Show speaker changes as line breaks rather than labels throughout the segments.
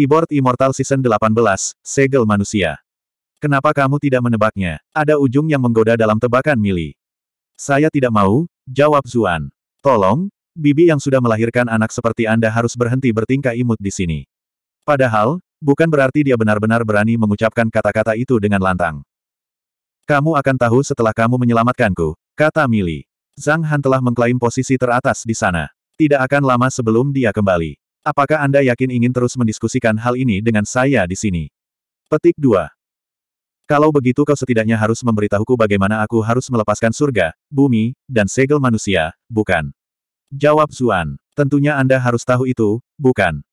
Keyboard Immortal Season 18, Segel Manusia. Kenapa kamu tidak menebaknya? Ada ujung yang menggoda dalam tebakan Mili. Saya tidak mau, jawab Zuan. Tolong, bibi yang sudah melahirkan anak seperti Anda harus berhenti bertingkah imut di sini. Padahal, bukan berarti dia benar-benar berani mengucapkan kata-kata itu dengan lantang. Kamu akan tahu setelah kamu menyelamatkanku, kata Mili. Zhang Han telah mengklaim posisi teratas di sana. Tidak akan lama sebelum dia kembali. Apakah Anda yakin ingin terus mendiskusikan hal ini dengan saya di sini? Petik 2. Kalau begitu kau setidaknya harus memberitahuku bagaimana aku harus melepaskan surga, bumi, dan segel manusia, bukan? Jawab Zuan. Tentunya Anda harus tahu itu, bukan?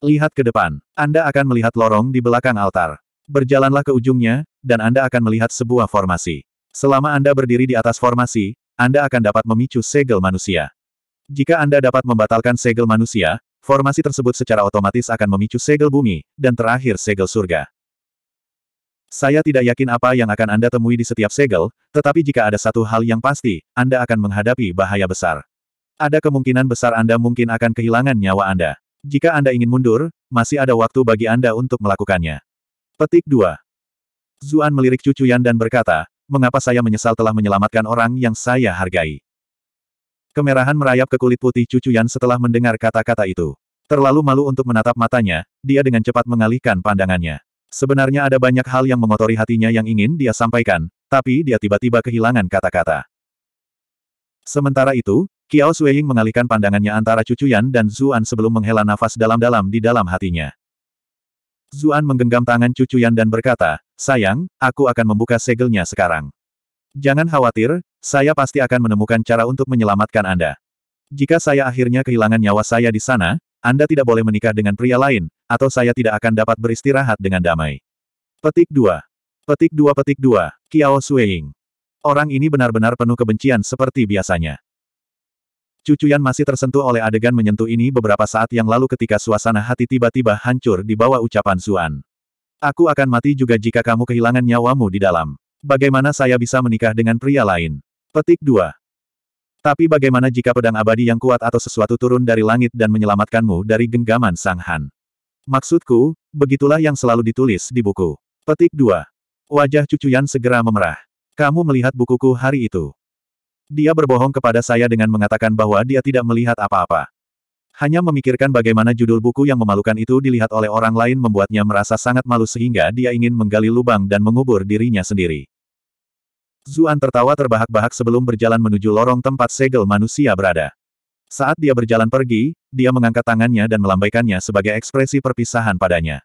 Lihat ke depan. Anda akan melihat lorong di belakang altar. Berjalanlah ke ujungnya, dan Anda akan melihat sebuah formasi. Selama Anda berdiri di atas formasi, Anda akan dapat memicu segel manusia. Jika Anda dapat membatalkan segel manusia, formasi tersebut secara otomatis akan memicu segel bumi, dan terakhir segel surga. Saya tidak yakin apa yang akan Anda temui di setiap segel, tetapi jika ada satu hal yang pasti, Anda akan menghadapi bahaya besar. Ada kemungkinan besar Anda mungkin akan kehilangan nyawa Anda. Jika Anda ingin mundur, masih ada waktu bagi Anda untuk melakukannya. Petik 2. Zuan melirik Cucu Yan dan berkata, mengapa saya menyesal telah menyelamatkan orang yang saya hargai. Kemerahan merayap ke kulit putih cucuyan setelah mendengar kata-kata itu. Terlalu malu untuk menatap matanya, dia dengan cepat mengalihkan pandangannya. Sebenarnya ada banyak hal yang mengotori hatinya yang ingin dia sampaikan, tapi dia tiba-tiba kehilangan kata-kata. Sementara itu, Kiao Sueying mengalihkan pandangannya antara cucuyan dan Zuan sebelum menghela nafas dalam-dalam di dalam hatinya. Zuan menggenggam tangan cucuyan dan berkata, Sayang, aku akan membuka segelnya sekarang. Jangan khawatir, saya pasti akan menemukan cara untuk menyelamatkan Anda. Jika saya akhirnya kehilangan nyawa saya di sana, Anda tidak boleh menikah dengan pria lain, atau saya tidak akan dapat beristirahat dengan damai. Petik 2. Petik 2 Petik 2, Kiao Sueying. Orang ini benar-benar penuh kebencian seperti biasanya. Cucuyan masih tersentuh oleh adegan menyentuh ini beberapa saat yang lalu ketika suasana hati tiba-tiba hancur di bawah ucapan Suan. Aku akan mati juga jika kamu kehilangan nyawamu di dalam. Bagaimana saya bisa menikah dengan pria lain? Petik 2. Tapi bagaimana jika pedang abadi yang kuat atau sesuatu turun dari langit dan menyelamatkanmu dari genggaman Sang Han? Maksudku, begitulah yang selalu ditulis di buku. Petik 2. Wajah cucu Yan segera memerah. Kamu melihat bukuku hari itu. Dia berbohong kepada saya dengan mengatakan bahwa dia tidak melihat apa-apa. Hanya memikirkan bagaimana judul buku yang memalukan itu dilihat oleh orang lain membuatnya merasa sangat malu sehingga dia ingin menggali lubang dan mengubur dirinya sendiri. Zuan tertawa terbahak-bahak sebelum berjalan menuju lorong tempat segel manusia berada. Saat dia berjalan pergi, dia mengangkat tangannya dan melambaikannya sebagai ekspresi perpisahan padanya.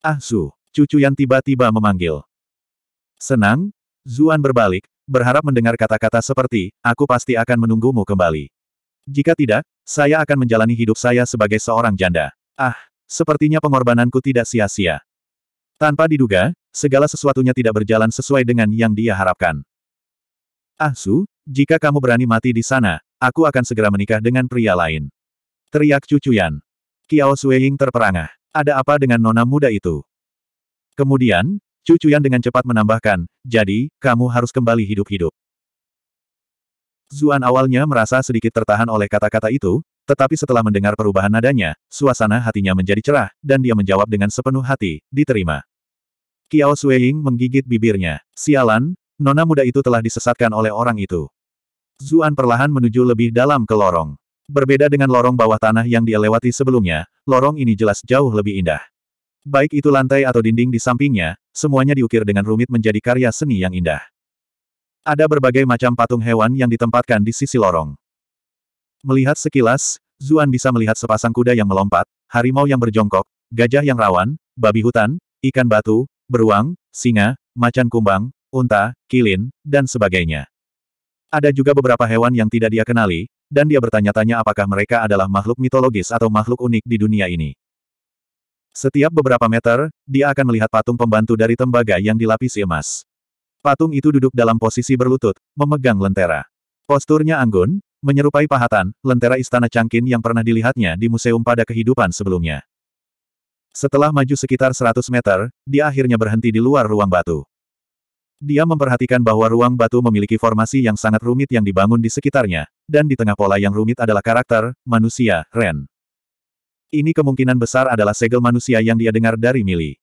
Ah Su, cucu yang tiba-tiba memanggil. Senang? Zuan berbalik, berharap mendengar kata-kata seperti, aku pasti akan menunggumu kembali. Jika tidak, saya akan menjalani hidup saya sebagai seorang janda. Ah, sepertinya pengorbananku tidak sia-sia. Tanpa diduga, segala sesuatunya tidak berjalan sesuai dengan yang dia harapkan. Ah Su, jika kamu berani mati di sana, aku akan segera menikah dengan pria lain. Teriak cucuyan. Kiao Sueying terperangah. Ada apa dengan nona muda itu? Kemudian, cucuyan dengan cepat menambahkan, jadi, kamu harus kembali hidup-hidup. Zuan awalnya merasa sedikit tertahan oleh kata-kata itu, tetapi setelah mendengar perubahan nadanya, suasana hatinya menjadi cerah, dan dia menjawab dengan sepenuh hati, diterima. Kiao Sueying menggigit bibirnya. Sialan, nona muda itu telah disesatkan oleh orang itu. Zuan perlahan menuju lebih dalam ke lorong. Berbeda dengan lorong bawah tanah yang dia lewati sebelumnya, lorong ini jelas jauh lebih indah. Baik itu lantai atau dinding di sampingnya, semuanya diukir dengan rumit menjadi karya seni yang indah. Ada berbagai macam patung hewan yang ditempatkan di sisi lorong. Melihat sekilas, Zuan bisa melihat sepasang kuda yang melompat, harimau yang berjongkok, gajah yang rawan, babi hutan, ikan batu, beruang, singa, macan kumbang, unta, kilin, dan sebagainya. Ada juga beberapa hewan yang tidak dia kenali, dan dia bertanya-tanya apakah mereka adalah makhluk mitologis atau makhluk unik di dunia ini. Setiap beberapa meter, dia akan melihat patung pembantu dari tembaga yang dilapisi emas. Patung itu duduk dalam posisi berlutut, memegang lentera. Posturnya anggun, menyerupai pahatan, lentera istana cangkin yang pernah dilihatnya di museum pada kehidupan sebelumnya. Setelah maju sekitar 100 meter, dia akhirnya berhenti di luar ruang batu. Dia memperhatikan bahwa ruang batu memiliki formasi yang sangat rumit yang dibangun di sekitarnya, dan di tengah pola yang rumit adalah karakter, manusia, Ren. Ini kemungkinan besar adalah segel manusia yang dia dengar dari Mili.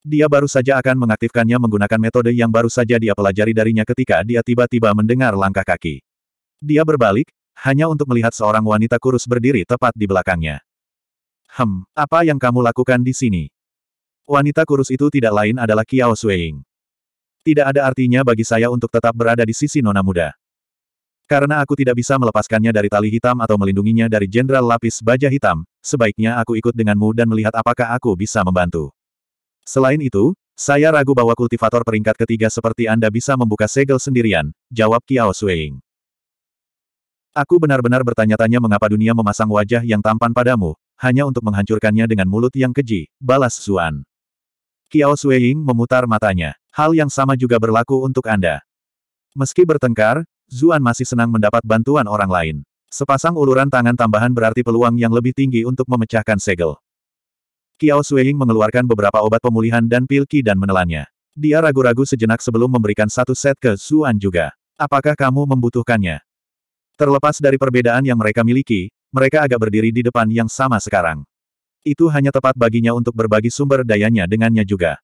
Dia baru saja akan mengaktifkannya menggunakan metode yang baru saja dia pelajari darinya ketika dia tiba-tiba mendengar langkah kaki. Dia berbalik, hanya untuk melihat seorang wanita kurus berdiri tepat di belakangnya. Hem, apa yang kamu lakukan di sini? Wanita kurus itu tidak lain adalah Kiao Sueying. Tidak ada artinya bagi saya untuk tetap berada di sisi nona muda. Karena aku tidak bisa melepaskannya dari tali hitam atau melindunginya dari jenderal lapis baja hitam, sebaiknya aku ikut denganmu dan melihat apakah aku bisa membantu. Selain itu, saya ragu bahwa kultivator peringkat ketiga seperti Anda bisa membuka segel sendirian, jawab Kiao Sueying. Aku benar-benar bertanya-tanya mengapa dunia memasang wajah yang tampan padamu, hanya untuk menghancurkannya dengan mulut yang keji, balas Zuan. Kiao Sueying memutar matanya. Hal yang sama juga berlaku untuk Anda. Meski bertengkar, Zuan masih senang mendapat bantuan orang lain. Sepasang uluran tangan tambahan berarti peluang yang lebih tinggi untuk memecahkan segel. Kiao Sueying mengeluarkan beberapa obat pemulihan dan pil ki dan menelannya. Dia ragu-ragu sejenak sebelum memberikan satu set ke Zuan juga. Apakah kamu membutuhkannya? Terlepas dari perbedaan yang mereka miliki, mereka agak berdiri di depan yang sama sekarang. Itu hanya tepat baginya untuk berbagi sumber dayanya dengannya juga.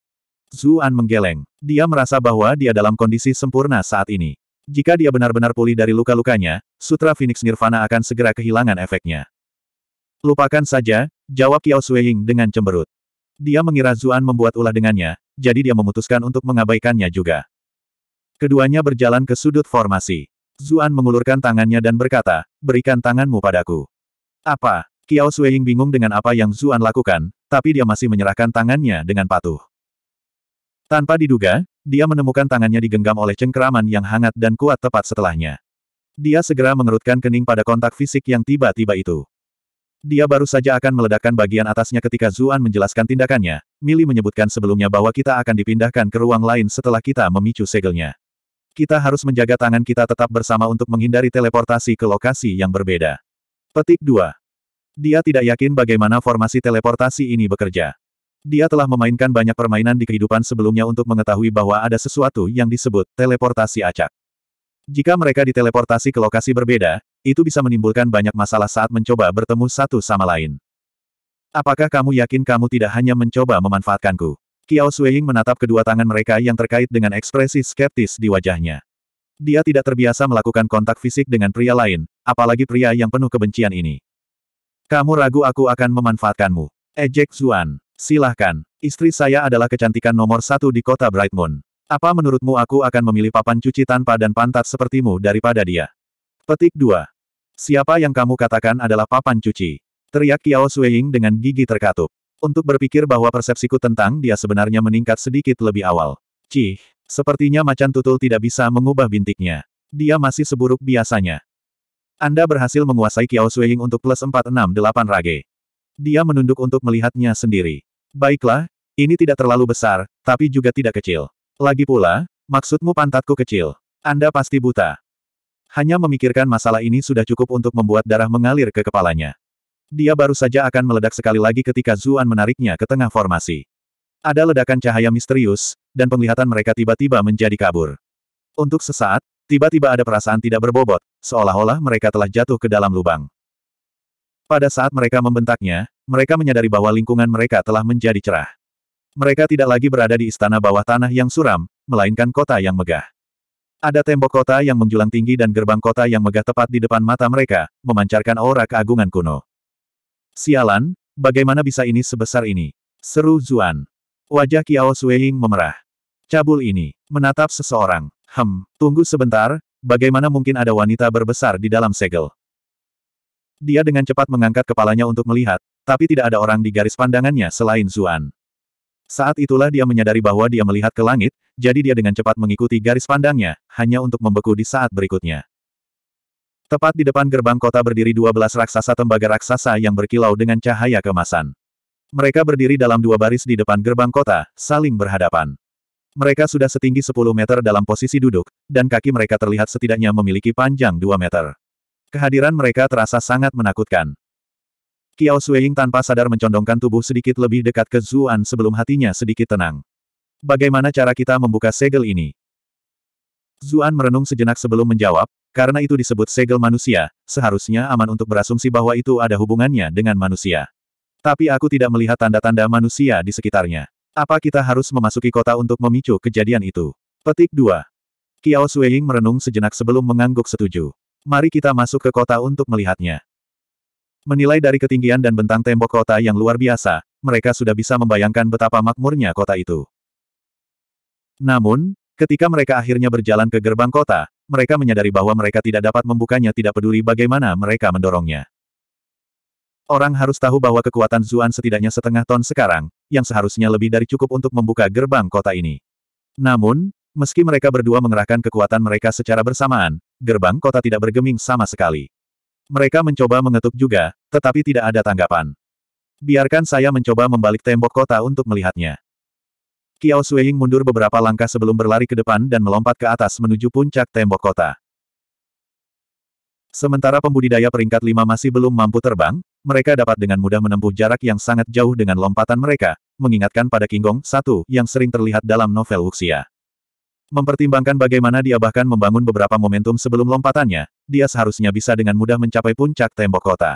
Zuan menggeleng. Dia merasa bahwa dia dalam kondisi sempurna saat ini. Jika dia benar-benar pulih dari luka-lukanya, Sutra Phoenix Nirvana akan segera kehilangan efeknya. Lupakan saja, jawab Kiao Sueying dengan cemberut. Dia mengira Zuan membuat ulah dengannya, jadi dia memutuskan untuk mengabaikannya juga. Keduanya berjalan ke sudut formasi. Zuan mengulurkan tangannya dan berkata, berikan tanganmu padaku. Apa? Kiao Sueying bingung dengan apa yang Zuan lakukan, tapi dia masih menyerahkan tangannya dengan patuh. Tanpa diduga, dia menemukan tangannya digenggam oleh cengkeraman yang hangat dan kuat tepat setelahnya. Dia segera mengerutkan kening pada kontak fisik yang tiba-tiba itu. Dia baru saja akan meledakkan bagian atasnya ketika Zuan menjelaskan tindakannya. Mili menyebutkan sebelumnya bahwa kita akan dipindahkan ke ruang lain setelah kita memicu segelnya. Kita harus menjaga tangan kita tetap bersama untuk menghindari teleportasi ke lokasi yang berbeda. Petik 2. Dia tidak yakin bagaimana formasi teleportasi ini bekerja. Dia telah memainkan banyak permainan di kehidupan sebelumnya untuk mengetahui bahwa ada sesuatu yang disebut teleportasi acak. Jika mereka diteleportasi ke lokasi berbeda, itu bisa menimbulkan banyak masalah saat mencoba bertemu satu sama lain. Apakah kamu yakin kamu tidak hanya mencoba memanfaatkanku? Kiao Suying menatap kedua tangan mereka yang terkait dengan ekspresi skeptis di wajahnya. Dia tidak terbiasa melakukan kontak fisik dengan pria lain, apalagi pria yang penuh kebencian ini. Kamu ragu aku akan memanfaatkanmu. Ejek Zuan, silahkan. Istri saya adalah kecantikan nomor satu di kota Bright Moon. Apa menurutmu aku akan memilih papan cuci tanpa dan pantat sepertimu daripada dia? Petik 2. Siapa yang kamu katakan adalah papan cuci? Teriak Kiao Sueying dengan gigi terkatup. Untuk berpikir bahwa persepsiku tentang dia sebenarnya meningkat sedikit lebih awal. Cih, Sepertinya macan tutul tidak bisa mengubah bintiknya. Dia masih seburuk biasanya. Anda berhasil menguasai Kiao Suying untuk plus 468 rage. Dia menunduk untuk melihatnya sendiri. Baiklah, ini tidak terlalu besar, tapi juga tidak kecil. Lagi pula, maksudmu pantatku kecil. Anda pasti buta. Hanya memikirkan masalah ini sudah cukup untuk membuat darah mengalir ke kepalanya. Dia baru saja akan meledak sekali lagi ketika Zuan menariknya ke tengah formasi. Ada ledakan cahaya misterius, dan penglihatan mereka tiba-tiba menjadi kabur. Untuk sesaat, tiba-tiba ada perasaan tidak berbobot, seolah-olah mereka telah jatuh ke dalam lubang. Pada saat mereka membentaknya, mereka menyadari bahwa lingkungan mereka telah menjadi cerah. Mereka tidak lagi berada di istana bawah tanah yang suram, melainkan kota yang megah. Ada tembok kota yang menjulang tinggi dan gerbang kota yang megah tepat di depan mata mereka, memancarkan aura keagungan kuno. Sialan, bagaimana bisa ini sebesar ini? Seru Zuan. Wajah Kiao Sueying memerah. Cabul ini, menatap seseorang. Hem, tunggu sebentar, bagaimana mungkin ada wanita berbesar di dalam segel? Dia dengan cepat mengangkat kepalanya untuk melihat, tapi tidak ada orang di garis pandangannya selain Zuan. Saat itulah dia menyadari bahwa dia melihat ke langit, jadi dia dengan cepat mengikuti garis pandangnya, hanya untuk membeku di saat berikutnya. Tepat di depan gerbang kota berdiri 12 raksasa tembaga raksasa yang berkilau dengan cahaya kemasan. Mereka berdiri dalam dua baris di depan gerbang kota, saling berhadapan. Mereka sudah setinggi 10 meter dalam posisi duduk, dan kaki mereka terlihat setidaknya memiliki panjang 2 meter. Kehadiran mereka terasa sangat menakutkan. Kiao Suying tanpa sadar mencondongkan tubuh sedikit lebih dekat ke Zuan sebelum hatinya sedikit tenang. Bagaimana cara kita membuka segel ini? Zuan merenung sejenak sebelum menjawab, karena itu disebut segel manusia, seharusnya aman untuk berasumsi bahwa itu ada hubungannya dengan manusia. Tapi aku tidak melihat tanda-tanda manusia di sekitarnya. Apa kita harus memasuki kota untuk memicu kejadian itu? Petik 2. Kiao Sueying merenung sejenak sebelum mengangguk setuju. Mari kita masuk ke kota untuk melihatnya. Menilai dari ketinggian dan bentang tembok kota yang luar biasa, mereka sudah bisa membayangkan betapa makmurnya kota itu. Namun, ketika mereka akhirnya berjalan ke gerbang kota, mereka menyadari bahwa mereka tidak dapat membukanya tidak peduli bagaimana mereka mendorongnya. Orang harus tahu bahwa kekuatan Zuan setidaknya setengah ton sekarang, yang seharusnya lebih dari cukup untuk membuka gerbang kota ini. Namun, meski mereka berdua mengerahkan kekuatan mereka secara bersamaan, gerbang kota tidak bergeming sama sekali. Mereka mencoba mengetuk juga, tetapi tidak ada tanggapan. Biarkan saya mencoba membalik tembok kota untuk melihatnya. Kiao Sueying mundur beberapa langkah sebelum berlari ke depan dan melompat ke atas menuju puncak tembok kota. Sementara pembudidaya peringkat 5 masih belum mampu terbang, mereka dapat dengan mudah menempuh jarak yang sangat jauh dengan lompatan mereka, mengingatkan pada Kinggong satu yang sering terlihat dalam novel Wuxia. Mempertimbangkan bagaimana dia bahkan membangun beberapa momentum sebelum lompatannya, dia seharusnya bisa dengan mudah mencapai puncak tembok kota.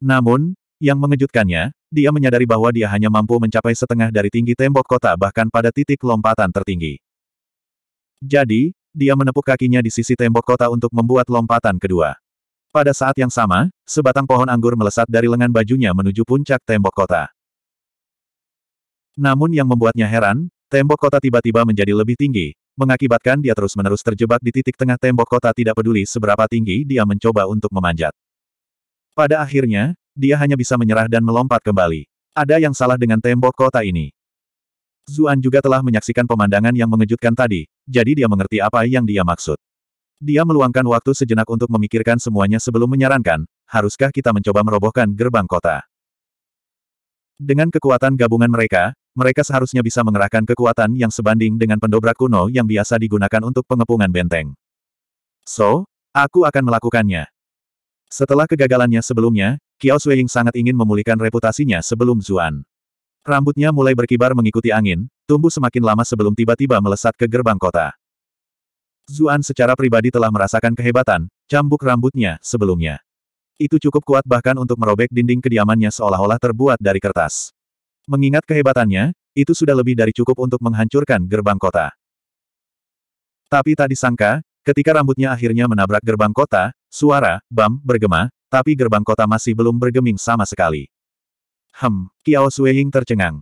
Namun, yang mengejutkannya, dia menyadari bahwa dia hanya mampu mencapai setengah dari tinggi tembok kota bahkan pada titik lompatan tertinggi. Jadi, dia menepuk kakinya di sisi tembok kota untuk membuat lompatan kedua. Pada saat yang sama, sebatang pohon anggur melesat dari lengan bajunya menuju puncak tembok kota. Namun yang membuatnya heran, tembok kota tiba-tiba menjadi lebih tinggi, mengakibatkan dia terus-menerus terjebak di titik tengah tembok kota tidak peduli seberapa tinggi dia mencoba untuk memanjat. Pada akhirnya, dia hanya bisa menyerah dan melompat kembali. Ada yang salah dengan tembok kota ini. Zuan juga telah menyaksikan pemandangan yang mengejutkan tadi, jadi dia mengerti apa yang dia maksud. Dia meluangkan waktu sejenak untuk memikirkan semuanya sebelum menyarankan, haruskah kita mencoba merobohkan gerbang kota? Dengan kekuatan gabungan mereka, mereka seharusnya bisa mengerahkan kekuatan yang sebanding dengan pendobrak kuno yang biasa digunakan untuk pengepungan benteng. So, aku akan melakukannya. Setelah kegagalannya sebelumnya, Kiao Shuiying sangat ingin memulihkan reputasinya sebelum Zuan. Rambutnya mulai berkibar mengikuti angin, tumbuh semakin lama sebelum tiba-tiba melesat ke gerbang kota. Zuan secara pribadi telah merasakan kehebatan, cambuk rambutnya, sebelumnya. Itu cukup kuat bahkan untuk merobek dinding kediamannya seolah-olah terbuat dari kertas. Mengingat kehebatannya, itu sudah lebih dari cukup untuk menghancurkan gerbang kota. Tapi tak disangka, ketika rambutnya akhirnya menabrak gerbang kota, suara, bam, bergema, tapi gerbang kota masih belum bergeming sama sekali. Hem, Kiao Sueying tercengang.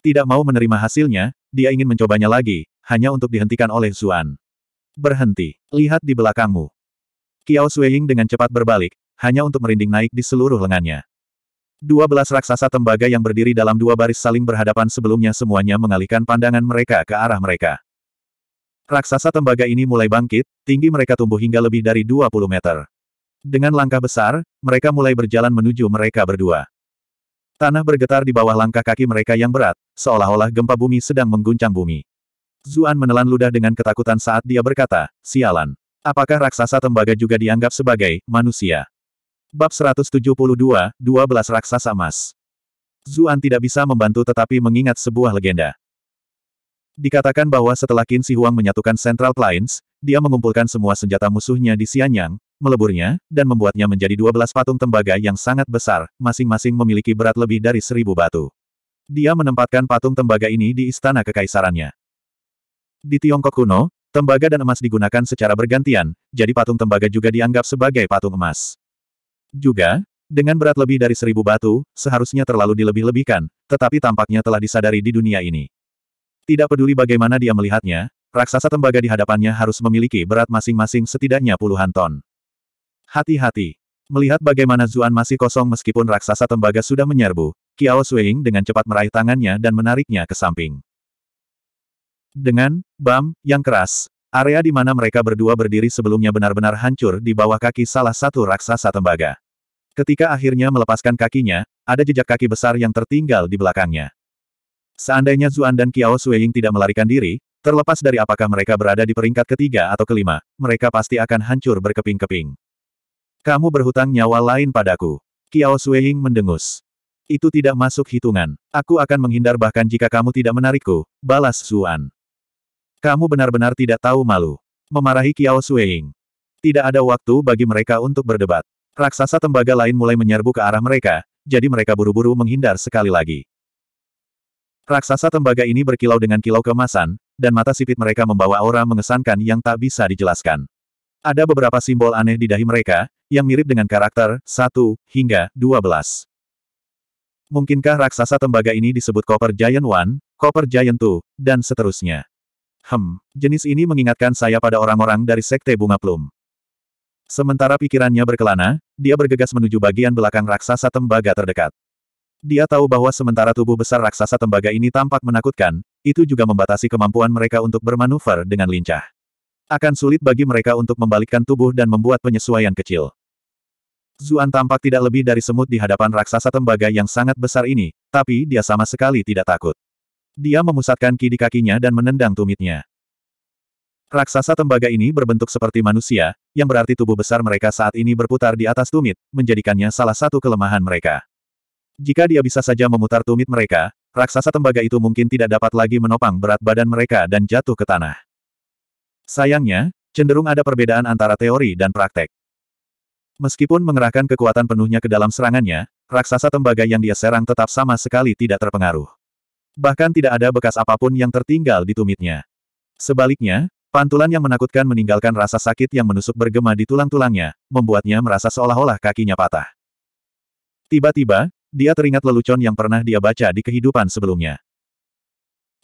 Tidak mau menerima hasilnya, dia ingin mencobanya lagi, hanya untuk dihentikan oleh Zuan. Berhenti, lihat di belakangmu. Kiao Sueying dengan cepat berbalik, hanya untuk merinding naik di seluruh lengannya. Dua belas raksasa tembaga yang berdiri dalam dua baris saling berhadapan sebelumnya semuanya mengalihkan pandangan mereka ke arah mereka. Raksasa tembaga ini mulai bangkit, tinggi mereka tumbuh hingga lebih dari 20 meter. Dengan langkah besar, mereka mulai berjalan menuju mereka berdua. Tanah bergetar di bawah langkah kaki mereka yang berat, seolah-olah gempa bumi sedang mengguncang bumi. Zuan menelan ludah dengan ketakutan saat dia berkata, sialan. Apakah raksasa tembaga juga dianggap sebagai manusia? Bab 172, 12 Raksasa Emas Zuan tidak bisa membantu tetapi mengingat sebuah legenda. Dikatakan bahwa setelah Qin Si Huang menyatukan Central Plains, dia mengumpulkan semua senjata musuhnya di Xianyang, meleburnya, dan membuatnya menjadi 12 patung tembaga yang sangat besar, masing-masing memiliki berat lebih dari seribu batu. Dia menempatkan patung tembaga ini di istana kekaisarannya. Di Tiongkok kuno, tembaga dan emas digunakan secara bergantian, jadi patung tembaga juga dianggap sebagai patung emas. Juga, dengan berat lebih dari seribu batu, seharusnya terlalu dilebih-lebihkan, tetapi tampaknya telah disadari di dunia ini. Tidak peduli bagaimana dia melihatnya, raksasa tembaga di hadapannya harus memiliki berat masing-masing setidaknya puluhan ton. Hati-hati. Melihat bagaimana Zuan masih kosong meskipun raksasa tembaga sudah menyerbu, Kiao Suing dengan cepat meraih tangannya dan menariknya ke samping. Dengan, bam, yang keras, area di mana mereka berdua berdiri sebelumnya benar-benar hancur di bawah kaki salah satu raksasa tembaga. Ketika akhirnya melepaskan kakinya, ada jejak kaki besar yang tertinggal di belakangnya. Seandainya Zuan dan Kiao Sueying tidak melarikan diri, terlepas dari apakah mereka berada di peringkat ketiga atau kelima, mereka pasti akan hancur berkeping-keping. Kamu berhutang nyawa lain padaku. Kiao Sueying mendengus. Itu tidak masuk hitungan. Aku akan menghindar bahkan jika kamu tidak menarikku, balas Zuan. Kamu benar-benar tidak tahu malu. Memarahi Kiao Sueying. Tidak ada waktu bagi mereka untuk berdebat. Raksasa tembaga lain mulai menyerbu ke arah mereka, jadi mereka buru-buru menghindar sekali lagi. Raksasa tembaga ini berkilau dengan kilau kemasan, dan mata sipit mereka membawa aura mengesankan yang tak bisa dijelaskan. Ada beberapa simbol aneh di dahi mereka, yang mirip dengan karakter 1 hingga 12. Mungkinkah raksasa tembaga ini disebut Copper Giant One, Copper Giant Two, dan seterusnya? Hmm, jenis ini mengingatkan saya pada orang-orang dari Sekte Bunga Plum. Sementara pikirannya berkelana, dia bergegas menuju bagian belakang raksasa tembaga terdekat. Dia tahu bahwa sementara tubuh besar raksasa tembaga ini tampak menakutkan, itu juga membatasi kemampuan mereka untuk bermanuver dengan lincah. Akan sulit bagi mereka untuk membalikkan tubuh dan membuat penyesuaian kecil. Zuan tampak tidak lebih dari semut di hadapan raksasa tembaga yang sangat besar ini, tapi dia sama sekali tidak takut. Dia memusatkan ki di kakinya dan menendang tumitnya. Raksasa tembaga ini berbentuk seperti manusia, yang berarti tubuh besar mereka saat ini berputar di atas tumit, menjadikannya salah satu kelemahan mereka. Jika dia bisa saja memutar tumit mereka, raksasa tembaga itu mungkin tidak dapat lagi menopang berat badan mereka dan jatuh ke tanah. Sayangnya, cenderung ada perbedaan antara teori dan praktek. Meskipun mengerahkan kekuatan penuhnya ke dalam serangannya, raksasa tembaga yang dia serang tetap sama sekali tidak terpengaruh. Bahkan tidak ada bekas apapun yang tertinggal di tumitnya. Sebaliknya, pantulan yang menakutkan meninggalkan rasa sakit yang menusuk bergema di tulang-tulangnya, membuatnya merasa seolah-olah kakinya patah. Tiba-tiba, dia teringat lelucon yang pernah dia baca di kehidupan sebelumnya.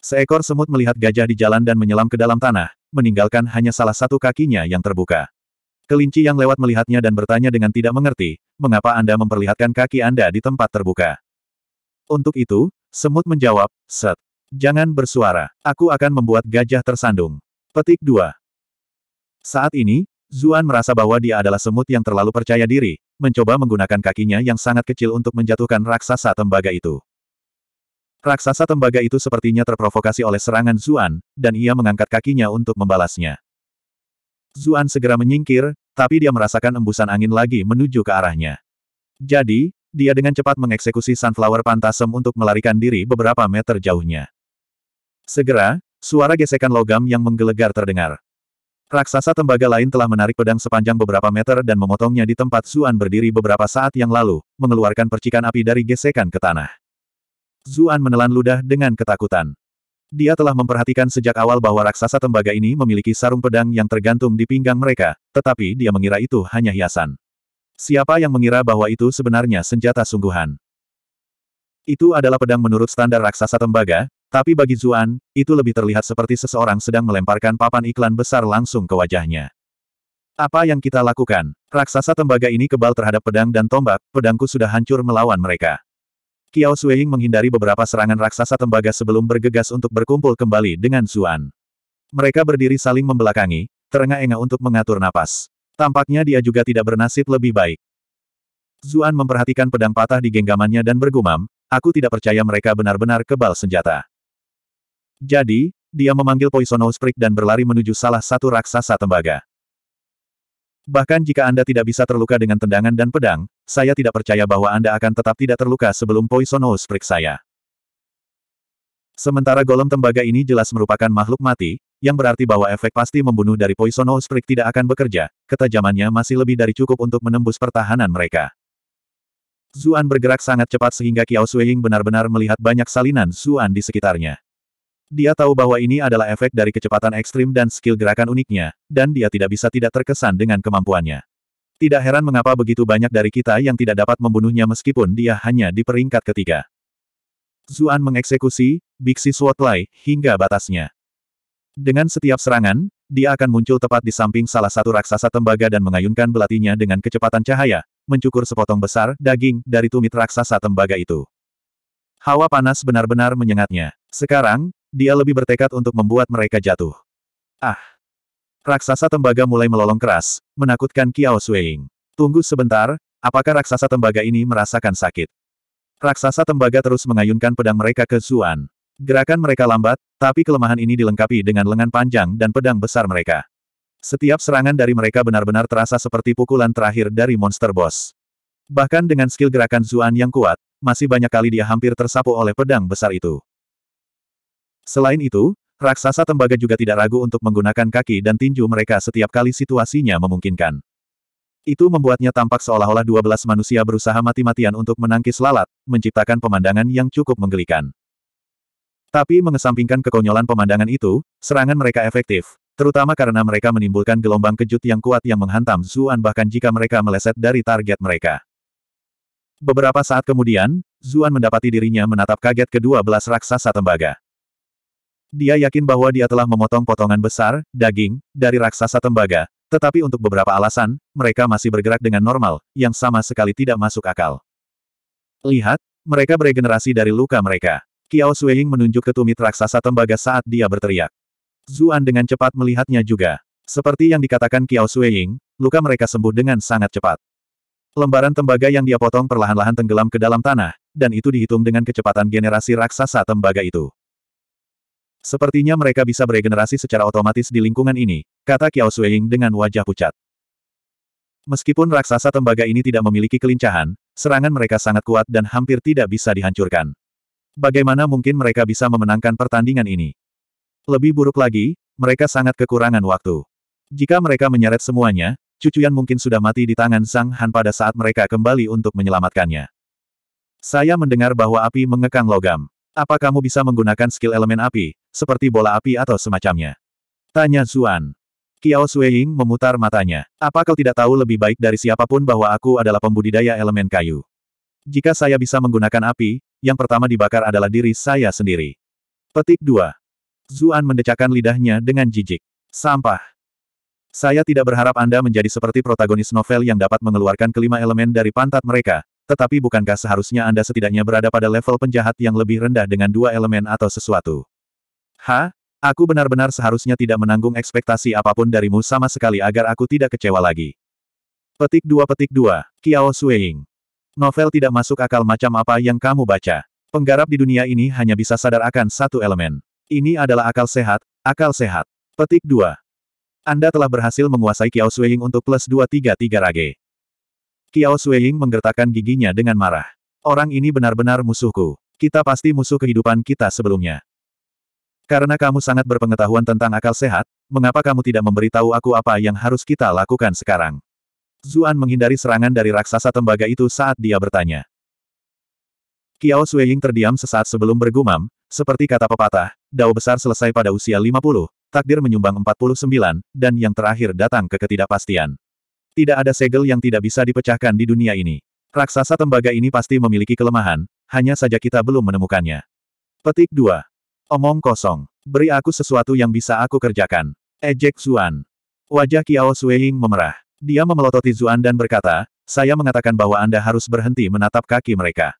Seekor semut melihat gajah di jalan dan menyelam ke dalam tanah, meninggalkan hanya salah satu kakinya yang terbuka. Kelinci yang lewat melihatnya dan bertanya dengan tidak mengerti, mengapa Anda memperlihatkan kaki Anda di tempat terbuka. Untuk itu, semut menjawab, set. Jangan bersuara, aku akan membuat gajah tersandung. Petik 2. Saat ini, Zuan merasa bahwa dia adalah semut yang terlalu percaya diri, mencoba menggunakan kakinya yang sangat kecil untuk menjatuhkan raksasa tembaga itu. Raksasa tembaga itu sepertinya terprovokasi oleh serangan Zuan, dan ia mengangkat kakinya untuk membalasnya. Zuan segera menyingkir, tapi dia merasakan embusan angin lagi menuju ke arahnya. Jadi, dia dengan cepat mengeksekusi Sunflower Pantasem untuk melarikan diri beberapa meter jauhnya. Segera, suara gesekan logam yang menggelegar terdengar. Raksasa tembaga lain telah menarik pedang sepanjang beberapa meter dan memotongnya di tempat Zuan berdiri beberapa saat yang lalu, mengeluarkan percikan api dari gesekan ke tanah. Zuan menelan ludah dengan ketakutan. Dia telah memperhatikan sejak awal bahwa raksasa tembaga ini memiliki sarung pedang yang tergantung di pinggang mereka, tetapi dia mengira itu hanya hiasan. Siapa yang mengira bahwa itu sebenarnya senjata sungguhan? Itu adalah pedang menurut standar raksasa tembaga, tapi bagi Zuan, itu lebih terlihat seperti seseorang sedang melemparkan papan iklan besar langsung ke wajahnya. Apa yang kita lakukan? Raksasa tembaga ini kebal terhadap pedang dan tombak, pedangku sudah hancur melawan mereka. Kiao Suihing menghindari beberapa serangan raksasa tembaga sebelum bergegas untuk berkumpul kembali dengan Zuan. Mereka berdiri saling membelakangi, terengah-engah untuk mengatur napas. Tampaknya dia juga tidak bernasib lebih baik. Zuan memperhatikan pedang patah di genggamannya dan bergumam, aku tidak percaya mereka benar-benar kebal senjata. Jadi, dia memanggil Poisonous Prick dan berlari menuju salah satu raksasa tembaga. Bahkan jika Anda tidak bisa terluka dengan tendangan dan pedang, saya tidak percaya bahwa Anda akan tetap tidak terluka sebelum Poison Nose saya. Sementara golem tembaga ini jelas merupakan makhluk mati, yang berarti bahwa efek pasti membunuh dari Poison Sprig tidak akan bekerja, ketajamannya masih lebih dari cukup untuk menembus pertahanan mereka. Zuan bergerak sangat cepat sehingga Qiao Suying benar-benar melihat banyak salinan Zuan di sekitarnya. Dia tahu bahwa ini adalah efek dari kecepatan ekstrim dan skill gerakan uniknya, dan dia tidak bisa tidak terkesan dengan kemampuannya. Tidak heran mengapa begitu banyak dari kita yang tidak dapat membunuhnya meskipun dia hanya di peringkat ketiga. Zuan mengeksekusi, Bixi Swordlay, hingga batasnya. Dengan setiap serangan, dia akan muncul tepat di samping salah satu raksasa tembaga dan mengayunkan belatinya dengan kecepatan cahaya, mencukur sepotong besar daging dari tumit raksasa tembaga itu. Hawa panas benar-benar menyengatnya. Sekarang, dia lebih bertekad untuk membuat mereka jatuh. Ah! Raksasa tembaga mulai melolong keras, menakutkan Kiao Sueing. Tunggu sebentar, apakah raksasa tembaga ini merasakan sakit? Raksasa tembaga terus mengayunkan pedang mereka ke Zuan. Gerakan mereka lambat, tapi kelemahan ini dilengkapi dengan lengan panjang dan pedang besar mereka. Setiap serangan dari mereka benar-benar terasa seperti pukulan terakhir dari monster boss. Bahkan dengan skill gerakan Zuan yang kuat, masih banyak kali dia hampir tersapu oleh pedang besar itu. Selain itu, raksasa tembaga juga tidak ragu untuk menggunakan kaki dan tinju mereka setiap kali situasinya memungkinkan. Itu membuatnya tampak seolah-olah 12 manusia berusaha mati-matian untuk menangkis lalat, menciptakan pemandangan yang cukup menggelikan. Tapi mengesampingkan kekonyolan pemandangan itu, serangan mereka efektif, terutama karena mereka menimbulkan gelombang kejut yang kuat yang menghantam Zuan bahkan jika mereka meleset dari target mereka. Beberapa saat kemudian, Zuan mendapati dirinya menatap kaget kedua belas raksasa tembaga. Dia yakin bahwa dia telah memotong potongan besar, daging, dari raksasa tembaga. Tetapi untuk beberapa alasan, mereka masih bergerak dengan normal, yang sama sekali tidak masuk akal. Lihat, mereka beregenerasi dari luka mereka. Kiao Sueying menunjuk ke tumit raksasa tembaga saat dia berteriak. Zuan dengan cepat melihatnya juga. Seperti yang dikatakan Kiao Sueying, luka mereka sembuh dengan sangat cepat. Lembaran tembaga yang dia potong perlahan-lahan tenggelam ke dalam tanah, dan itu dihitung dengan kecepatan generasi raksasa tembaga itu. Sepertinya mereka bisa beregenerasi secara otomatis di lingkungan ini, kata Kiao Suying dengan wajah pucat. Meskipun raksasa tembaga ini tidak memiliki kelincahan, serangan mereka sangat kuat dan hampir tidak bisa dihancurkan. Bagaimana mungkin mereka bisa memenangkan pertandingan ini? Lebih buruk lagi, mereka sangat kekurangan waktu. Jika mereka menyeret semuanya, Cucuyan mungkin sudah mati di tangan Sang Han pada saat mereka kembali untuk menyelamatkannya. Saya mendengar bahwa api mengekang logam. Apa kamu bisa menggunakan skill elemen api, seperti bola api atau semacamnya? Tanya Zuan. Kiao Sueying memutar matanya. Apa kau tidak tahu lebih baik dari siapapun bahwa aku adalah pembudidaya elemen kayu? Jika saya bisa menggunakan api, yang pertama dibakar adalah diri saya sendiri. Petik 2. Zuan mendecakkan lidahnya dengan jijik. Sampah. Saya tidak berharap Anda menjadi seperti protagonis novel yang dapat mengeluarkan kelima elemen dari pantat mereka, tetapi bukankah seharusnya Anda setidaknya berada pada level penjahat yang lebih rendah dengan dua elemen atau sesuatu? Ha? Aku benar-benar seharusnya tidak menanggung ekspektasi apapun darimu sama sekali agar aku tidak kecewa lagi. Petik 2 Petik 2, Kiao Sueying. Novel tidak masuk akal macam apa yang kamu baca. Penggarap di dunia ini hanya bisa sadar akan satu elemen. Ini adalah akal sehat, akal sehat. Petik 2. Anda telah berhasil menguasai Kiao Sueying untuk plus 233 rage. Kiao Sueying menggertakkan giginya dengan marah. Orang ini benar-benar musuhku. Kita pasti musuh kehidupan kita sebelumnya. Karena kamu sangat berpengetahuan tentang akal sehat, mengapa kamu tidak memberitahu aku apa yang harus kita lakukan sekarang? Zuan menghindari serangan dari raksasa tembaga itu saat dia bertanya. Kiao Sueying terdiam sesaat sebelum bergumam, seperti kata pepatah, dao besar selesai pada usia 50, takdir menyumbang 49, dan yang terakhir datang ke ketidakpastian. Tidak ada segel yang tidak bisa dipecahkan di dunia ini. Raksasa tembaga ini pasti memiliki kelemahan, hanya saja kita belum menemukannya. Petik 2. Omong kosong. Beri aku sesuatu yang bisa aku kerjakan. Ejek Zuan. Wajah Kiao Sueying memerah. Dia memelototi Zuan dan berkata, saya mengatakan bahwa Anda harus berhenti menatap kaki mereka.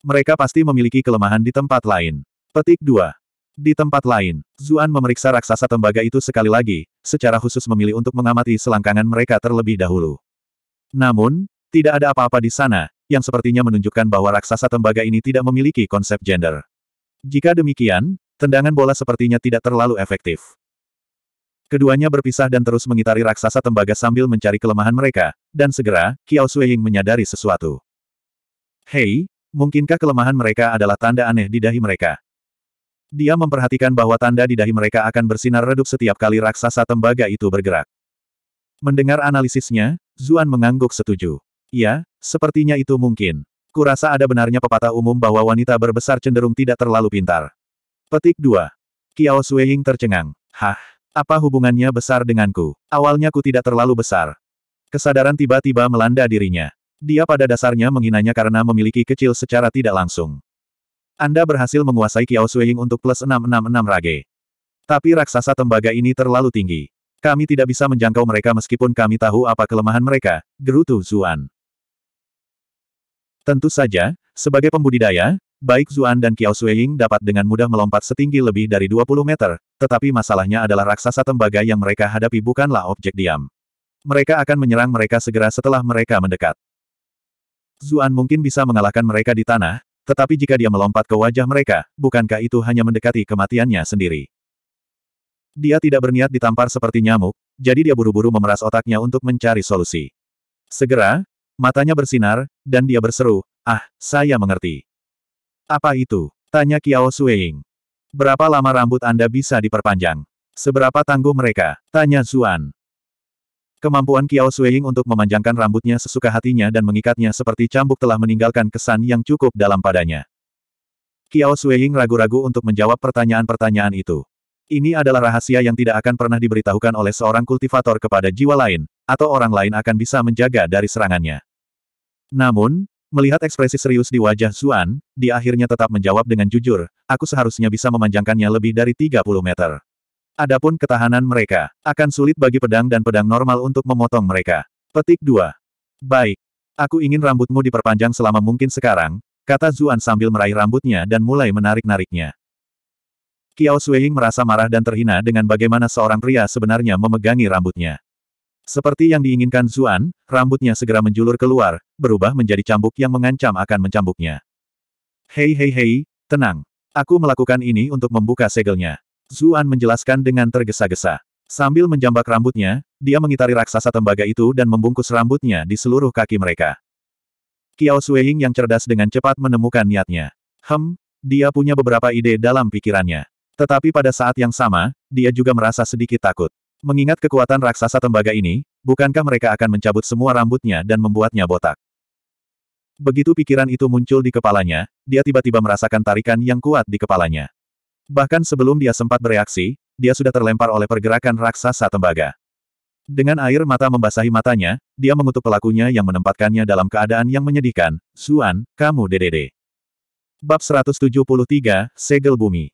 Mereka pasti memiliki kelemahan di tempat lain. Petik 2. Di tempat lain, Zuan memeriksa raksasa tembaga itu sekali lagi, secara khusus memilih untuk mengamati selangkangan mereka terlebih dahulu. Namun, tidak ada apa-apa di sana, yang sepertinya menunjukkan bahwa raksasa tembaga ini tidak memiliki konsep gender. Jika demikian, tendangan bola sepertinya tidak terlalu efektif. Keduanya berpisah dan terus mengitari raksasa tembaga sambil mencari kelemahan mereka, dan segera, Kiao Sueying menyadari sesuatu. Hei, mungkinkah kelemahan mereka adalah tanda aneh di dahi mereka? Dia memperhatikan bahwa tanda di dahi mereka akan bersinar redup setiap kali raksasa tembaga itu bergerak. Mendengar analisisnya, Zuan mengangguk setuju. Ya, sepertinya itu mungkin. Kurasa ada benarnya pepatah umum bahwa wanita berbesar cenderung tidak terlalu pintar. Petik 2. Kiao Sueying tercengang. Hah, apa hubungannya besar denganku? Awalnya ku tidak terlalu besar. Kesadaran tiba-tiba melanda dirinya. Dia pada dasarnya menghinanya karena memiliki kecil secara tidak langsung. Anda berhasil menguasai Kiao Suying untuk plus 666 rage. Tapi raksasa tembaga ini terlalu tinggi. Kami tidak bisa menjangkau mereka meskipun kami tahu apa kelemahan mereka, gerutu Zuan. Tentu saja, sebagai pembudidaya, baik Zuan dan Kiao Suying dapat dengan mudah melompat setinggi lebih dari 20 meter, tetapi masalahnya adalah raksasa tembaga yang mereka hadapi bukanlah objek diam. Mereka akan menyerang mereka segera setelah mereka mendekat. Zuan mungkin bisa mengalahkan mereka di tanah, tetapi jika dia melompat ke wajah mereka, bukankah itu hanya mendekati kematiannya sendiri? Dia tidak berniat ditampar seperti nyamuk, jadi dia buru-buru memeras otaknya untuk mencari solusi. Segera, matanya bersinar, dan dia berseru, Ah, saya mengerti. Apa itu? Tanya Kiao Sueying. Berapa lama rambut Anda bisa diperpanjang? Seberapa tangguh mereka? Tanya Zuan. Kemampuan Kiao Sueying untuk memanjangkan rambutnya sesuka hatinya dan mengikatnya seperti cambuk telah meninggalkan kesan yang cukup dalam padanya. Kiao Sueying ragu-ragu untuk menjawab pertanyaan-pertanyaan itu. Ini adalah rahasia yang tidak akan pernah diberitahukan oleh seorang kultivator kepada jiwa lain, atau orang lain akan bisa menjaga dari serangannya. Namun, melihat ekspresi serius di wajah Zuan, dia akhirnya tetap menjawab dengan jujur, aku seharusnya bisa memanjangkannya lebih dari 30 meter. Adapun ketahanan mereka, akan sulit bagi pedang dan pedang normal untuk memotong mereka. Petik 2. Baik. Aku ingin rambutmu diperpanjang selama mungkin sekarang, kata Zuan sambil meraih rambutnya dan mulai menarik-nariknya. Kiao Sueying merasa marah dan terhina dengan bagaimana seorang pria sebenarnya memegangi rambutnya. Seperti yang diinginkan Zuan, rambutnya segera menjulur keluar, berubah menjadi cambuk yang mengancam akan mencambuknya. Hei hei hei, tenang. Aku melakukan ini untuk membuka segelnya. Zuan menjelaskan dengan tergesa-gesa. Sambil menjambak rambutnya, dia mengitari raksasa tembaga itu dan membungkus rambutnya di seluruh kaki mereka. Kiao Sueying yang cerdas dengan cepat menemukan niatnya. Hem, dia punya beberapa ide dalam pikirannya. Tetapi pada saat yang sama, dia juga merasa sedikit takut. Mengingat kekuatan raksasa tembaga ini, bukankah mereka akan mencabut semua rambutnya dan membuatnya botak? Begitu pikiran itu muncul di kepalanya, dia tiba-tiba merasakan tarikan yang kuat di kepalanya. Bahkan sebelum dia sempat bereaksi, dia sudah terlempar oleh pergerakan raksasa tembaga. Dengan air mata membasahi matanya, dia mengutuk pelakunya yang menempatkannya dalam keadaan yang menyedihkan. Suan, kamu DDD. Bab 173, Segel Bumi.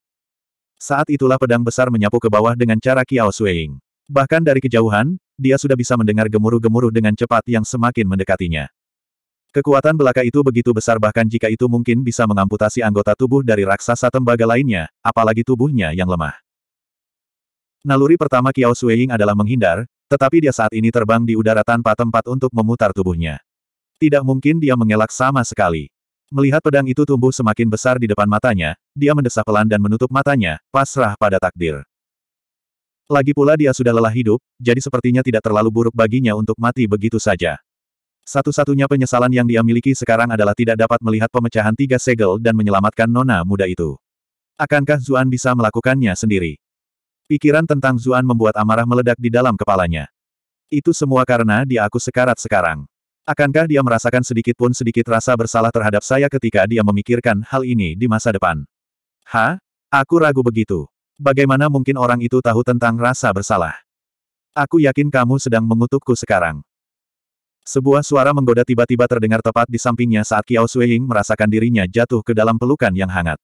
Saat itulah pedang besar menyapu ke bawah dengan cara Kiao Sueing. Bahkan dari kejauhan, dia sudah bisa mendengar gemuruh-gemuruh dengan cepat yang semakin mendekatinya. Kekuatan belaka itu begitu besar bahkan jika itu mungkin bisa mengamputasi anggota tubuh dari raksasa tembaga lainnya, apalagi tubuhnya yang lemah. Naluri pertama Kiao Sueying adalah menghindar, tetapi dia saat ini terbang di udara tanpa tempat untuk memutar tubuhnya. Tidak mungkin dia mengelak sama sekali. Melihat pedang itu tumbuh semakin besar di depan matanya, dia mendesah pelan dan menutup matanya, pasrah pada takdir. Lagi pula dia sudah lelah hidup, jadi sepertinya tidak terlalu buruk baginya untuk mati begitu saja. Satu-satunya penyesalan yang dia miliki sekarang adalah tidak dapat melihat pemecahan tiga segel dan menyelamatkan nona muda itu. Akankah Zuan bisa melakukannya sendiri? Pikiran tentang Zuan membuat amarah meledak di dalam kepalanya. Itu semua karena dia aku sekarat sekarang. Akankah dia merasakan sedikit pun sedikit rasa bersalah terhadap saya ketika dia memikirkan hal ini di masa depan? Ha? Aku ragu begitu. Bagaimana mungkin orang itu tahu tentang rasa bersalah? Aku yakin kamu sedang mengutukku sekarang. Sebuah suara menggoda tiba-tiba terdengar tepat di sampingnya saat Kiao Sueying merasakan dirinya jatuh ke dalam pelukan yang hangat.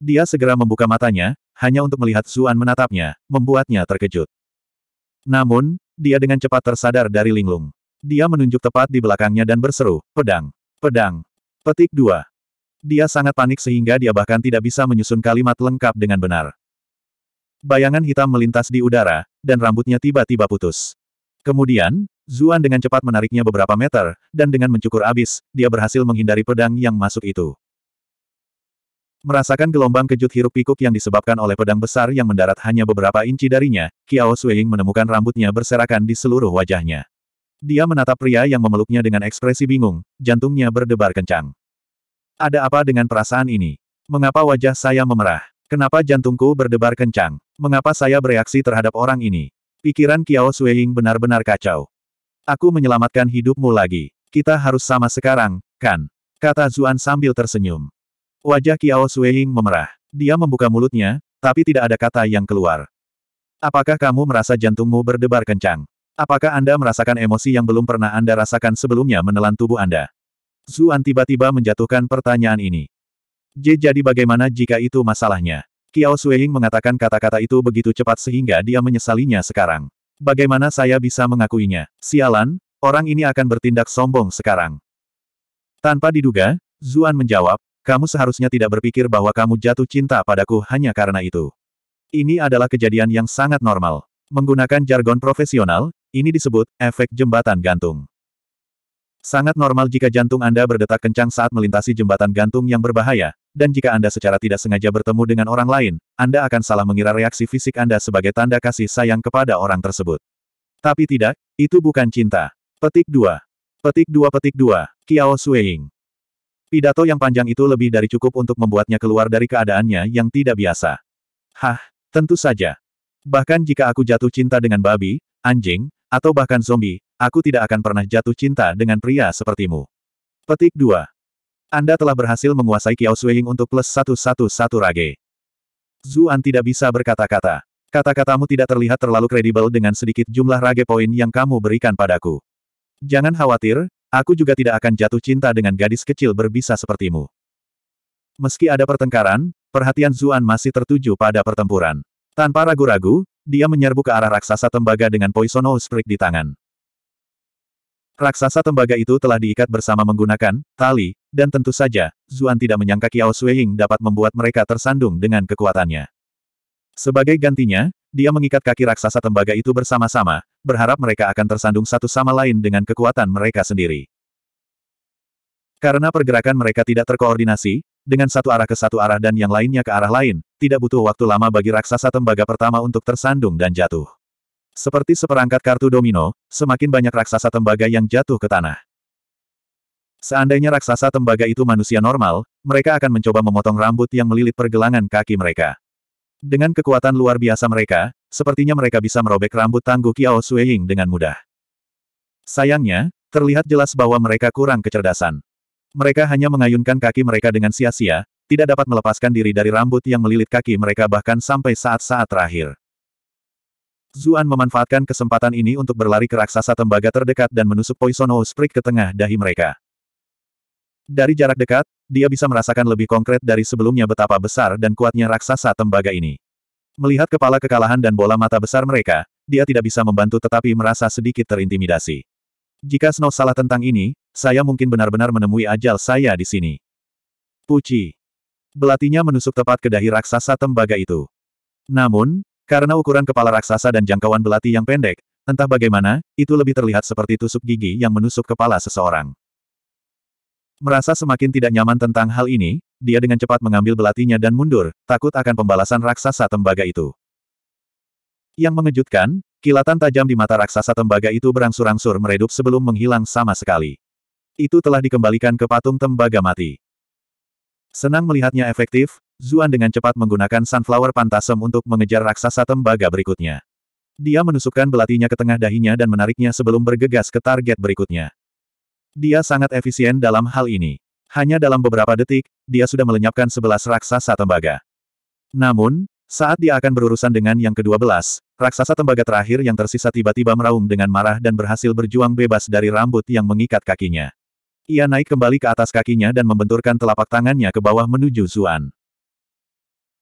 Dia segera membuka matanya, hanya untuk melihat Zuan menatapnya, membuatnya terkejut. Namun, dia dengan cepat tersadar dari linglung. Dia menunjuk tepat di belakangnya dan berseru, pedang, pedang, petik dua. Dia sangat panik sehingga dia bahkan tidak bisa menyusun kalimat lengkap dengan benar. Bayangan hitam melintas di udara, dan rambutnya tiba-tiba putus. Kemudian, Zuan dengan cepat menariknya beberapa meter, dan dengan mencukur abis, dia berhasil menghindari pedang yang masuk itu. Merasakan gelombang kejut hiruk pikuk yang disebabkan oleh pedang besar yang mendarat hanya beberapa inci darinya, Qiao Suying menemukan rambutnya berserakan di seluruh wajahnya. Dia menatap pria yang memeluknya dengan ekspresi bingung, jantungnya berdebar kencang. Ada apa dengan perasaan ini? Mengapa wajah saya memerah? Kenapa jantungku berdebar kencang? Mengapa saya bereaksi terhadap orang ini? Pikiran Qiao Suying benar-benar kacau. Aku menyelamatkan hidupmu lagi. Kita harus sama sekarang, kan? Kata Zuan sambil tersenyum. Wajah Kiao Sueying memerah. Dia membuka mulutnya, tapi tidak ada kata yang keluar. Apakah kamu merasa jantungmu berdebar kencang? Apakah Anda merasakan emosi yang belum pernah Anda rasakan sebelumnya menelan tubuh Anda? Zuan tiba-tiba menjatuhkan pertanyaan ini. J jadi bagaimana jika itu masalahnya? Kiao Sueying mengatakan kata-kata itu begitu cepat sehingga dia menyesalinya sekarang. Bagaimana saya bisa mengakuinya? Sialan, orang ini akan bertindak sombong sekarang. Tanpa diduga, Zuan menjawab, kamu seharusnya tidak berpikir bahwa kamu jatuh cinta padaku hanya karena itu. Ini adalah kejadian yang sangat normal. Menggunakan jargon profesional, ini disebut efek jembatan gantung. Sangat normal jika jantung Anda berdetak kencang saat melintasi jembatan gantung yang berbahaya, dan jika Anda secara tidak sengaja bertemu dengan orang lain, Anda akan salah mengira reaksi fisik Anda sebagai tanda kasih sayang kepada orang tersebut. Tapi tidak, itu bukan cinta. Petik 2. Petik 2 Petik 2, Kiao Sueying. Pidato yang panjang itu lebih dari cukup untuk membuatnya keluar dari keadaannya yang tidak biasa. Hah, tentu saja. Bahkan jika aku jatuh cinta dengan babi, anjing, atau bahkan zombie, aku tidak akan pernah jatuh cinta dengan pria sepertimu. Petik 2. Anda telah berhasil menguasai Kiao Shuiying untuk plus satu satu rage. Zuan tidak bisa berkata-kata. Kata-katamu tidak terlihat terlalu kredibel dengan sedikit jumlah rage poin yang kamu berikan padaku. Jangan khawatir, aku juga tidak akan jatuh cinta dengan gadis kecil berbisa sepertimu. Meski ada pertengkaran, perhatian Zuan masih tertuju pada pertempuran. Tanpa ragu-ragu, dia menyerbu ke arah raksasa tembaga dengan Poisonous Prick di tangan. Raksasa tembaga itu telah diikat bersama menggunakan tali, dan tentu saja, Zuan tidak menyangka Kiao Suihing dapat membuat mereka tersandung dengan kekuatannya. Sebagai gantinya, dia mengikat kaki raksasa tembaga itu bersama-sama, berharap mereka akan tersandung satu sama lain dengan kekuatan mereka sendiri. Karena pergerakan mereka tidak terkoordinasi, dengan satu arah ke satu arah dan yang lainnya ke arah lain, tidak butuh waktu lama bagi raksasa tembaga pertama untuk tersandung dan jatuh. Seperti seperangkat kartu domino, semakin banyak raksasa tembaga yang jatuh ke tanah. Seandainya raksasa tembaga itu manusia normal, mereka akan mencoba memotong rambut yang melilit pergelangan kaki mereka. Dengan kekuatan luar biasa mereka, sepertinya mereka bisa merobek rambut tangguh Kiao Sueying dengan mudah. Sayangnya, terlihat jelas bahwa mereka kurang kecerdasan. Mereka hanya mengayunkan kaki mereka dengan sia-sia, tidak dapat melepaskan diri dari rambut yang melilit kaki mereka bahkan sampai saat-saat terakhir. Zuan memanfaatkan kesempatan ini untuk berlari ke raksasa tembaga terdekat dan menusuk Poison Oak Sprig ke tengah dahi mereka. Dari jarak dekat, dia bisa merasakan lebih konkret dari sebelumnya betapa besar dan kuatnya raksasa tembaga ini. Melihat kepala kekalahan dan bola mata besar mereka, dia tidak bisa membantu tetapi merasa sedikit terintimidasi. Jika Snow salah tentang ini, saya mungkin benar-benar menemui ajal saya di sini. Puci. Belatinya menusuk tepat ke dahi raksasa tembaga itu. Namun, karena ukuran kepala raksasa dan jangkauan belati yang pendek, entah bagaimana, itu lebih terlihat seperti tusuk gigi yang menusuk kepala seseorang. Merasa semakin tidak nyaman tentang hal ini, dia dengan cepat mengambil belatinya dan mundur, takut akan pembalasan raksasa tembaga itu. Yang mengejutkan, kilatan tajam di mata raksasa tembaga itu berangsur-angsur meredup sebelum menghilang sama sekali. Itu telah dikembalikan ke patung tembaga mati. Senang melihatnya efektif, Zuan dengan cepat menggunakan Sunflower Pantasem untuk mengejar raksasa tembaga berikutnya. Dia menusukkan belatinya ke tengah dahinya dan menariknya sebelum bergegas ke target berikutnya. Dia sangat efisien dalam hal ini. Hanya dalam beberapa detik, dia sudah melenyapkan sebelas raksasa tembaga. Namun, saat dia akan berurusan dengan yang kedua belas, raksasa tembaga terakhir yang tersisa tiba-tiba meraung dengan marah dan berhasil berjuang bebas dari rambut yang mengikat kakinya. Ia naik kembali ke atas kakinya dan membenturkan telapak tangannya ke bawah menuju Zuan.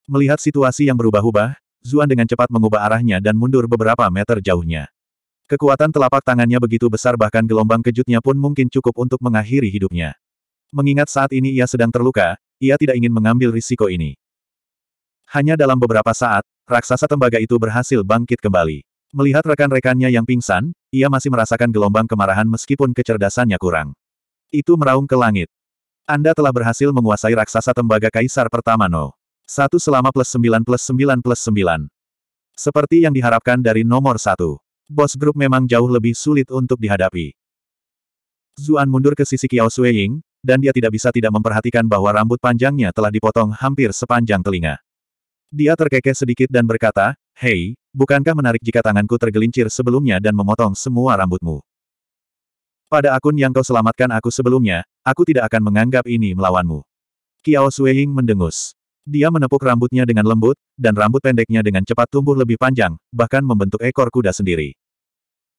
Melihat situasi yang berubah-ubah, Zuan dengan cepat mengubah arahnya dan mundur beberapa meter jauhnya. Kekuatan telapak tangannya begitu besar bahkan gelombang kejutnya pun mungkin cukup untuk mengakhiri hidupnya. Mengingat saat ini ia sedang terluka, ia tidak ingin mengambil risiko ini. Hanya dalam beberapa saat, raksasa tembaga itu berhasil bangkit kembali. Melihat rekan-rekannya yang pingsan, ia masih merasakan gelombang kemarahan meskipun kecerdasannya kurang. Itu meraung ke langit. Anda telah berhasil menguasai raksasa tembaga kaisar pertama Noh. Satu selama plus sembilan plus sembilan plus sembilan. Seperti yang diharapkan dari nomor satu. Bos grup memang jauh lebih sulit untuk dihadapi. Zuan mundur ke sisi Kiao Sueying, dan dia tidak bisa tidak memperhatikan bahwa rambut panjangnya telah dipotong hampir sepanjang telinga. Dia terkekeh sedikit dan berkata, Hei, bukankah menarik jika tanganku tergelincir sebelumnya dan memotong semua rambutmu? Pada akun yang kau selamatkan aku sebelumnya, aku tidak akan menganggap ini melawanmu. Kiao Sueying mendengus. Dia menepuk rambutnya dengan lembut, dan rambut pendeknya dengan cepat tumbuh lebih panjang, bahkan membentuk ekor kuda sendiri.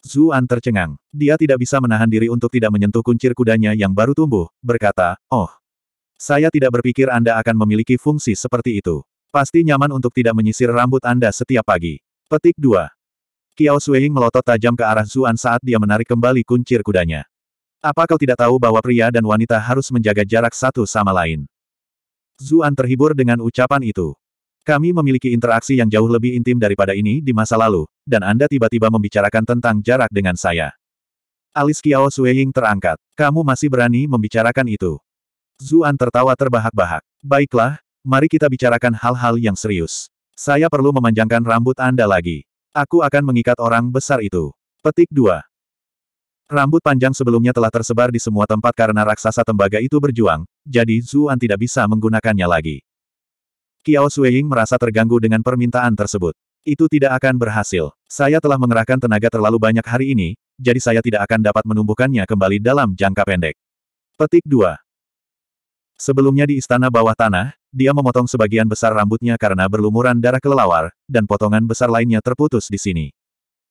Zuan tercengang. Dia tidak bisa menahan diri untuk tidak menyentuh kuncir kudanya yang baru tumbuh, berkata, Oh, saya tidak berpikir Anda akan memiliki fungsi seperti itu. Pasti nyaman untuk tidak menyisir rambut Anda setiap pagi. Petik 2. Kiao Sueying melotot tajam ke arah Zuan saat dia menarik kembali kuncir kudanya. Apa kau tidak tahu bahwa pria dan wanita harus menjaga jarak satu sama lain? Zuan terhibur dengan ucapan itu. Kami memiliki interaksi yang jauh lebih intim daripada ini di masa lalu, dan Anda tiba-tiba membicarakan tentang jarak dengan saya. Alis Kiao Sueying terangkat. Kamu masih berani membicarakan itu. Zuan tertawa terbahak-bahak. Baiklah, mari kita bicarakan hal-hal yang serius. Saya perlu memanjangkan rambut Anda lagi. Aku akan mengikat orang besar itu. Petik 2. Rambut panjang sebelumnya telah tersebar di semua tempat karena raksasa tembaga itu berjuang, jadi Zuan tidak bisa menggunakannya lagi. Kiao Sueying merasa terganggu dengan permintaan tersebut. Itu tidak akan berhasil. Saya telah mengerahkan tenaga terlalu banyak hari ini, jadi saya tidak akan dapat menumbuhkannya kembali dalam jangka pendek. Petik 2. Sebelumnya di istana bawah tanah, dia memotong sebagian besar rambutnya karena berlumuran darah kelelawar, dan potongan besar lainnya terputus di sini.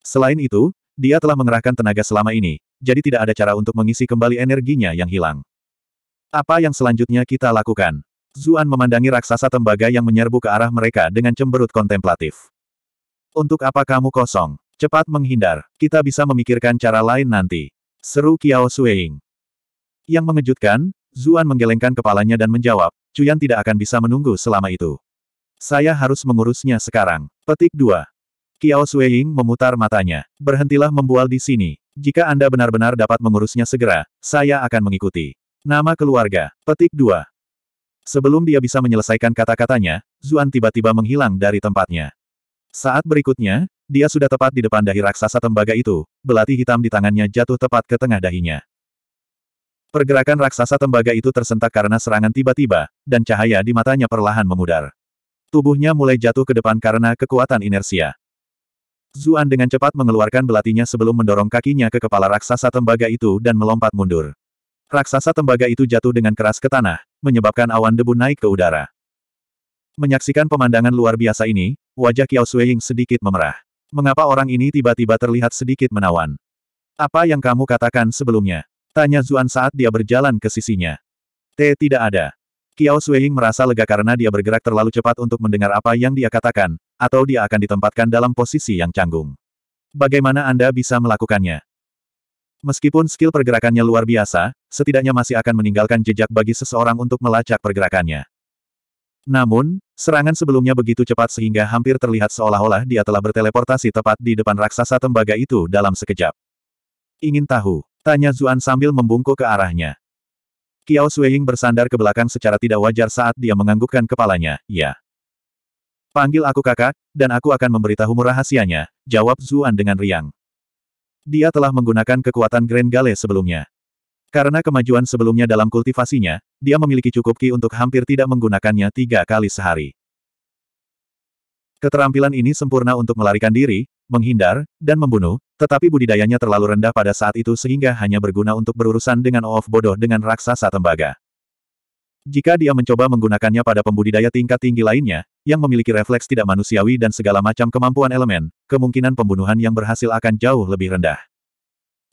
Selain itu, dia telah mengerahkan tenaga selama ini, jadi tidak ada cara untuk mengisi kembali energinya yang hilang. Apa yang selanjutnya kita lakukan? Zuan memandangi raksasa tembaga yang menyerbu ke arah mereka dengan cemberut kontemplatif. Untuk apa kamu kosong? Cepat menghindar. Kita bisa memikirkan cara lain nanti. Seru Kiao Sueing. Yang mengejutkan, Zuan menggelengkan kepalanya dan menjawab, Cuyan tidak akan bisa menunggu selama itu. Saya harus mengurusnya sekarang. Petik 2. Kiao Sueying memutar matanya. Berhentilah membual di sini. Jika Anda benar-benar dapat mengurusnya segera, saya akan mengikuti. Nama keluarga, petik 2. Sebelum dia bisa menyelesaikan kata-katanya, Zuan tiba-tiba menghilang dari tempatnya. Saat berikutnya, dia sudah tepat di depan dahi raksasa tembaga itu, belati hitam di tangannya jatuh tepat ke tengah dahinya. Pergerakan raksasa tembaga itu tersentak karena serangan tiba-tiba, dan cahaya di matanya perlahan memudar. Tubuhnya mulai jatuh ke depan karena kekuatan inersia. Zuan dengan cepat mengeluarkan belatinya sebelum mendorong kakinya ke kepala raksasa tembaga itu dan melompat mundur. Raksasa tembaga itu jatuh dengan keras ke tanah, menyebabkan awan debu naik ke udara. Menyaksikan pemandangan luar biasa ini, wajah Kiao Suiying sedikit memerah. Mengapa orang ini tiba-tiba terlihat sedikit menawan? Apa yang kamu katakan sebelumnya? Tanya Zuan saat dia berjalan ke sisinya. T eh, tidak ada. Kiao Suiying merasa lega karena dia bergerak terlalu cepat untuk mendengar apa yang dia katakan, atau dia akan ditempatkan dalam posisi yang canggung. Bagaimana Anda bisa melakukannya? Meskipun skill pergerakannya luar biasa, setidaknya masih akan meninggalkan jejak bagi seseorang untuk melacak pergerakannya. Namun, serangan sebelumnya begitu cepat sehingga hampir terlihat seolah-olah dia telah berteleportasi tepat di depan raksasa tembaga itu dalam sekejap. Ingin tahu? Tanya Zuan sambil membungkuk ke arahnya. Kiao Sueying bersandar ke belakang secara tidak wajar saat dia menganggukkan kepalanya, ya. Panggil aku kakak, dan aku akan memberitahumu rahasianya, jawab Zuan dengan riang. Dia telah menggunakan kekuatan Grand Gale sebelumnya. Karena kemajuan sebelumnya dalam kultivasinya, dia memiliki cukup ki untuk hampir tidak menggunakannya tiga kali sehari. Keterampilan ini sempurna untuk melarikan diri, menghindar, dan membunuh, tetapi budidayanya terlalu rendah pada saat itu sehingga hanya berguna untuk berurusan dengan Oof bodoh dengan raksasa tembaga. Jika dia mencoba menggunakannya pada pembudidaya tingkat tinggi lainnya, yang memiliki refleks tidak manusiawi dan segala macam kemampuan elemen, kemungkinan pembunuhan yang berhasil akan jauh lebih rendah.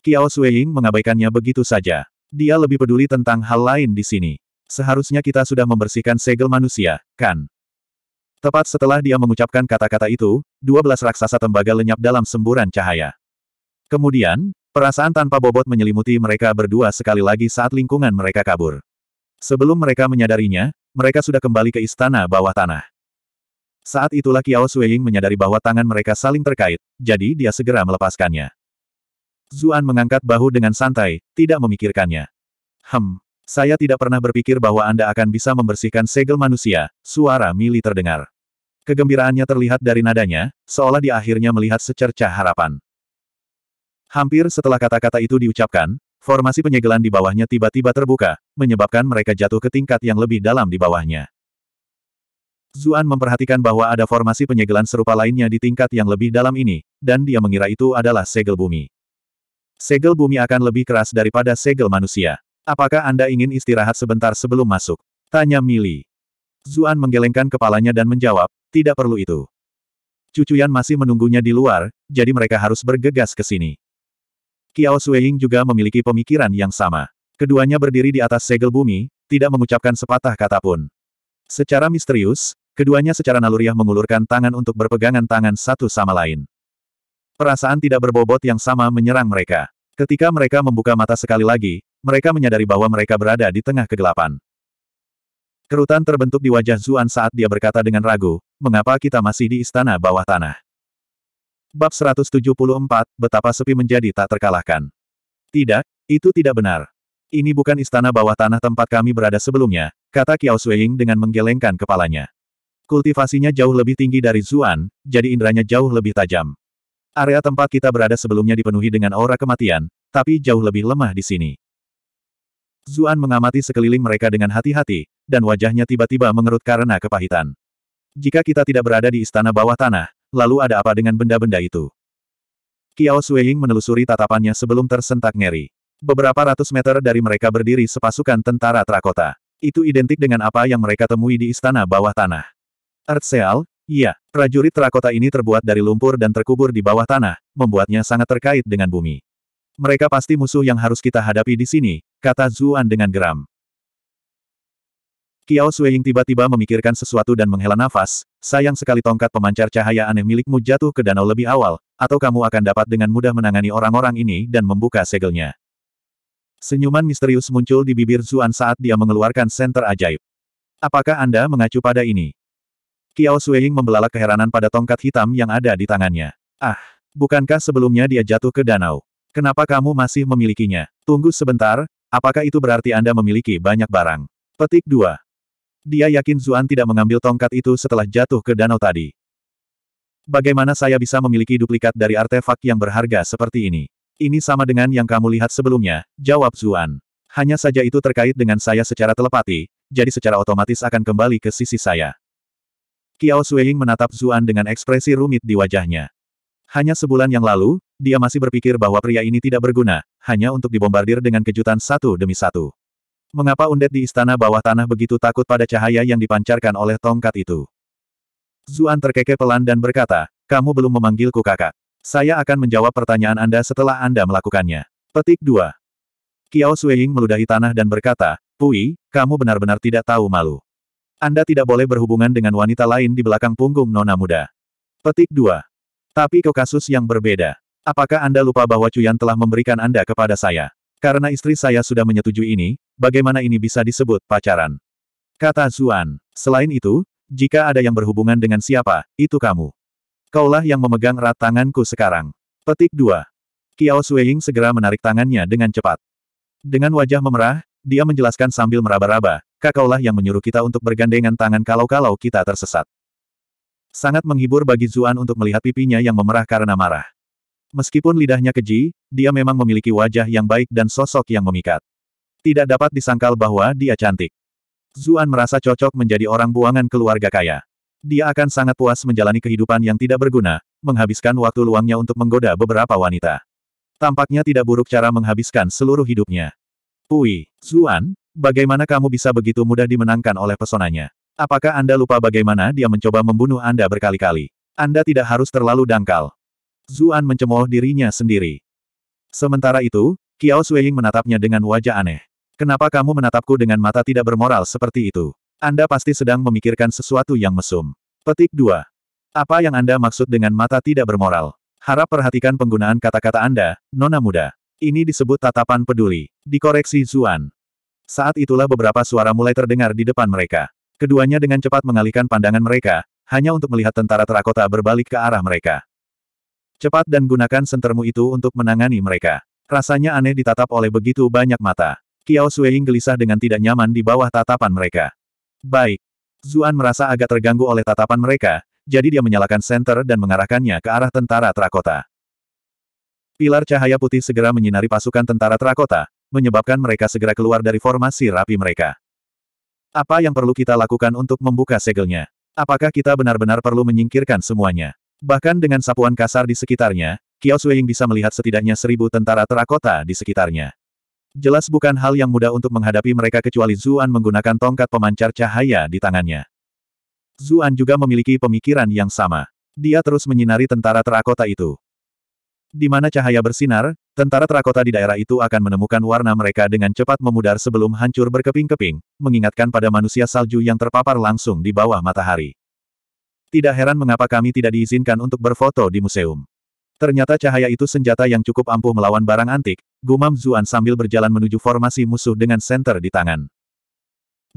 Kiao Sueying mengabaikannya begitu saja. Dia lebih peduli tentang hal lain di sini. Seharusnya kita sudah membersihkan segel manusia, kan? Tepat setelah dia mengucapkan kata-kata itu, dua belas raksasa tembaga lenyap dalam semburan cahaya. Kemudian, perasaan tanpa bobot menyelimuti mereka berdua sekali lagi saat lingkungan mereka kabur. Sebelum mereka menyadarinya, mereka sudah kembali ke istana bawah tanah. Saat itulah Kiao Sueying menyadari bahwa tangan mereka saling terkait, jadi dia segera melepaskannya. Zuan mengangkat bahu dengan santai, tidak memikirkannya. Hem, saya tidak pernah berpikir bahwa Anda akan bisa membersihkan segel manusia, suara Mili terdengar. Kegembiraannya terlihat dari nadanya, seolah di akhirnya melihat secercah harapan. Hampir setelah kata-kata itu diucapkan, Formasi penyegelan di bawahnya tiba-tiba terbuka, menyebabkan mereka jatuh ke tingkat yang lebih dalam di bawahnya. Zuan memperhatikan bahwa ada formasi penyegelan serupa lainnya di tingkat yang lebih dalam ini, dan dia mengira itu adalah segel bumi. Segel bumi akan lebih keras daripada segel manusia. Apakah Anda ingin istirahat sebentar sebelum masuk? Tanya Mili. Zuan menggelengkan kepalanya dan menjawab, tidak perlu itu. Cucuyan masih menunggunya di luar, jadi mereka harus bergegas ke sini. Kiao Sueying juga memiliki pemikiran yang sama. Keduanya berdiri di atas segel bumi, tidak mengucapkan sepatah kata pun. Secara misterius, keduanya secara naluriah mengulurkan tangan untuk berpegangan tangan satu sama lain. Perasaan tidak berbobot yang sama menyerang mereka. Ketika mereka membuka mata sekali lagi, mereka menyadari bahwa mereka berada di tengah kegelapan. Kerutan terbentuk di wajah Zuan saat dia berkata dengan ragu, mengapa kita masih di istana bawah tanah? Bab 174, betapa sepi menjadi tak terkalahkan. Tidak, itu tidak benar. Ini bukan istana bawah tanah tempat kami berada sebelumnya, kata Kiao Shuiying dengan menggelengkan kepalanya. Kultivasinya jauh lebih tinggi dari Zuan, jadi inderanya jauh lebih tajam. Area tempat kita berada sebelumnya dipenuhi dengan aura kematian, tapi jauh lebih lemah di sini. Zuan mengamati sekeliling mereka dengan hati-hati, dan wajahnya tiba-tiba mengerut karena kepahitan. Jika kita tidak berada di istana bawah tanah, lalu ada apa dengan benda-benda itu? Kiao Sueying menelusuri tatapannya sebelum tersentak ngeri. Beberapa ratus meter dari mereka berdiri sepasukan tentara terakota. Itu identik dengan apa yang mereka temui di istana bawah tanah. Artseal, iya, prajurit terakota ini terbuat dari lumpur dan terkubur di bawah tanah, membuatnya sangat terkait dengan bumi. Mereka pasti musuh yang harus kita hadapi di sini, kata Zuan dengan geram. Kiao Sueying tiba-tiba memikirkan sesuatu dan menghela nafas, sayang sekali tongkat pemancar cahaya aneh milikmu jatuh ke danau lebih awal, atau kamu akan dapat dengan mudah menangani orang-orang ini dan membuka segelnya. Senyuman misterius muncul di bibir Zuan saat dia mengeluarkan senter ajaib. Apakah Anda mengacu pada ini? Kiao Sueying membelalak keheranan pada tongkat hitam yang ada di tangannya. Ah, bukankah sebelumnya dia jatuh ke danau? Kenapa kamu masih memilikinya? Tunggu sebentar, apakah itu berarti Anda memiliki banyak barang? Petik 2. Dia yakin Zuan tidak mengambil tongkat itu setelah jatuh ke danau tadi. Bagaimana saya bisa memiliki duplikat dari artefak yang berharga seperti ini? Ini sama dengan yang kamu lihat sebelumnya, jawab Zuan. Hanya saja itu terkait dengan saya secara telepati, jadi secara otomatis akan kembali ke sisi saya. Kiao Sueying menatap Zuan dengan ekspresi rumit di wajahnya. Hanya sebulan yang lalu, dia masih berpikir bahwa pria ini tidak berguna, hanya untuk dibombardir dengan kejutan satu demi satu. Mengapa undet di istana bawah tanah begitu takut pada cahaya yang dipancarkan oleh tongkat itu? Zuan terkekeh pelan dan berkata, kamu belum memanggilku kakak. Saya akan menjawab pertanyaan Anda setelah Anda melakukannya. Petik 2. Kiao Sueying meludahi tanah dan berkata, Pui, kamu benar-benar tidak tahu malu. Anda tidak boleh berhubungan dengan wanita lain di belakang punggung nona muda. Petik 2. Tapi ke kasus yang berbeda. Apakah Anda lupa bahwa Cuyan telah memberikan Anda kepada saya? Karena istri saya sudah menyetujui ini, bagaimana ini bisa disebut pacaran? Kata Zuan. Selain itu, jika ada yang berhubungan dengan siapa, itu kamu. Kaulah yang memegang erat tanganku sekarang. Petik 2. Kiao Sueying segera menarik tangannya dengan cepat. Dengan wajah memerah, dia menjelaskan sambil meraba-raba, kakaulah yang menyuruh kita untuk bergandengan tangan kalau-kalau kita tersesat. Sangat menghibur bagi Zuan untuk melihat pipinya yang memerah karena marah. Meskipun lidahnya keji, dia memang memiliki wajah yang baik dan sosok yang memikat. Tidak dapat disangkal bahwa dia cantik. Zuan merasa cocok menjadi orang buangan keluarga kaya. Dia akan sangat puas menjalani kehidupan yang tidak berguna, menghabiskan waktu luangnya untuk menggoda beberapa wanita. Tampaknya tidak buruk cara menghabiskan seluruh hidupnya. Pui, Zuan, bagaimana kamu bisa begitu mudah dimenangkan oleh pesonanya? Apakah Anda lupa bagaimana dia mencoba membunuh Anda berkali-kali? Anda tidak harus terlalu dangkal. Zuan mencemooh dirinya sendiri. Sementara itu, Kiao Sueying menatapnya dengan wajah aneh. Kenapa kamu menatapku dengan mata tidak bermoral seperti itu? Anda pasti sedang memikirkan sesuatu yang mesum. Petik 2. Apa yang Anda maksud dengan mata tidak bermoral? Harap perhatikan penggunaan kata-kata Anda, Nona Muda. Ini disebut tatapan peduli. Dikoreksi Zuan. Saat itulah beberapa suara mulai terdengar di depan mereka. Keduanya dengan cepat mengalihkan pandangan mereka, hanya untuk melihat tentara terakota berbalik ke arah mereka. Cepat dan gunakan sentermu itu untuk menangani mereka. Rasanya aneh ditatap oleh begitu banyak mata. Kiao Suying gelisah dengan tidak nyaman di bawah tatapan mereka. Baik. Zuan merasa agak terganggu oleh tatapan mereka, jadi dia menyalakan senter dan mengarahkannya ke arah tentara Trakota. Pilar cahaya putih segera menyinari pasukan tentara Trakota, menyebabkan mereka segera keluar dari formasi rapi mereka. Apa yang perlu kita lakukan untuk membuka segelnya? Apakah kita benar-benar perlu menyingkirkan semuanya? Bahkan dengan sapuan kasar di sekitarnya, Kiao Suying bisa melihat setidaknya seribu tentara terakota di sekitarnya. Jelas bukan hal yang mudah untuk menghadapi mereka kecuali Zuan menggunakan tongkat pemancar cahaya di tangannya. Zuan juga memiliki pemikiran yang sama. Dia terus menyinari tentara terakota itu. Di mana cahaya bersinar, tentara terakota di daerah itu akan menemukan warna mereka dengan cepat memudar sebelum hancur berkeping-keping, mengingatkan pada manusia salju yang terpapar langsung di bawah matahari. Tidak heran mengapa kami tidak diizinkan untuk berfoto di museum. Ternyata cahaya itu senjata yang cukup ampuh melawan barang antik, gumam Zuan sambil berjalan menuju formasi musuh dengan senter di tangan.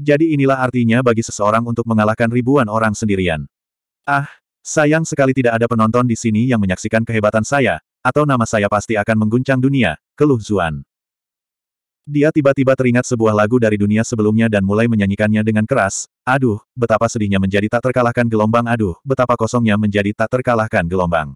Jadi inilah artinya bagi seseorang untuk mengalahkan ribuan orang sendirian. Ah, sayang sekali tidak ada penonton di sini yang menyaksikan kehebatan saya, atau nama saya pasti akan mengguncang dunia, keluh Zuan. Dia tiba-tiba teringat sebuah lagu dari dunia sebelumnya dan mulai menyanyikannya dengan keras. Aduh, betapa sedihnya menjadi tak terkalahkan gelombang. Aduh, betapa kosongnya menjadi tak terkalahkan gelombang.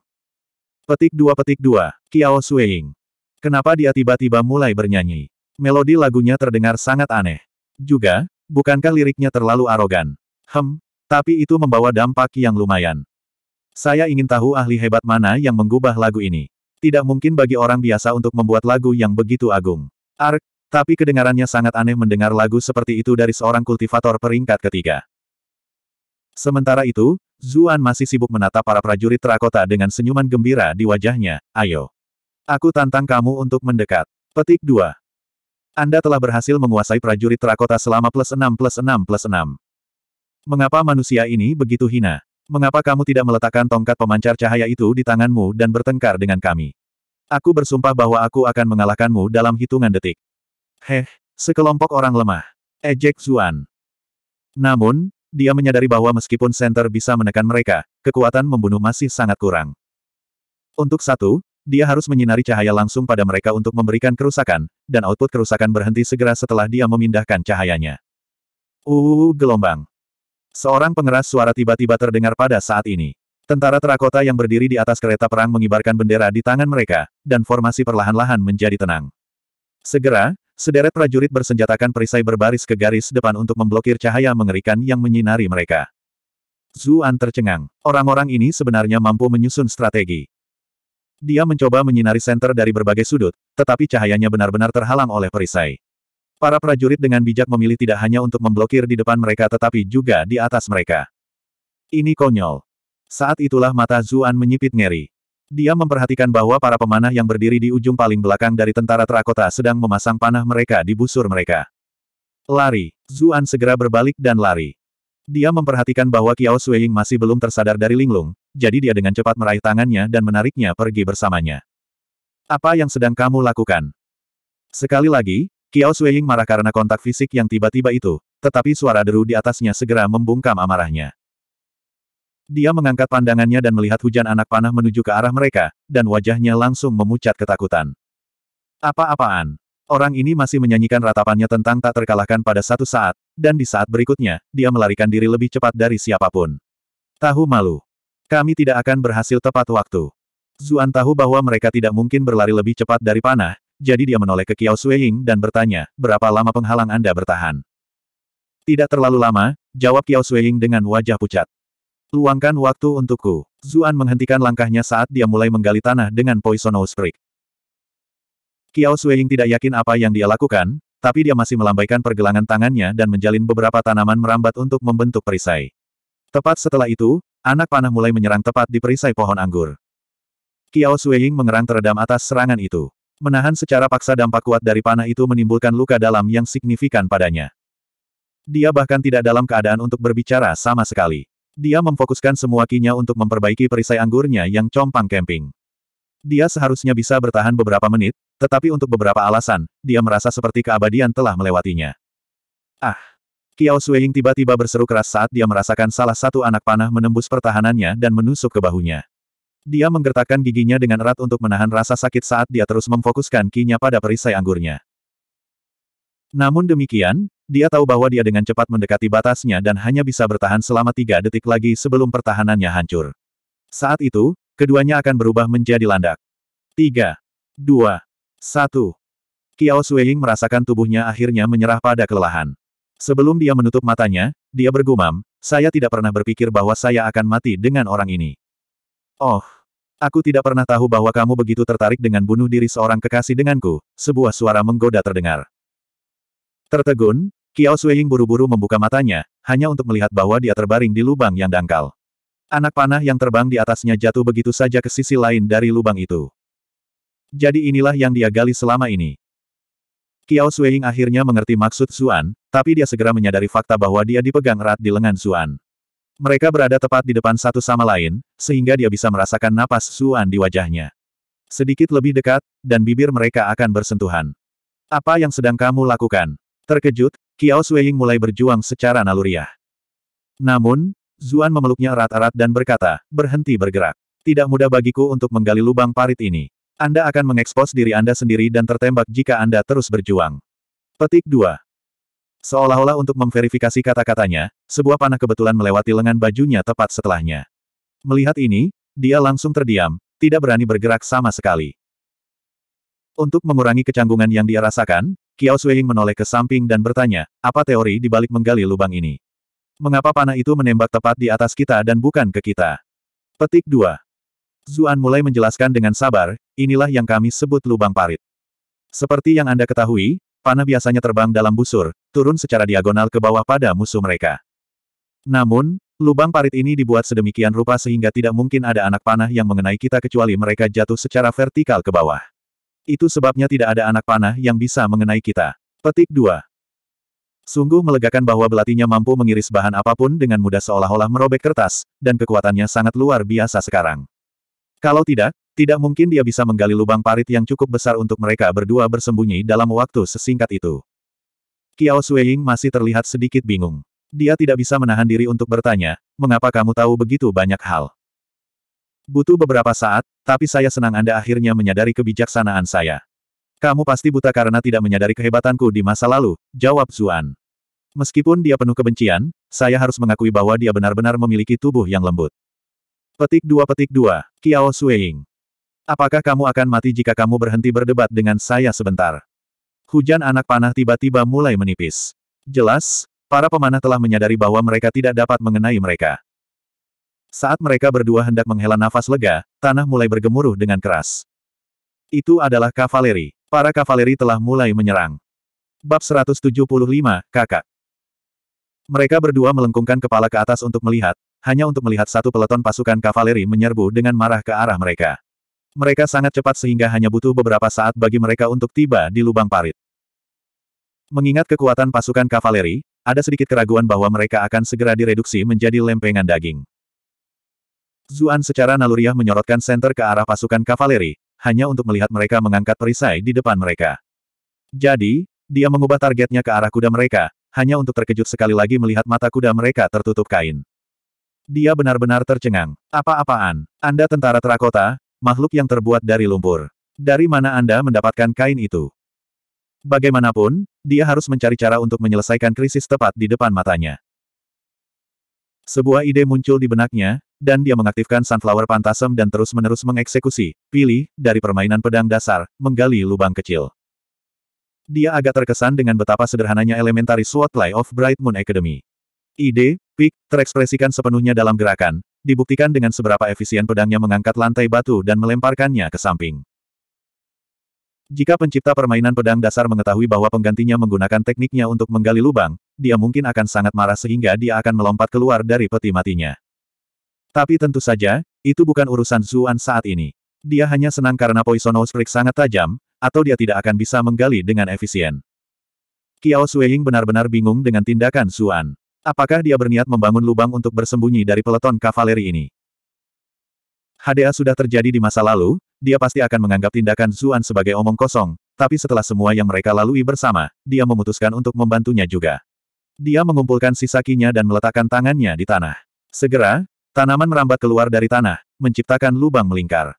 Petik dua petik dua, Kiao Sueying. Kenapa dia tiba-tiba mulai bernyanyi? Melodi lagunya terdengar sangat aneh. Juga, bukankah liriknya terlalu arogan? Hem, tapi itu membawa dampak yang lumayan. Saya ingin tahu ahli hebat mana yang menggubah lagu ini. Tidak mungkin bagi orang biasa untuk membuat lagu yang begitu agung. Ark, tapi kedengarannya sangat aneh mendengar lagu seperti itu dari seorang kultivator peringkat ketiga. Sementara itu, Zuan masih sibuk menata para prajurit terakota dengan senyuman gembira di wajahnya, ayo. Aku tantang kamu untuk mendekat. Petik 2. Anda telah berhasil menguasai prajurit terakota selama plus 6 plus 6 plus 6. Mengapa manusia ini begitu hina? Mengapa kamu tidak meletakkan tongkat pemancar cahaya itu di tanganmu dan bertengkar dengan kami? Aku bersumpah bahwa aku akan mengalahkanmu dalam hitungan detik. Heh, sekelompok orang lemah. Ejek eh, Zuan. Namun, dia menyadari bahwa meskipun Center bisa menekan mereka, kekuatan membunuh masih sangat kurang. Untuk satu, dia harus menyinari cahaya langsung pada mereka untuk memberikan kerusakan, dan output kerusakan berhenti segera setelah dia memindahkan cahayanya. Uh, gelombang. Seorang pengeras suara tiba-tiba terdengar pada saat ini. Tentara terakota yang berdiri di atas kereta perang mengibarkan bendera di tangan mereka, dan formasi perlahan-lahan menjadi tenang. Segera, Sederet prajurit bersenjatakan perisai berbaris ke garis depan untuk memblokir cahaya mengerikan yang menyinari mereka. Zuan tercengang. Orang-orang ini sebenarnya mampu menyusun strategi. Dia mencoba menyinari senter dari berbagai sudut, tetapi cahayanya benar-benar terhalang oleh perisai. Para prajurit dengan bijak memilih tidak hanya untuk memblokir di depan mereka tetapi juga di atas mereka. Ini konyol. Saat itulah mata Zuan menyipit ngeri. Dia memperhatikan bahwa para pemanah yang berdiri di ujung paling belakang dari tentara terakota sedang memasang panah mereka di busur mereka. Lari. Zuan segera berbalik dan lari. Dia memperhatikan bahwa Kiao Sueying masih belum tersadar dari linglung, jadi dia dengan cepat meraih tangannya dan menariknya pergi bersamanya. Apa yang sedang kamu lakukan? Sekali lagi, Kiao Sueying marah karena kontak fisik yang tiba-tiba itu, tetapi suara deru di atasnya segera membungkam amarahnya. Dia mengangkat pandangannya dan melihat hujan anak panah menuju ke arah mereka, dan wajahnya langsung memucat ketakutan. Apa-apaan? Orang ini masih menyanyikan ratapannya tentang tak terkalahkan pada satu saat, dan di saat berikutnya, dia melarikan diri lebih cepat dari siapapun. Tahu malu. Kami tidak akan berhasil tepat waktu. Zuan tahu bahwa mereka tidak mungkin berlari lebih cepat dari panah, jadi dia menoleh ke Kiao Sueying dan bertanya, berapa lama penghalang Anda bertahan? Tidak terlalu lama, jawab Kiao Sueying dengan wajah pucat. Luangkan waktu untukku. Zuan menghentikan langkahnya saat dia mulai menggali tanah dengan Poison sprig. Kiao Sueying tidak yakin apa yang dia lakukan, tapi dia masih melambaikan pergelangan tangannya dan menjalin beberapa tanaman merambat untuk membentuk perisai. Tepat setelah itu, anak panah mulai menyerang tepat di perisai pohon anggur. Kiao Sueying mengerang teredam atas serangan itu. Menahan secara paksa dampak kuat dari panah itu menimbulkan luka dalam yang signifikan padanya. Dia bahkan tidak dalam keadaan untuk berbicara sama sekali. Dia memfokuskan semua kinya untuk memperbaiki perisai anggurnya yang compang camping. Dia seharusnya bisa bertahan beberapa menit, tetapi untuk beberapa alasan, dia merasa seperti keabadian telah melewatinya. Ah! Kiao Sueying tiba-tiba berseru keras saat dia merasakan salah satu anak panah menembus pertahanannya dan menusuk ke bahunya. Dia menggertakkan giginya dengan erat untuk menahan rasa sakit saat dia terus memfokuskan kinya pada perisai anggurnya. Namun demikian, dia tahu bahwa dia dengan cepat mendekati batasnya dan hanya bisa bertahan selama tiga detik lagi sebelum pertahanannya hancur. Saat itu, keduanya akan berubah menjadi landak. 3, 2, 1. Kiao Sueying merasakan tubuhnya akhirnya menyerah pada kelelahan. Sebelum dia menutup matanya, dia bergumam, saya tidak pernah berpikir bahwa saya akan mati dengan orang ini. Oh, aku tidak pernah tahu bahwa kamu begitu tertarik dengan bunuh diri seorang kekasih denganku, sebuah suara menggoda terdengar. Tertegun, Kiao Suihing buru-buru membuka matanya, hanya untuk melihat bahwa dia terbaring di lubang yang dangkal. Anak panah yang terbang di atasnya jatuh begitu saja ke sisi lain dari lubang itu. Jadi inilah yang dia gali selama ini. Kiao Suihing akhirnya mengerti maksud Zuan, tapi dia segera menyadari fakta bahwa dia dipegang erat di lengan Zuan. Mereka berada tepat di depan satu sama lain, sehingga dia bisa merasakan napas Zuan di wajahnya. Sedikit lebih dekat, dan bibir mereka akan bersentuhan. Apa yang sedang kamu lakukan? Terkejut, Kiao Sueying mulai berjuang secara naluriah. Namun, Zuan memeluknya erat-erat dan berkata, berhenti bergerak. Tidak mudah bagiku untuk menggali lubang parit ini. Anda akan mengekspos diri Anda sendiri dan tertembak jika Anda terus berjuang. Petik 2. Seolah-olah untuk memverifikasi kata-katanya, sebuah panah kebetulan melewati lengan bajunya tepat setelahnya. Melihat ini, dia langsung terdiam, tidak berani bergerak sama sekali. Untuk mengurangi kecanggungan yang dia rasakan, Kiao Sueying menoleh ke samping dan bertanya, apa teori di balik menggali lubang ini? Mengapa panah itu menembak tepat di atas kita dan bukan ke kita? Petik 2. Zuan mulai menjelaskan dengan sabar, inilah yang kami sebut lubang parit. Seperti yang Anda ketahui, panah biasanya terbang dalam busur, turun secara diagonal ke bawah pada musuh mereka. Namun, lubang parit ini dibuat sedemikian rupa sehingga tidak mungkin ada anak panah yang mengenai kita kecuali mereka jatuh secara vertikal ke bawah. Itu sebabnya tidak ada anak panah yang bisa mengenai kita. Petik 2. Sungguh melegakan bahwa belatinya mampu mengiris bahan apapun dengan mudah seolah-olah merobek kertas, dan kekuatannya sangat luar biasa sekarang. Kalau tidak, tidak mungkin dia bisa menggali lubang parit yang cukup besar untuk mereka berdua bersembunyi dalam waktu sesingkat itu. Kiao Sueying masih terlihat sedikit bingung. Dia tidak bisa menahan diri untuk bertanya, mengapa kamu tahu begitu banyak hal? Butuh beberapa saat, tapi saya senang Anda akhirnya menyadari kebijaksanaan saya. Kamu pasti buta karena tidak menyadari kehebatanku di masa lalu, jawab Zuan. Meskipun dia penuh kebencian, saya harus mengakui bahwa dia benar-benar memiliki tubuh yang lembut. Petik 2 Petik 2, Kiao Sueying. Apakah kamu akan mati jika kamu berhenti berdebat dengan saya sebentar? Hujan anak panah tiba-tiba mulai menipis. Jelas, para pemanah telah menyadari bahwa mereka tidak dapat mengenai mereka. Saat mereka berdua hendak menghela nafas lega, tanah mulai bergemuruh dengan keras. Itu adalah kavaleri. Para kavaleri telah mulai menyerang. Bab 175, Kakak. Mereka berdua melengkungkan kepala ke atas untuk melihat, hanya untuk melihat satu peleton pasukan kavaleri menyerbu dengan marah ke arah mereka. Mereka sangat cepat sehingga hanya butuh beberapa saat bagi mereka untuk tiba di lubang parit. Mengingat kekuatan pasukan kavaleri, ada sedikit keraguan bahwa mereka akan segera direduksi menjadi lempengan daging. Zuan secara naluriah menyorotkan senter ke arah pasukan kavaleri, hanya untuk melihat mereka mengangkat perisai di depan mereka. Jadi, dia mengubah targetnya ke arah kuda mereka, hanya untuk terkejut sekali lagi melihat mata kuda mereka tertutup kain. Dia benar-benar tercengang. Apa-apaan? Anda tentara terakota, makhluk yang terbuat dari lumpur. Dari mana Anda mendapatkan kain itu? Bagaimanapun, dia harus mencari cara untuk menyelesaikan krisis tepat di depan matanya. Sebuah ide muncul di benaknya, dan dia mengaktifkan Sunflower Pantasem dan terus-menerus mengeksekusi, pilih, dari permainan pedang dasar, menggali lubang kecil. Dia agak terkesan dengan betapa sederhananya elementary swat Play of Bright Moon Academy. Ide, pik, terekspresikan sepenuhnya dalam gerakan, dibuktikan dengan seberapa efisien pedangnya mengangkat lantai batu dan melemparkannya ke samping. Jika pencipta permainan pedang dasar mengetahui bahwa penggantinya menggunakan tekniknya untuk menggali lubang, dia mungkin akan sangat marah sehingga dia akan melompat keluar dari peti matinya. Tapi tentu saja, itu bukan urusan Zuan saat ini. Dia hanya senang karena Poison Osprey sangat tajam, atau dia tidak akan bisa menggali dengan efisien. Kiao Sueying benar-benar bingung dengan tindakan Zuan. Apakah dia berniat membangun lubang untuk bersembunyi dari peleton kavaleri ini? HDA sudah terjadi di masa lalu, dia pasti akan menganggap tindakan Zuan sebagai omong kosong, tapi setelah semua yang mereka lalui bersama, dia memutuskan untuk membantunya juga. Dia mengumpulkan sisakinya dan meletakkan tangannya di tanah. Segera, Tanaman merambat keluar dari tanah, menciptakan lubang melingkar.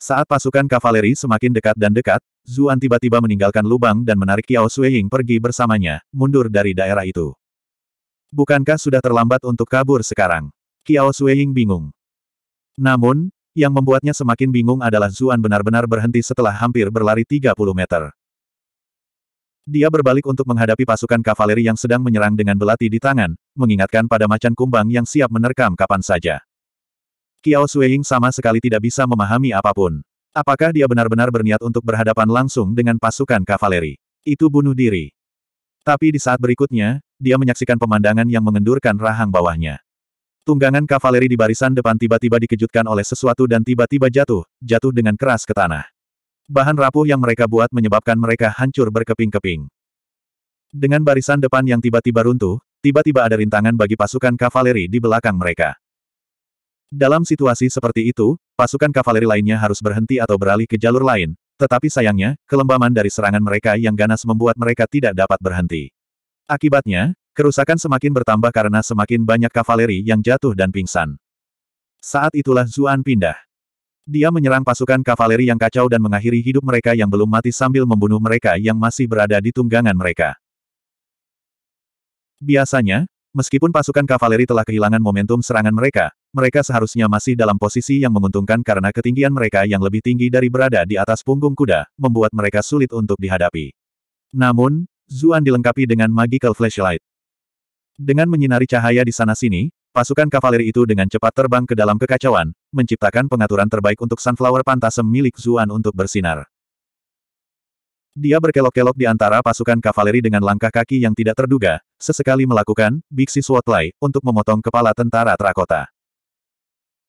Saat pasukan kavaleri semakin dekat dan dekat, Zuan tiba-tiba meninggalkan lubang dan menarik Yao Sueying pergi bersamanya, mundur dari daerah itu. Bukankah sudah terlambat untuk kabur sekarang? Kiao Sueying bingung. Namun, yang membuatnya semakin bingung adalah Zuan benar-benar berhenti setelah hampir berlari 30 meter. Dia berbalik untuk menghadapi pasukan kavaleri yang sedang menyerang dengan belati di tangan, mengingatkan pada macan kumbang yang siap menerkam kapan saja. Kiao Sueying sama sekali tidak bisa memahami apapun. Apakah dia benar-benar berniat untuk berhadapan langsung dengan pasukan kavaleri? Itu bunuh diri. Tapi di saat berikutnya, dia menyaksikan pemandangan yang mengendurkan rahang bawahnya. Tunggangan kavaleri di barisan depan tiba-tiba dikejutkan oleh sesuatu dan tiba-tiba jatuh, jatuh dengan keras ke tanah. Bahan rapuh yang mereka buat menyebabkan mereka hancur berkeping-keping. Dengan barisan depan yang tiba-tiba runtuh, tiba-tiba ada rintangan bagi pasukan kavaleri di belakang mereka. Dalam situasi seperti itu, pasukan kavaleri lainnya harus berhenti atau beralih ke jalur lain, tetapi sayangnya, kelembaman dari serangan mereka yang ganas membuat mereka tidak dapat berhenti. Akibatnya, kerusakan semakin bertambah karena semakin banyak kavaleri yang jatuh dan pingsan. Saat itulah Zuan pindah. Dia menyerang pasukan kavaleri yang kacau dan mengakhiri hidup mereka yang belum mati sambil membunuh mereka yang masih berada di tunggangan mereka. Biasanya, meskipun pasukan kavaleri telah kehilangan momentum serangan mereka, mereka seharusnya masih dalam posisi yang menguntungkan karena ketinggian mereka yang lebih tinggi dari berada di atas punggung kuda, membuat mereka sulit untuk dihadapi. Namun, Zuan dilengkapi dengan magical flashlight. Dengan menyinari cahaya di sana-sini, Pasukan kavaleri itu dengan cepat terbang ke dalam kekacauan, menciptakan pengaturan terbaik untuk Sunflower Pantasem milik Zuan untuk bersinar. Dia berkelok-kelok di antara pasukan kavaleri dengan langkah kaki yang tidak terduga, sesekali melakukan Bixi Swordfly untuk memotong kepala tentara Trakota.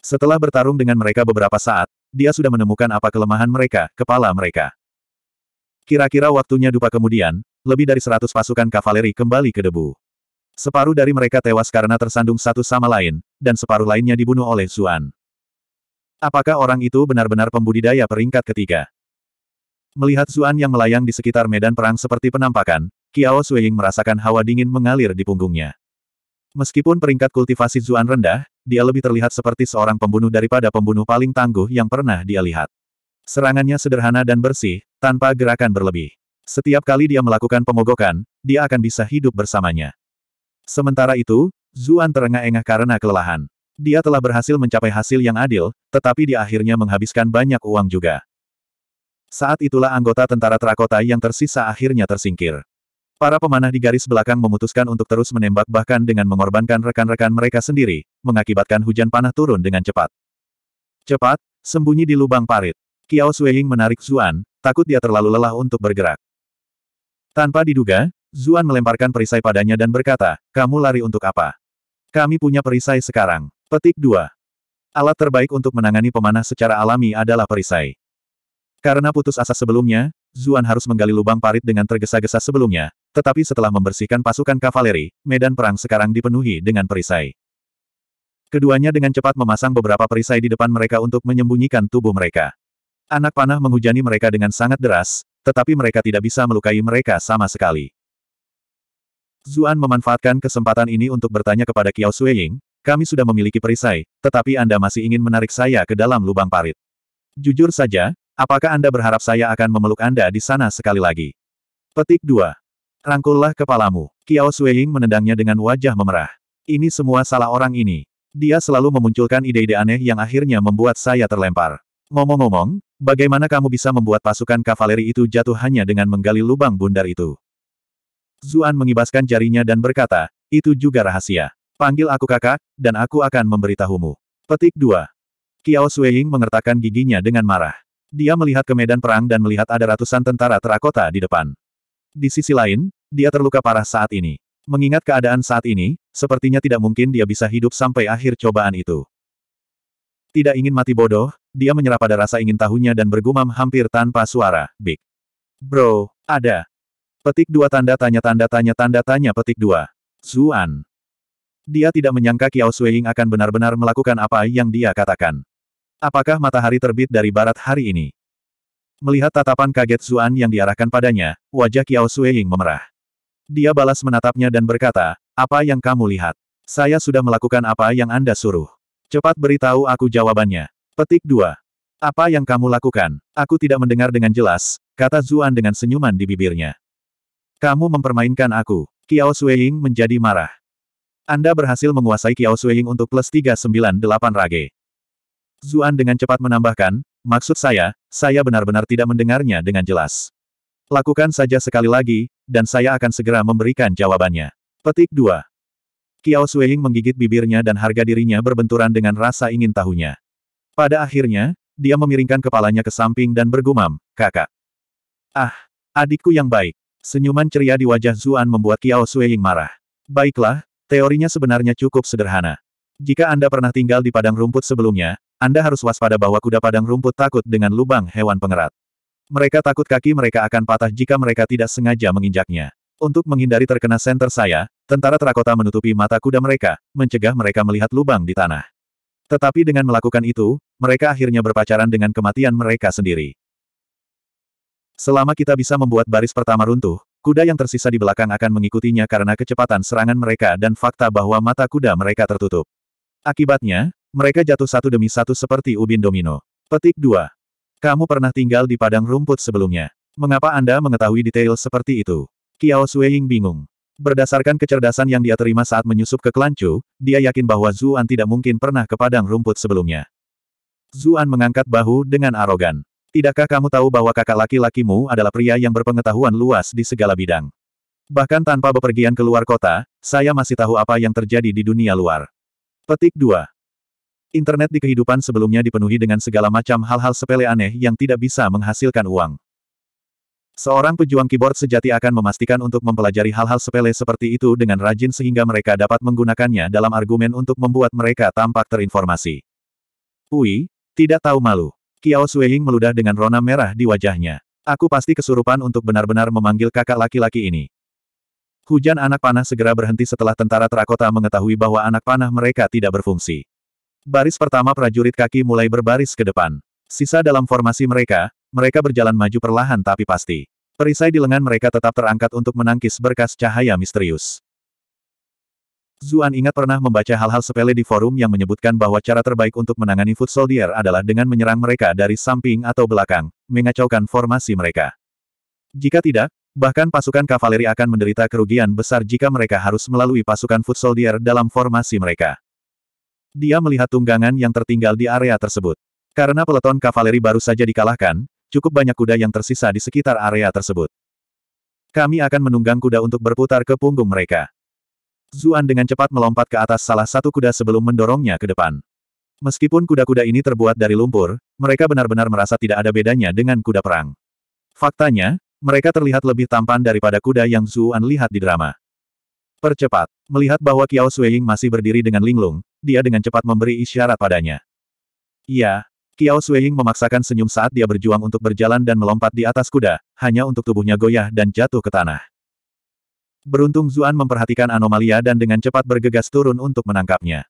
Setelah bertarung dengan mereka beberapa saat, dia sudah menemukan apa kelemahan mereka, kepala mereka. Kira-kira waktunya dupa kemudian, lebih dari seratus pasukan kavaleri kembali ke debu. Separuh dari mereka tewas karena tersandung satu sama lain, dan separuh lainnya dibunuh oleh Zuan. Apakah orang itu benar-benar pembudidaya peringkat ketiga? Melihat Zuan yang melayang di sekitar medan perang seperti penampakan, Kiao Suying merasakan hawa dingin mengalir di punggungnya. Meskipun peringkat kultivasi Zuan rendah, dia lebih terlihat seperti seorang pembunuh daripada pembunuh paling tangguh yang pernah dia lihat. Serangannya sederhana dan bersih, tanpa gerakan berlebih. Setiap kali dia melakukan pemogokan, dia akan bisa hidup bersamanya. Sementara itu, Zuan terengah-engah karena kelelahan. Dia telah berhasil mencapai hasil yang adil, tetapi dia akhirnya menghabiskan banyak uang juga. Saat itulah anggota tentara terakota yang tersisa akhirnya tersingkir. Para pemanah di garis belakang memutuskan untuk terus menembak bahkan dengan mengorbankan rekan-rekan mereka sendiri, mengakibatkan hujan panah turun dengan cepat. Cepat, sembunyi di lubang parit. Kiao Sueying menarik Zuan, takut dia terlalu lelah untuk bergerak. Tanpa diduga, Zuan melemparkan perisai padanya dan berkata, kamu lari untuk apa? Kami punya perisai sekarang. Petik 2. Alat terbaik untuk menangani pemanah secara alami adalah perisai. Karena putus asa sebelumnya, Zuan harus menggali lubang parit dengan tergesa-gesa sebelumnya, tetapi setelah membersihkan pasukan kavaleri, medan perang sekarang dipenuhi dengan perisai. Keduanya dengan cepat memasang beberapa perisai di depan mereka untuk menyembunyikan tubuh mereka. Anak panah menghujani mereka dengan sangat deras, tetapi mereka tidak bisa melukai mereka sama sekali. Zuan memanfaatkan kesempatan ini untuk bertanya kepada Kiao Xueying, kami sudah memiliki perisai, tetapi Anda masih ingin menarik saya ke dalam lubang parit. Jujur saja, apakah Anda berharap saya akan memeluk Anda di sana sekali lagi? Petik 2. Rangkullah kepalamu. Kiao Xueying menendangnya dengan wajah memerah. Ini semua salah orang ini. Dia selalu memunculkan ide-ide aneh yang akhirnya membuat saya terlempar. Ngomong-ngomong, bagaimana kamu bisa membuat pasukan kavaleri itu jatuh hanya dengan menggali lubang bundar itu? Zuan mengibaskan jarinya dan berkata, itu juga rahasia. Panggil aku kakak, dan aku akan memberitahumu. Petik 2. Kiao Sueying mengertakkan giginya dengan marah. Dia melihat ke medan perang dan melihat ada ratusan tentara terakota di depan. Di sisi lain, dia terluka parah saat ini. Mengingat keadaan saat ini, sepertinya tidak mungkin dia bisa hidup sampai akhir cobaan itu. Tidak ingin mati bodoh, dia menyerah pada rasa ingin tahunya dan bergumam hampir tanpa suara, Big. Bro, ada, Petik dua tanda tanya tanda tanya tanda tanya petik dua. Zuan. Dia tidak menyangka Kiao Suying akan benar-benar melakukan apa yang dia katakan. Apakah matahari terbit dari barat hari ini? Melihat tatapan kaget Zuan yang diarahkan padanya, wajah Kiao Suying memerah. Dia balas menatapnya dan berkata, apa yang kamu lihat? Saya sudah melakukan apa yang Anda suruh. Cepat beritahu aku jawabannya. Petik 2. Apa yang kamu lakukan? Aku tidak mendengar dengan jelas, kata Zuan dengan senyuman di bibirnya. Kamu mempermainkan aku. Kiao Sueying menjadi marah. Anda berhasil menguasai Kiao Sueying untuk plus 398 rage. Zuan dengan cepat menambahkan, maksud saya, saya benar-benar tidak mendengarnya dengan jelas. Lakukan saja sekali lagi, dan saya akan segera memberikan jawabannya. Petik 2. Kiao Sueying menggigit bibirnya dan harga dirinya berbenturan dengan rasa ingin tahunya. Pada akhirnya, dia memiringkan kepalanya ke samping dan bergumam, kakak. Ah, adikku yang baik. Senyuman ceria di wajah Zuan membuat Kiao Sueying marah. Baiklah, teorinya sebenarnya cukup sederhana. Jika Anda pernah tinggal di padang rumput sebelumnya, Anda harus waspada bahwa kuda padang rumput takut dengan lubang hewan pengerat. Mereka takut kaki mereka akan patah jika mereka tidak sengaja menginjaknya. Untuk menghindari terkena senter saya, tentara terakota menutupi mata kuda mereka, mencegah mereka melihat lubang di tanah. Tetapi dengan melakukan itu, mereka akhirnya berpacaran dengan kematian mereka sendiri. Selama kita bisa membuat baris pertama runtuh, kuda yang tersisa di belakang akan mengikutinya karena kecepatan serangan mereka dan fakta bahwa mata kuda mereka tertutup. Akibatnya, mereka jatuh satu demi satu seperti ubin domino. Petik 2. Kamu pernah tinggal di padang rumput sebelumnya. Mengapa Anda mengetahui detail seperti itu? Kiao Sueying bingung. Berdasarkan kecerdasan yang dia terima saat menyusup ke Kelancu, dia yakin bahwa Zuan tidak mungkin pernah ke padang rumput sebelumnya. Zuan mengangkat bahu dengan arogan. Tidakkah kamu tahu bahwa kakak laki-lakimu adalah pria yang berpengetahuan luas di segala bidang? Bahkan tanpa bepergian ke luar kota, saya masih tahu apa yang terjadi di dunia luar. Petik 2. Internet di kehidupan sebelumnya dipenuhi dengan segala macam hal-hal sepele aneh yang tidak bisa menghasilkan uang. Seorang pejuang keyboard sejati akan memastikan untuk mempelajari hal-hal sepele seperti itu dengan rajin sehingga mereka dapat menggunakannya dalam argumen untuk membuat mereka tampak terinformasi. Ui, tidak tahu malu. Kiao Suihing meludah dengan rona merah di wajahnya. Aku pasti kesurupan untuk benar-benar memanggil kakak laki-laki ini. Hujan anak panah segera berhenti setelah tentara terakota mengetahui bahwa anak panah mereka tidak berfungsi. Baris pertama prajurit kaki mulai berbaris ke depan. Sisa dalam formasi mereka, mereka berjalan maju perlahan tapi pasti. Perisai di lengan mereka tetap terangkat untuk menangkis berkas cahaya misterius. Zuan ingat pernah membaca hal-hal sepele di forum yang menyebutkan bahwa cara terbaik untuk menangani foot soldier adalah dengan menyerang mereka dari samping atau belakang, mengacaukan formasi mereka. Jika tidak, bahkan pasukan kavaleri akan menderita kerugian besar jika mereka harus melalui pasukan foot soldier dalam formasi mereka. Dia melihat tunggangan yang tertinggal di area tersebut. Karena peleton kavaleri baru saja dikalahkan, cukup banyak kuda yang tersisa di sekitar area tersebut. Kami akan menunggang kuda untuk berputar ke punggung mereka. Zuan dengan cepat melompat ke atas salah satu kuda sebelum mendorongnya ke depan. Meskipun kuda-kuda ini terbuat dari lumpur, mereka benar-benar merasa tidak ada bedanya dengan kuda perang. Faktanya, mereka terlihat lebih tampan daripada kuda yang Zuan lihat di drama. Percepat. Melihat bahwa Kiao Sueying masih berdiri dengan linglung, dia dengan cepat memberi isyarat padanya. Iya. Kiao Sueying memaksakan senyum saat dia berjuang untuk berjalan dan melompat di atas kuda, hanya untuk tubuhnya goyah dan jatuh ke tanah. Beruntung Zuan memperhatikan anomalia dan dengan cepat bergegas turun untuk menangkapnya.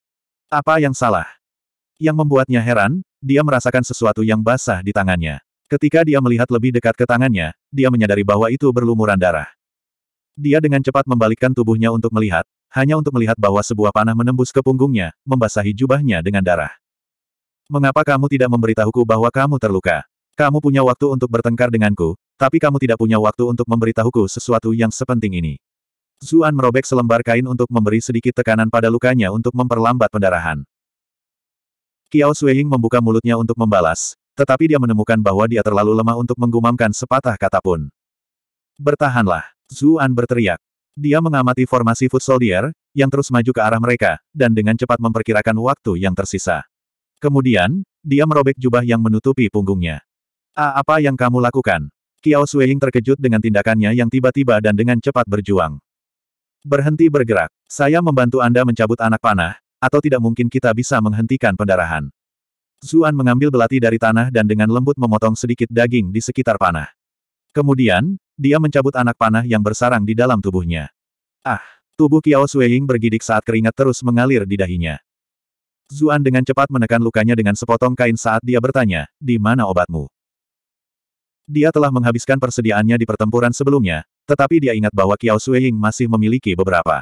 Apa yang salah? Yang membuatnya heran, dia merasakan sesuatu yang basah di tangannya. Ketika dia melihat lebih dekat ke tangannya, dia menyadari bahwa itu berlumuran darah. Dia dengan cepat membalikkan tubuhnya untuk melihat, hanya untuk melihat bahwa sebuah panah menembus ke punggungnya, membasahi jubahnya dengan darah. Mengapa kamu tidak memberitahuku bahwa kamu terluka? Kamu punya waktu untuk bertengkar denganku, tapi kamu tidak punya waktu untuk memberitahuku sesuatu yang sepenting ini. Zuan merobek selembar kain untuk memberi sedikit tekanan pada lukanya untuk memperlambat pendarahan. Kiao Suihing membuka mulutnya untuk membalas, tetapi dia menemukan bahwa dia terlalu lemah untuk menggumamkan sepatah kata pun. Bertahanlah, Zuan berteriak. Dia mengamati formasi foot soldier, yang terus maju ke arah mereka, dan dengan cepat memperkirakan waktu yang tersisa. Kemudian, dia merobek jubah yang menutupi punggungnya. A apa yang kamu lakukan? Kiao Suihing terkejut dengan tindakannya yang tiba-tiba dan dengan cepat berjuang. Berhenti bergerak. Saya membantu Anda mencabut anak panah, atau tidak mungkin kita bisa menghentikan pendarahan. Zuan mengambil belati dari tanah dan dengan lembut memotong sedikit daging di sekitar panah. Kemudian, dia mencabut anak panah yang bersarang di dalam tubuhnya. Ah, tubuh Kiao Sueying bergidik saat keringat terus mengalir di dahinya. Zuan dengan cepat menekan lukanya dengan sepotong kain saat dia bertanya, di mana obatmu? Dia telah menghabiskan persediaannya di pertempuran sebelumnya, tetapi dia ingat bahwa Kiao Sueying masih memiliki beberapa.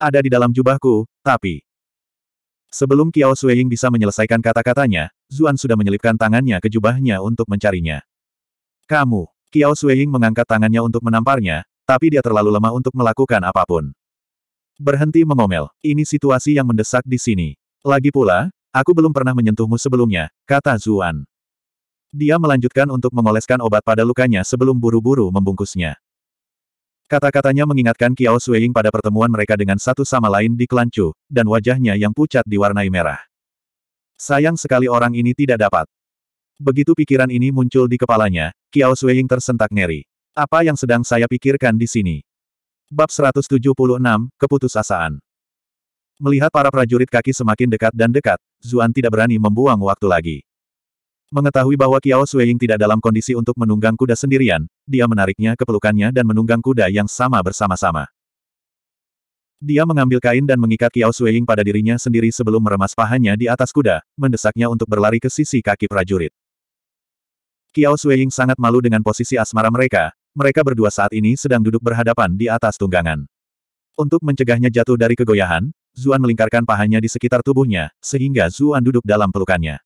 Ada di dalam jubahku, tapi... Sebelum Kiao Sueying bisa menyelesaikan kata-katanya, Zuan sudah menyelipkan tangannya ke jubahnya untuk mencarinya. Kamu! Kiao Sueying mengangkat tangannya untuk menamparnya, tapi dia terlalu lemah untuk melakukan apapun. Berhenti mengomel, ini situasi yang mendesak di sini. Lagi pula, aku belum pernah menyentuhmu sebelumnya, kata Zuan. Dia melanjutkan untuk mengoleskan obat pada lukanya sebelum buru-buru membungkusnya. Kata-katanya mengingatkan Kiao Sueying pada pertemuan mereka dengan satu sama lain di klan dan wajahnya yang pucat diwarnai merah. Sayang sekali orang ini tidak dapat. Begitu pikiran ini muncul di kepalanya, Kiao Sueying tersentak ngeri. Apa yang sedang saya pikirkan di sini? Bab 176, Keputusasaan Melihat para prajurit kaki semakin dekat dan dekat, Zuan tidak berani membuang waktu lagi. Mengetahui bahwa Kiao Sueying tidak dalam kondisi untuk menunggang kuda sendirian, dia menariknya ke pelukannya dan menunggang kuda yang sama bersama-sama. Dia mengambil kain dan mengikat Kiao Sueying pada dirinya sendiri sebelum meremas pahanya di atas kuda, mendesaknya untuk berlari ke sisi kaki prajurit. Kiao Sueying sangat malu dengan posisi asmara mereka, mereka berdua saat ini sedang duduk berhadapan di atas tunggangan. Untuk mencegahnya jatuh dari kegoyahan, Zuan melingkarkan pahanya di sekitar tubuhnya, sehingga Zuan duduk dalam pelukannya.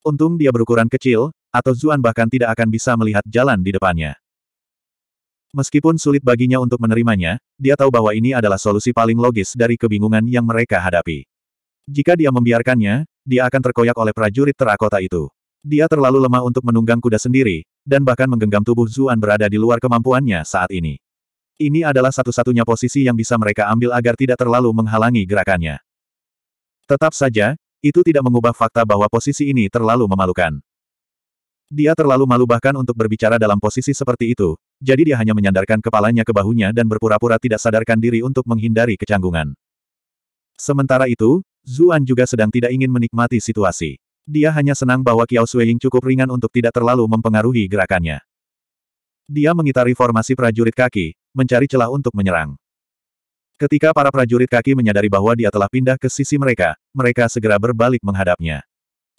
Untung dia berukuran kecil, atau Zuan bahkan tidak akan bisa melihat jalan di depannya. Meskipun sulit baginya untuk menerimanya, dia tahu bahwa ini adalah solusi paling logis dari kebingungan yang mereka hadapi. Jika dia membiarkannya, dia akan terkoyak oleh prajurit terakota itu. Dia terlalu lemah untuk menunggang kuda sendiri, dan bahkan menggenggam tubuh Zuan berada di luar kemampuannya saat ini. Ini adalah satu-satunya posisi yang bisa mereka ambil agar tidak terlalu menghalangi gerakannya. Tetap saja, itu tidak mengubah fakta bahwa posisi ini terlalu memalukan. Dia terlalu malu bahkan untuk berbicara dalam posisi seperti itu, jadi dia hanya menyandarkan kepalanya ke bahunya dan berpura-pura tidak sadarkan diri untuk menghindari kecanggungan. Sementara itu, Zuan juga sedang tidak ingin menikmati situasi. Dia hanya senang bahwa Kiao Sueying cukup ringan untuk tidak terlalu mempengaruhi gerakannya. Dia mengitari formasi prajurit kaki, mencari celah untuk menyerang. Ketika para prajurit kaki menyadari bahwa dia telah pindah ke sisi mereka, mereka segera berbalik menghadapnya.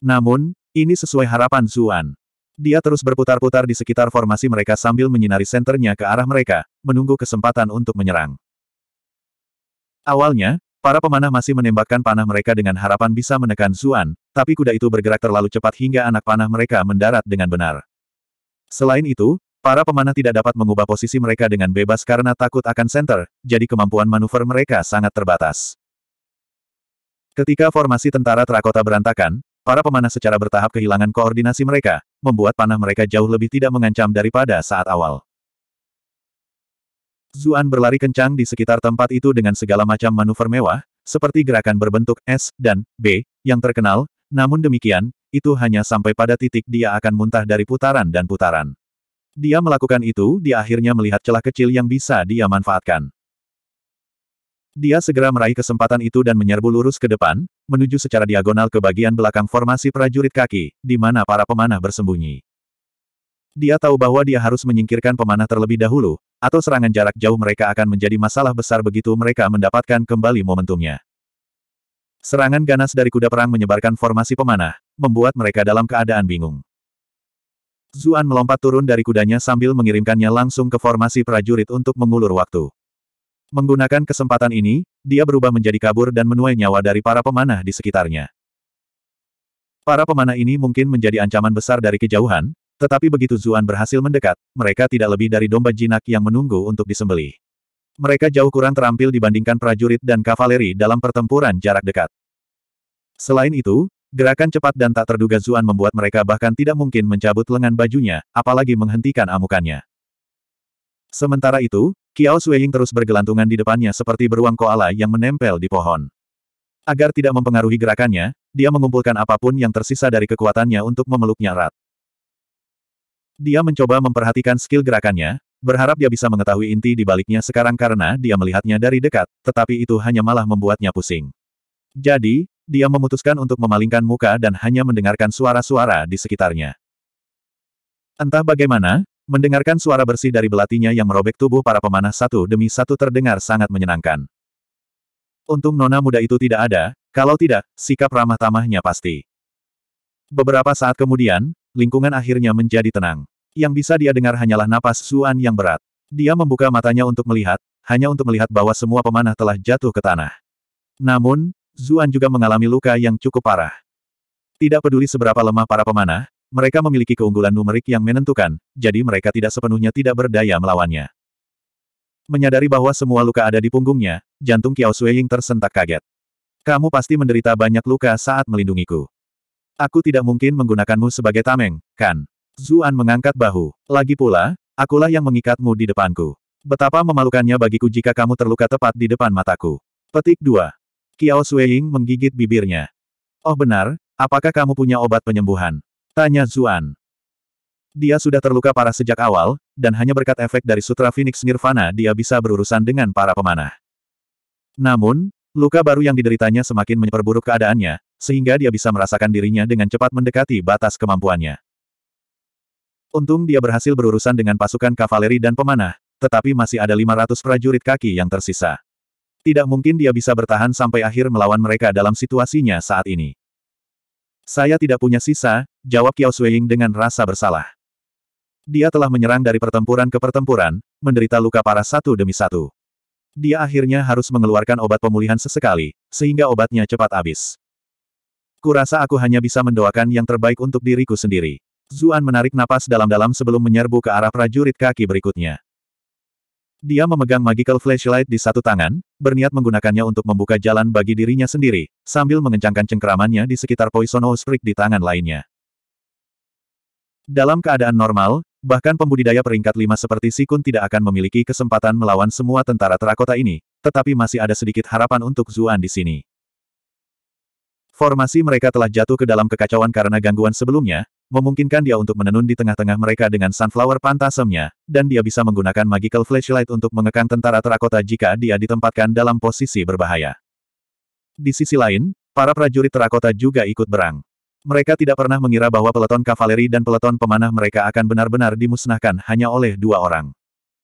Namun, ini sesuai harapan Zuan. Dia terus berputar-putar di sekitar formasi mereka sambil menyinari senternya ke arah mereka, menunggu kesempatan untuk menyerang. Awalnya, para pemanah masih menembakkan panah mereka dengan harapan bisa menekan Zuan, tapi kuda itu bergerak terlalu cepat hingga anak panah mereka mendarat dengan benar. Selain itu, Para pemanah tidak dapat mengubah posisi mereka dengan bebas karena takut akan senter, jadi kemampuan manuver mereka sangat terbatas. Ketika formasi tentara terakota berantakan, para pemanah secara bertahap kehilangan koordinasi mereka, membuat panah mereka jauh lebih tidak mengancam daripada saat awal. Zuan berlari kencang di sekitar tempat itu dengan segala macam manuver mewah, seperti gerakan berbentuk S dan B yang terkenal, namun demikian, itu hanya sampai pada titik dia akan muntah dari putaran dan putaran. Dia melakukan itu, dia akhirnya melihat celah kecil yang bisa dia manfaatkan. Dia segera meraih kesempatan itu dan menyerbu lurus ke depan, menuju secara diagonal ke bagian belakang formasi prajurit kaki, di mana para pemanah bersembunyi. Dia tahu bahwa dia harus menyingkirkan pemanah terlebih dahulu, atau serangan jarak jauh mereka akan menjadi masalah besar begitu mereka mendapatkan kembali momentumnya. Serangan ganas dari kuda perang menyebarkan formasi pemanah, membuat mereka dalam keadaan bingung. Zuan melompat turun dari kudanya sambil mengirimkannya langsung ke formasi prajurit untuk mengulur waktu. Menggunakan kesempatan ini, dia berubah menjadi kabur dan menuai nyawa dari para pemanah di sekitarnya. Para pemanah ini mungkin menjadi ancaman besar dari kejauhan, tetapi begitu Zuan berhasil mendekat, mereka tidak lebih dari domba jinak yang menunggu untuk disembelih. Mereka jauh kurang terampil dibandingkan prajurit dan kavaleri dalam pertempuran jarak dekat. Selain itu, Gerakan cepat dan tak terduga Zuan membuat mereka bahkan tidak mungkin mencabut lengan bajunya, apalagi menghentikan amukannya. Sementara itu, Kiao Sueying terus bergelantungan di depannya seperti beruang koala yang menempel di pohon. Agar tidak mempengaruhi gerakannya, dia mengumpulkan apapun yang tersisa dari kekuatannya untuk memeluknya erat. Dia mencoba memperhatikan skill gerakannya, berharap dia bisa mengetahui inti di baliknya sekarang karena dia melihatnya dari dekat, tetapi itu hanya malah membuatnya pusing. Jadi, dia memutuskan untuk memalingkan muka dan hanya mendengarkan suara-suara di sekitarnya. Entah bagaimana, mendengarkan suara bersih dari belatinya yang merobek tubuh para pemanah satu demi satu terdengar sangat menyenangkan. Untung nona muda itu tidak ada, kalau tidak, sikap ramah tamahnya pasti. Beberapa saat kemudian, lingkungan akhirnya menjadi tenang. Yang bisa dia dengar hanyalah napas Suan yang berat. Dia membuka matanya untuk melihat, hanya untuk melihat bahwa semua pemanah telah jatuh ke tanah. Namun, Zuan juga mengalami luka yang cukup parah. Tidak peduli seberapa lemah para pemanah, mereka memiliki keunggulan numerik yang menentukan, jadi mereka tidak sepenuhnya tidak berdaya melawannya. Menyadari bahwa semua luka ada di punggungnya, jantung Qiao Ying tersentak kaget. Kamu pasti menderita banyak luka saat melindungiku. Aku tidak mungkin menggunakanmu sebagai tameng, kan? Zuan mengangkat bahu. Lagi pula, akulah yang mengikatmu di depanku. Betapa memalukannya bagiku jika kamu terluka tepat di depan mataku. Petik 2. Qiao Sueying menggigit bibirnya. Oh benar, apakah kamu punya obat penyembuhan? Tanya Zuan. Dia sudah terluka parah sejak awal, dan hanya berkat efek dari Sutra Phoenix Nirvana dia bisa berurusan dengan para pemanah. Namun, luka baru yang dideritanya semakin memperburuk keadaannya, sehingga dia bisa merasakan dirinya dengan cepat mendekati batas kemampuannya. Untung dia berhasil berurusan dengan pasukan kavaleri dan pemanah, tetapi masih ada 500 prajurit kaki yang tersisa. Tidak mungkin dia bisa bertahan sampai akhir melawan mereka dalam situasinya saat ini. Saya tidak punya sisa, jawab Kiao Shuiying dengan rasa bersalah. Dia telah menyerang dari pertempuran ke pertempuran, menderita luka parah satu demi satu. Dia akhirnya harus mengeluarkan obat pemulihan sesekali, sehingga obatnya cepat habis. Kurasa aku hanya bisa mendoakan yang terbaik untuk diriku sendiri. Zuan menarik napas dalam-dalam sebelum menyerbu ke arah prajurit kaki berikutnya. Dia memegang magical flashlight di satu tangan, berniat menggunakannya untuk membuka jalan bagi dirinya sendiri, sambil mengencangkan cengkeramannya di sekitar Poison Osprey di tangan lainnya. Dalam keadaan normal, bahkan pembudidaya peringkat 5 seperti Sikun tidak akan memiliki kesempatan melawan semua tentara terakota ini, tetapi masih ada sedikit harapan untuk Zuan di sini. Formasi mereka telah jatuh ke dalam kekacauan karena gangguan sebelumnya, memungkinkan dia untuk menenun di tengah-tengah mereka dengan sunflower pantasemnya, dan dia bisa menggunakan magical flashlight untuk mengekang tentara terakota jika dia ditempatkan dalam posisi berbahaya. Di sisi lain, para prajurit terakota juga ikut berang. Mereka tidak pernah mengira bahwa peleton kavaleri dan peleton pemanah mereka akan benar-benar dimusnahkan hanya oleh dua orang.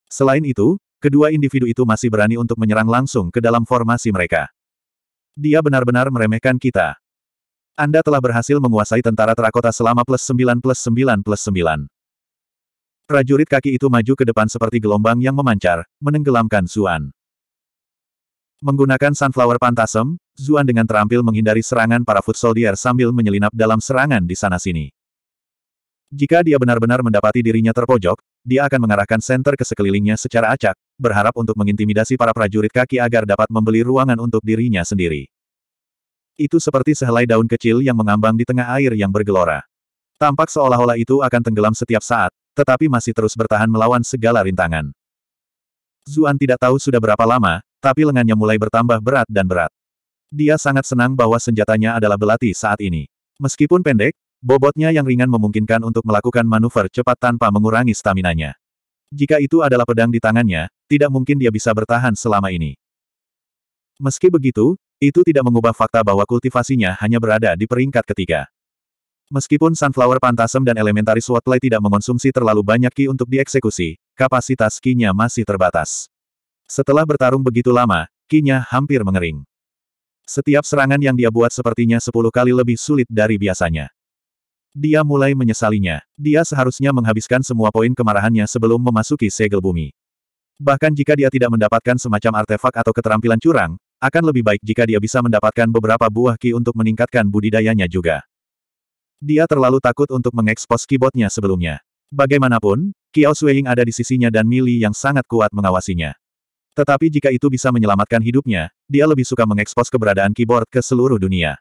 Selain itu, kedua individu itu masih berani untuk menyerang langsung ke dalam formasi mereka. Dia benar-benar meremehkan kita. Anda telah berhasil menguasai tentara terakota selama plus 9 plus 9 plus 9. Prajurit kaki itu maju ke depan seperti gelombang yang memancar, menenggelamkan Zuan. Menggunakan Sunflower Pantasem, Zuan dengan terampil menghindari serangan para foot soldier sambil menyelinap dalam serangan di sana-sini. Jika dia benar-benar mendapati dirinya terpojok, dia akan mengarahkan senter ke sekelilingnya secara acak, berharap untuk mengintimidasi para prajurit kaki agar dapat membeli ruangan untuk dirinya sendiri. Itu seperti sehelai daun kecil yang mengambang di tengah air yang bergelora. Tampak seolah-olah itu akan tenggelam setiap saat, tetapi masih terus bertahan melawan segala rintangan. Zuan tidak tahu sudah berapa lama, tapi lengannya mulai bertambah berat dan berat. Dia sangat senang bahwa senjatanya adalah belati saat ini. Meskipun pendek, bobotnya yang ringan memungkinkan untuk melakukan manuver cepat tanpa mengurangi staminanya. Jika itu adalah pedang di tangannya, tidak mungkin dia bisa bertahan selama ini. Meski begitu, itu tidak mengubah fakta bahwa kultivasinya hanya berada di peringkat ketiga. Meskipun Sunflower Pantasem dan Elementary Swordplay tidak mengonsumsi terlalu banyak ki untuk dieksekusi, kapasitas ki masih terbatas. Setelah bertarung begitu lama, ki hampir mengering. Setiap serangan yang dia buat sepertinya sepuluh kali lebih sulit dari biasanya. Dia mulai menyesalinya. Dia seharusnya menghabiskan semua poin kemarahannya sebelum memasuki segel bumi. Bahkan jika dia tidak mendapatkan semacam artefak atau keterampilan curang, akan lebih baik jika dia bisa mendapatkan beberapa buah ki untuk meningkatkan budidayanya juga. Dia terlalu takut untuk mengekspos keyboardnya sebelumnya. Bagaimanapun, Kiao Sueying ada di sisinya dan Mili yang sangat kuat mengawasinya. Tetapi jika itu bisa menyelamatkan hidupnya, dia lebih suka mengekspos keberadaan keyboard ke seluruh dunia.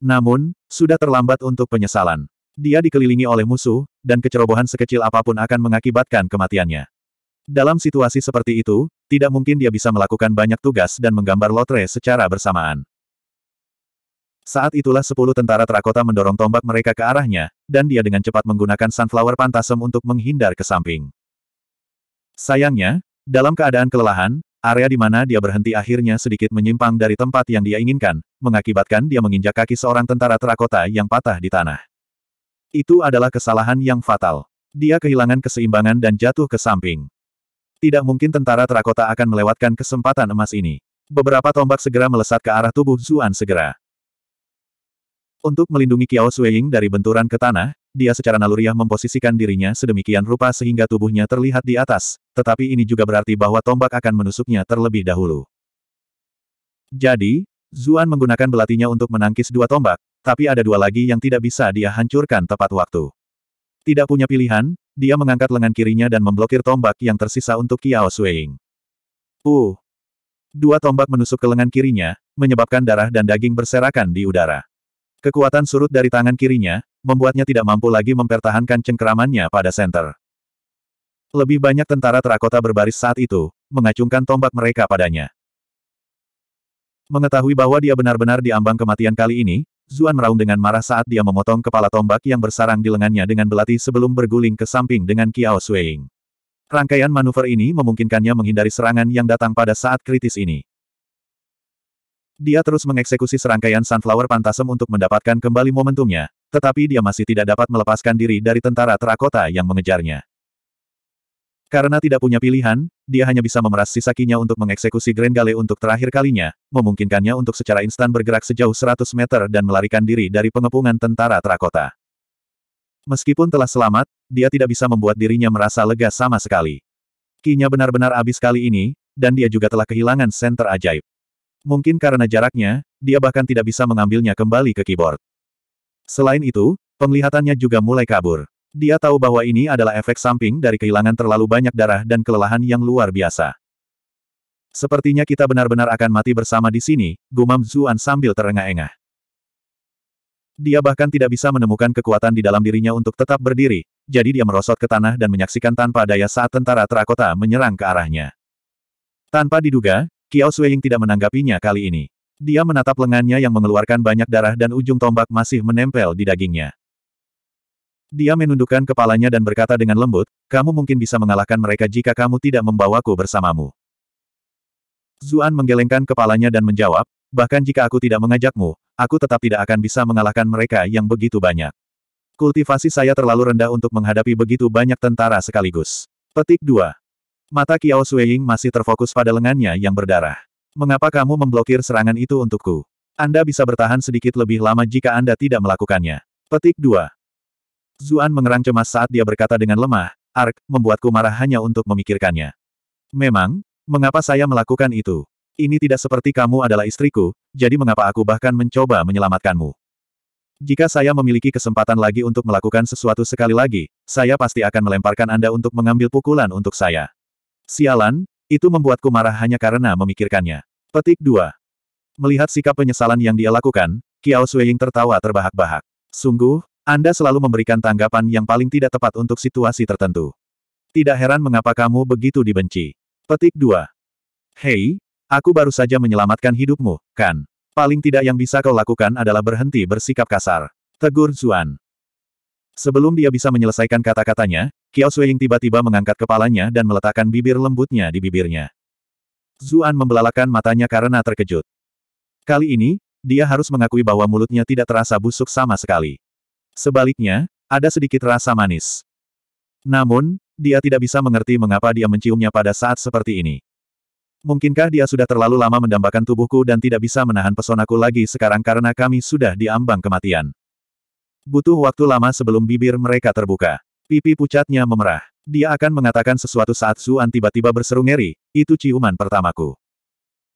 Namun, sudah terlambat untuk penyesalan. Dia dikelilingi oleh musuh, dan kecerobohan sekecil apapun akan mengakibatkan kematiannya. Dalam situasi seperti itu, tidak mungkin dia bisa melakukan banyak tugas dan menggambar lotre secara bersamaan. Saat itulah sepuluh tentara terakota mendorong tombak mereka ke arahnya, dan dia dengan cepat menggunakan sunflower pantasem untuk menghindar ke samping. Sayangnya, dalam keadaan kelelahan, area di mana dia berhenti akhirnya sedikit menyimpang dari tempat yang dia inginkan, mengakibatkan dia menginjak kaki seorang tentara terakota yang patah di tanah. Itu adalah kesalahan yang fatal. Dia kehilangan keseimbangan dan jatuh ke samping. Tidak mungkin tentara terakota akan melewatkan kesempatan emas ini. Beberapa tombak segera melesat ke arah tubuh Zuan segera. Untuk melindungi Qiao Sueying dari benturan ke tanah, dia secara naluriah memposisikan dirinya sedemikian rupa sehingga tubuhnya terlihat di atas, tetapi ini juga berarti bahwa tombak akan menusuknya terlebih dahulu. Jadi, Zuan menggunakan belatinya untuk menangkis dua tombak, tapi ada dua lagi yang tidak bisa dia hancurkan tepat waktu. Tidak punya pilihan, dia mengangkat lengan kirinya dan memblokir tombak yang tersisa untuk Kiao Sueing. Uh! Dua tombak menusuk ke lengan kirinya, menyebabkan darah dan daging berserakan di udara. Kekuatan surut dari tangan kirinya, membuatnya tidak mampu lagi mempertahankan cengkeramannya pada senter. Lebih banyak tentara terakota berbaris saat itu, mengacungkan tombak mereka padanya. Mengetahui bahwa dia benar-benar diambang kematian kali ini, Zuan meraung dengan marah saat dia memotong kepala tombak yang bersarang di lengannya dengan belati sebelum berguling ke samping dengan Kiao Sueing. Rangkaian manuver ini memungkinkannya menghindari serangan yang datang pada saat kritis ini. Dia terus mengeksekusi serangkaian Sunflower Pantasem untuk mendapatkan kembali momentumnya, tetapi dia masih tidak dapat melepaskan diri dari tentara terakota yang mengejarnya. Karena tidak punya pilihan, dia hanya bisa memeras sisakinya untuk mengeksekusi Grand Gale untuk terakhir kalinya, memungkinkannya untuk secara instan bergerak sejauh 100 meter dan melarikan diri dari pengepungan tentara Trakota. Meskipun telah selamat, dia tidak bisa membuat dirinya merasa lega sama sekali. Kinya benar-benar habis kali ini, dan dia juga telah kehilangan senter ajaib. Mungkin karena jaraknya, dia bahkan tidak bisa mengambilnya kembali ke keyboard. Selain itu, penglihatannya juga mulai kabur. Dia tahu bahwa ini adalah efek samping dari kehilangan terlalu banyak darah dan kelelahan yang luar biasa. Sepertinya kita benar-benar akan mati bersama di sini, gumam Zuan sambil terengah-engah. Dia bahkan tidak bisa menemukan kekuatan di dalam dirinya untuk tetap berdiri, jadi dia merosot ke tanah dan menyaksikan tanpa daya saat tentara terakota menyerang ke arahnya. Tanpa diduga, Kiao Suying tidak menanggapinya kali ini. Dia menatap lengannya yang mengeluarkan banyak darah dan ujung tombak masih menempel di dagingnya. Dia menundukkan kepalanya dan berkata dengan lembut, kamu mungkin bisa mengalahkan mereka jika kamu tidak membawaku bersamamu. Zuan menggelengkan kepalanya dan menjawab, bahkan jika aku tidak mengajakmu, aku tetap tidak akan bisa mengalahkan mereka yang begitu banyak. Kultivasi saya terlalu rendah untuk menghadapi begitu banyak tentara sekaligus. Petik 2. Mata Kiao Sueying masih terfokus pada lengannya yang berdarah. Mengapa kamu memblokir serangan itu untukku? Anda bisa bertahan sedikit lebih lama jika Anda tidak melakukannya. Petik 2. Zuan mengerang cemas saat dia berkata dengan lemah, Ark, membuatku marah hanya untuk memikirkannya. Memang, mengapa saya melakukan itu? Ini tidak seperti kamu adalah istriku, jadi mengapa aku bahkan mencoba menyelamatkanmu? Jika saya memiliki kesempatan lagi untuk melakukan sesuatu sekali lagi, saya pasti akan melemparkan Anda untuk mengambil pukulan untuk saya. Sialan, itu membuatku marah hanya karena memikirkannya. Petik 2. Melihat sikap penyesalan yang dia lakukan, Kiao Suying tertawa terbahak-bahak. Sungguh, anda selalu memberikan tanggapan yang paling tidak tepat untuk situasi tertentu. Tidak heran mengapa kamu begitu dibenci. Petik 2. Hei, aku baru saja menyelamatkan hidupmu, kan? Paling tidak yang bisa kau lakukan adalah berhenti bersikap kasar. Tegur Zuan. Sebelum dia bisa menyelesaikan kata-katanya, Kiao Suying tiba-tiba mengangkat kepalanya dan meletakkan bibir lembutnya di bibirnya. Zuan membelalakan matanya karena terkejut. Kali ini, dia harus mengakui bahwa mulutnya tidak terasa busuk sama sekali. Sebaliknya, ada sedikit rasa manis. Namun, dia tidak bisa mengerti mengapa dia menciumnya pada saat seperti ini. Mungkinkah dia sudah terlalu lama mendambakan tubuhku dan tidak bisa menahan pesonaku lagi sekarang karena kami sudah diambang kematian? Butuh waktu lama sebelum bibir mereka terbuka. Pipi pucatnya memerah. Dia akan mengatakan sesuatu saat Suan tiba-tiba berseru ngeri, itu ciuman pertamaku.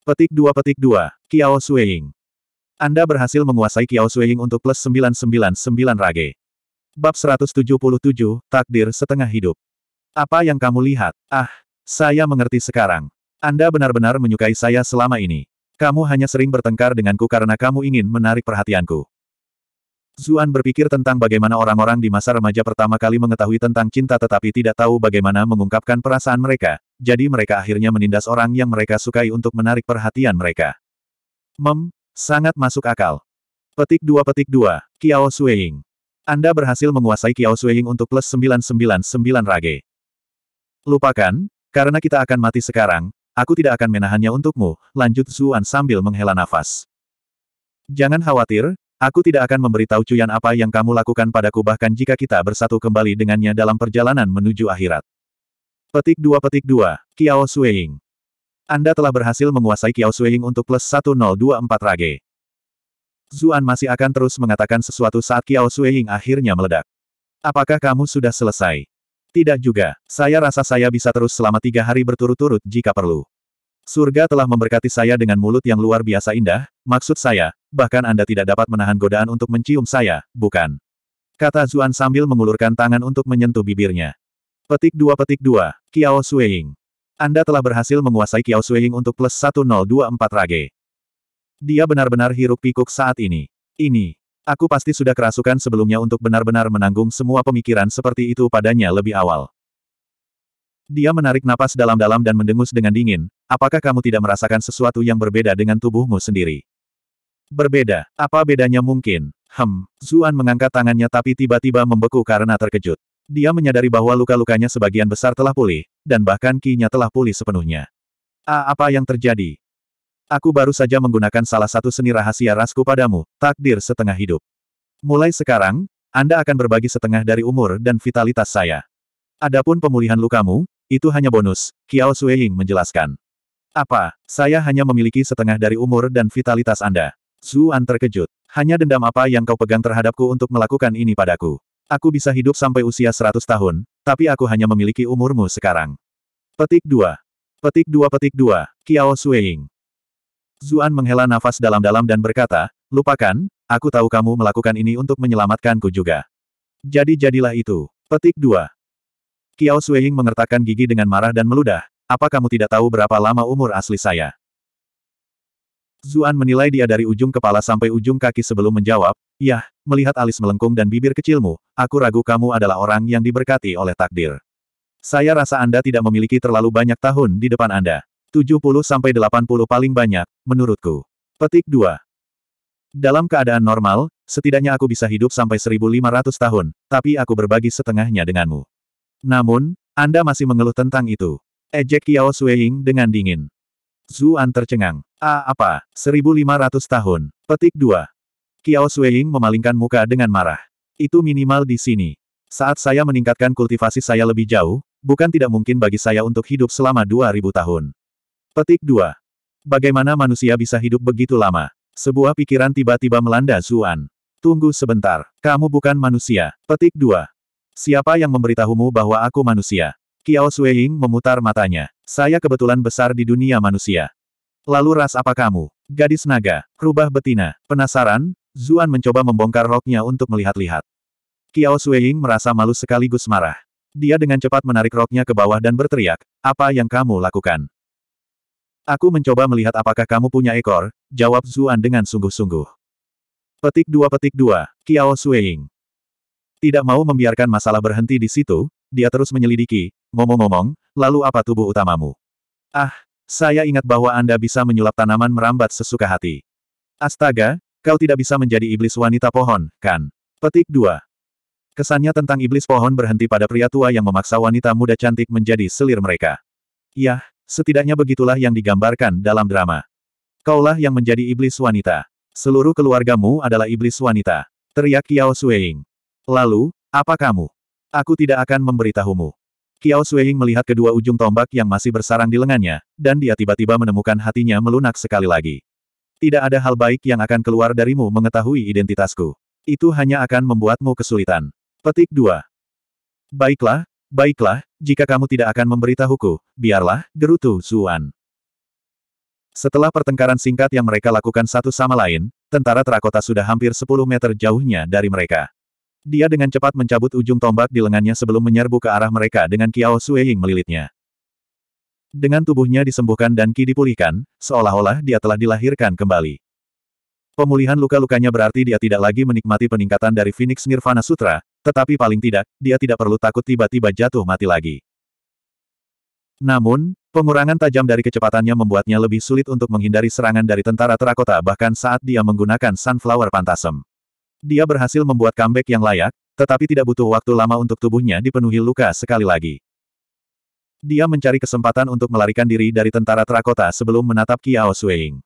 Petik dua petik dua, Kiao Sueying. Anda berhasil menguasai Kiao Suying untuk plus 999 rage. Bab 177, Takdir Setengah Hidup. Apa yang kamu lihat? Ah, saya mengerti sekarang. Anda benar-benar menyukai saya selama ini. Kamu hanya sering bertengkar denganku karena kamu ingin menarik perhatianku. Zuan berpikir tentang bagaimana orang-orang di masa remaja pertama kali mengetahui tentang cinta tetapi tidak tahu bagaimana mengungkapkan perasaan mereka, jadi mereka akhirnya menindas orang yang mereka sukai untuk menarik perhatian mereka. Mem, Sangat masuk akal. Petik dua petik 2, Kiao Sueying. Anda berhasil menguasai Kiao Sueying untuk plus 999 rage. Lupakan, karena kita akan mati sekarang, aku tidak akan menahannya untukmu, lanjut Zuan sambil menghela nafas. Jangan khawatir, aku tidak akan memberitahu Cuyan apa yang kamu lakukan padaku bahkan jika kita bersatu kembali dengannya dalam perjalanan menuju akhirat. Petik dua petik 2, Kiao Sueying. Anda telah berhasil menguasai Kiao Suying untuk plus 1024 rage. Zuan masih akan terus mengatakan sesuatu saat Kiao Suying akhirnya meledak. Apakah kamu sudah selesai? Tidak juga. Saya rasa saya bisa terus selama tiga hari berturut-turut jika perlu. Surga telah memberkati saya dengan mulut yang luar biasa indah, maksud saya, bahkan Anda tidak dapat menahan godaan untuk mencium saya, bukan? Kata Zuan sambil mengulurkan tangan untuk menyentuh bibirnya. Petik dua petik dua, Kiao Suying. Anda telah berhasil menguasai Kiao Shuiying untuk plus 1024 rage. Dia benar-benar hiruk pikuk saat ini. Ini. Aku pasti sudah kerasukan sebelumnya untuk benar-benar menanggung semua pemikiran seperti itu padanya lebih awal. Dia menarik napas dalam-dalam dan mendengus dengan dingin, apakah kamu tidak merasakan sesuatu yang berbeda dengan tubuhmu sendiri? Berbeda, apa bedanya mungkin? Hem, Zuan mengangkat tangannya tapi tiba-tiba membeku karena terkejut. Dia menyadari bahwa luka-lukanya sebagian besar telah pulih, dan bahkan kinya telah pulih sepenuhnya. Ah, apa yang terjadi? Aku baru saja menggunakan salah satu seni rahasia rasku padamu, takdir setengah hidup. Mulai sekarang, Anda akan berbagi setengah dari umur dan vitalitas saya. Adapun pemulihan lukamu, itu hanya bonus, Kiao Sueying menjelaskan. Apa, saya hanya memiliki setengah dari umur dan vitalitas Anda. Zuan terkejut. Hanya dendam apa yang kau pegang terhadapku untuk melakukan ini padaku. Aku bisa hidup sampai usia 100 tahun, tapi aku hanya memiliki umurmu sekarang. Petik 2. Petik 2 Petik 2, Kiao Sueying. Zuan menghela nafas dalam-dalam dan berkata, lupakan, aku tahu kamu melakukan ini untuk menyelamatkanku juga. Jadi jadilah itu. Petik 2. Kiao Sueying mengertakkan gigi dengan marah dan meludah, apa kamu tidak tahu berapa lama umur asli saya? Zuan menilai dia dari ujung kepala sampai ujung kaki sebelum menjawab, Yah, melihat alis melengkung dan bibir kecilmu, aku ragu kamu adalah orang yang diberkati oleh takdir. Saya rasa Anda tidak memiliki terlalu banyak tahun di depan Anda. 70-80 paling banyak, menurutku. Petik 2. Dalam keadaan normal, setidaknya aku bisa hidup sampai 1500 tahun, tapi aku berbagi setengahnya denganmu. Namun, Anda masih mengeluh tentang itu. Ejek Yao Sueying dengan dingin. Zuan tercengang. A apa? 1500 tahun. Petik 2. Kiao Sueying memalingkan muka dengan marah. Itu minimal di sini. Saat saya meningkatkan kultivasi saya lebih jauh, bukan tidak mungkin bagi saya untuk hidup selama 2000 tahun. Petik 2. Bagaimana manusia bisa hidup begitu lama? Sebuah pikiran tiba-tiba melanda Zuan. Tunggu sebentar, kamu bukan manusia. Petik 2. Siapa yang memberitahumu bahwa aku manusia? Kiao Sueying memutar matanya. Saya kebetulan besar di dunia manusia. Lalu ras apa kamu? Gadis naga, rubah betina. Penasaran? Zuan mencoba membongkar roknya untuk melihat-lihat. Kiao Sueying merasa malu sekaligus marah. Dia dengan cepat menarik roknya ke bawah dan berteriak, apa yang kamu lakukan? Aku mencoba melihat apakah kamu punya ekor, jawab Zuan dengan sungguh-sungguh. Petik dua petik dua, Kiao Sueying. Tidak mau membiarkan masalah berhenti di situ, dia terus menyelidiki, Ngomong-ngomong, lalu apa tubuh utamamu? Ah, saya ingat bahwa Anda bisa menyulap tanaman merambat sesuka hati. Astaga, kau tidak bisa menjadi iblis wanita pohon, kan? Petik 2. Kesannya tentang iblis pohon berhenti pada pria tua yang memaksa wanita muda cantik menjadi selir mereka. Yah, setidaknya begitulah yang digambarkan dalam drama. Kaulah yang menjadi iblis wanita. Seluruh keluargamu adalah iblis wanita. Teriak Yao Sueing. Lalu, apa kamu? Aku tidak akan memberitahumu. Kiao Suihing melihat kedua ujung tombak yang masih bersarang di lengannya, dan dia tiba-tiba menemukan hatinya melunak sekali lagi. Tidak ada hal baik yang akan keluar darimu mengetahui identitasku. Itu hanya akan membuatmu kesulitan. Petik 2. Baiklah, baiklah, jika kamu tidak akan memberitahuku, biarlah, gerutu Zuan. Setelah pertengkaran singkat yang mereka lakukan satu sama lain, tentara terakota sudah hampir 10 meter jauhnya dari mereka. Dia dengan cepat mencabut ujung tombak di lengannya sebelum menyerbu ke arah mereka dengan Kiao Sueying melilitnya. Dengan tubuhnya disembuhkan dan Ki dipulihkan, seolah-olah dia telah dilahirkan kembali. Pemulihan luka-lukanya berarti dia tidak lagi menikmati peningkatan dari Phoenix Nirvana Sutra, tetapi paling tidak, dia tidak perlu takut tiba-tiba jatuh mati lagi. Namun, pengurangan tajam dari kecepatannya membuatnya lebih sulit untuk menghindari serangan dari tentara terakota bahkan saat dia menggunakan Sunflower Pantasem. Dia berhasil membuat comeback yang layak, tetapi tidak butuh waktu lama untuk tubuhnya dipenuhi luka sekali lagi. Dia mencari kesempatan untuk melarikan diri dari tentara terakota sebelum menatap Kiao Suying.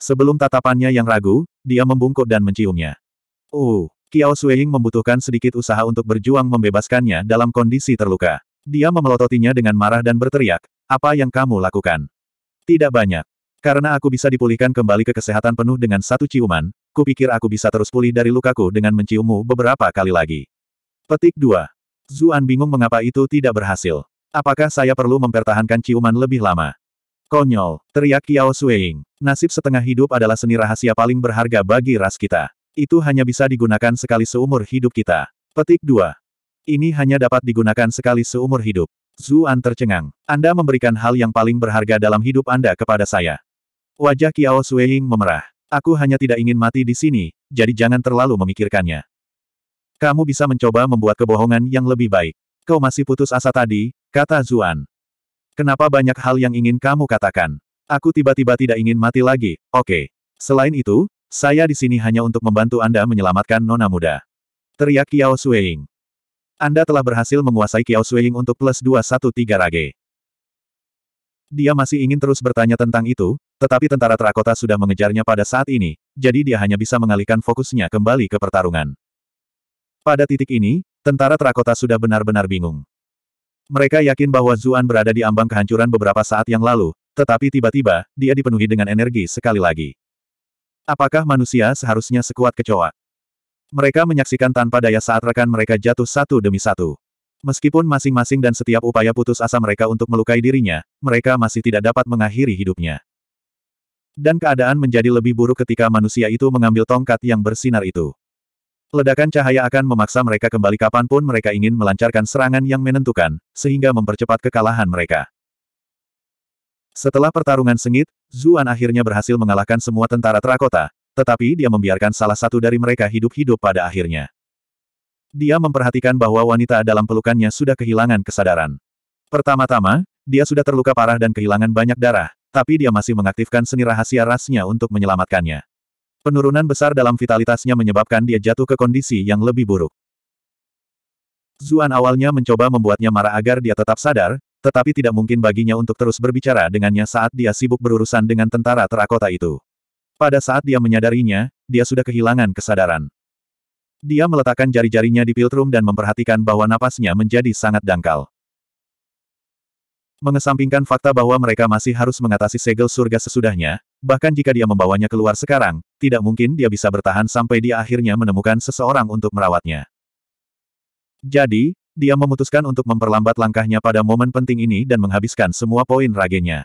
Sebelum tatapannya yang ragu, dia membungkuk dan menciumnya. Uh, Kiao Suying membutuhkan sedikit usaha untuk berjuang membebaskannya dalam kondisi terluka. Dia memelototinya dengan marah dan berteriak, apa yang kamu lakukan? Tidak banyak. Karena aku bisa dipulihkan kembali ke kesehatan penuh dengan satu ciuman, kupikir aku bisa terus pulih dari lukaku dengan menciummu beberapa kali lagi. Petik 2. Zuan bingung mengapa itu tidak berhasil. Apakah saya perlu mempertahankan ciuman lebih lama? Konyol, teriak Kiao Suying. Nasib setengah hidup adalah seni rahasia paling berharga bagi ras kita. Itu hanya bisa digunakan sekali seumur hidup kita. Petik 2. Ini hanya dapat digunakan sekali seumur hidup. Zuan tercengang. Anda memberikan hal yang paling berharga dalam hidup Anda kepada saya. Wajah Kiao Suying memerah. Aku hanya tidak ingin mati di sini, jadi jangan terlalu memikirkannya. Kamu bisa mencoba membuat kebohongan yang lebih baik. Kau masih putus asa tadi, kata Zuan. Kenapa banyak hal yang ingin kamu katakan? Aku tiba-tiba tidak ingin mati lagi, oke. Okay. Selain itu, saya di sini hanya untuk membantu Anda menyelamatkan nona muda. Teriak Kiao Sueying. Anda telah berhasil menguasai Kiao Sueying untuk plus 213 rage. Dia masih ingin terus bertanya tentang itu, tetapi tentara terakota sudah mengejarnya pada saat ini, jadi dia hanya bisa mengalihkan fokusnya kembali ke pertarungan. Pada titik ini, tentara terakota sudah benar-benar bingung. Mereka yakin bahwa Zuan berada di ambang kehancuran beberapa saat yang lalu, tetapi tiba-tiba, dia dipenuhi dengan energi sekali lagi. Apakah manusia seharusnya sekuat kecoa? Mereka menyaksikan tanpa daya saat rekan mereka jatuh satu demi satu. Meskipun masing-masing dan setiap upaya putus asa mereka untuk melukai dirinya, mereka masih tidak dapat mengakhiri hidupnya. Dan keadaan menjadi lebih buruk ketika manusia itu mengambil tongkat yang bersinar itu. Ledakan cahaya akan memaksa mereka kembali kapanpun mereka ingin melancarkan serangan yang menentukan, sehingga mempercepat kekalahan mereka. Setelah pertarungan sengit, Zuan akhirnya berhasil mengalahkan semua tentara terakota, tetapi dia membiarkan salah satu dari mereka hidup-hidup pada akhirnya. Dia memperhatikan bahwa wanita dalam pelukannya sudah kehilangan kesadaran. Pertama-tama, dia sudah terluka parah dan kehilangan banyak darah, tapi dia masih mengaktifkan seni rahasia rasnya untuk menyelamatkannya. Penurunan besar dalam vitalitasnya menyebabkan dia jatuh ke kondisi yang lebih buruk. Zuan awalnya mencoba membuatnya marah agar dia tetap sadar, tetapi tidak mungkin baginya untuk terus berbicara dengannya saat dia sibuk berurusan dengan tentara terakota itu. Pada saat dia menyadarinya, dia sudah kehilangan kesadaran. Dia meletakkan jari-jarinya di piltrum dan memperhatikan bahwa napasnya menjadi sangat dangkal. Mengesampingkan fakta bahwa mereka masih harus mengatasi segel surga sesudahnya, bahkan jika dia membawanya keluar sekarang, tidak mungkin dia bisa bertahan sampai dia akhirnya menemukan seseorang untuk merawatnya. Jadi, dia memutuskan untuk memperlambat langkahnya pada momen penting ini dan menghabiskan semua poin ragenya.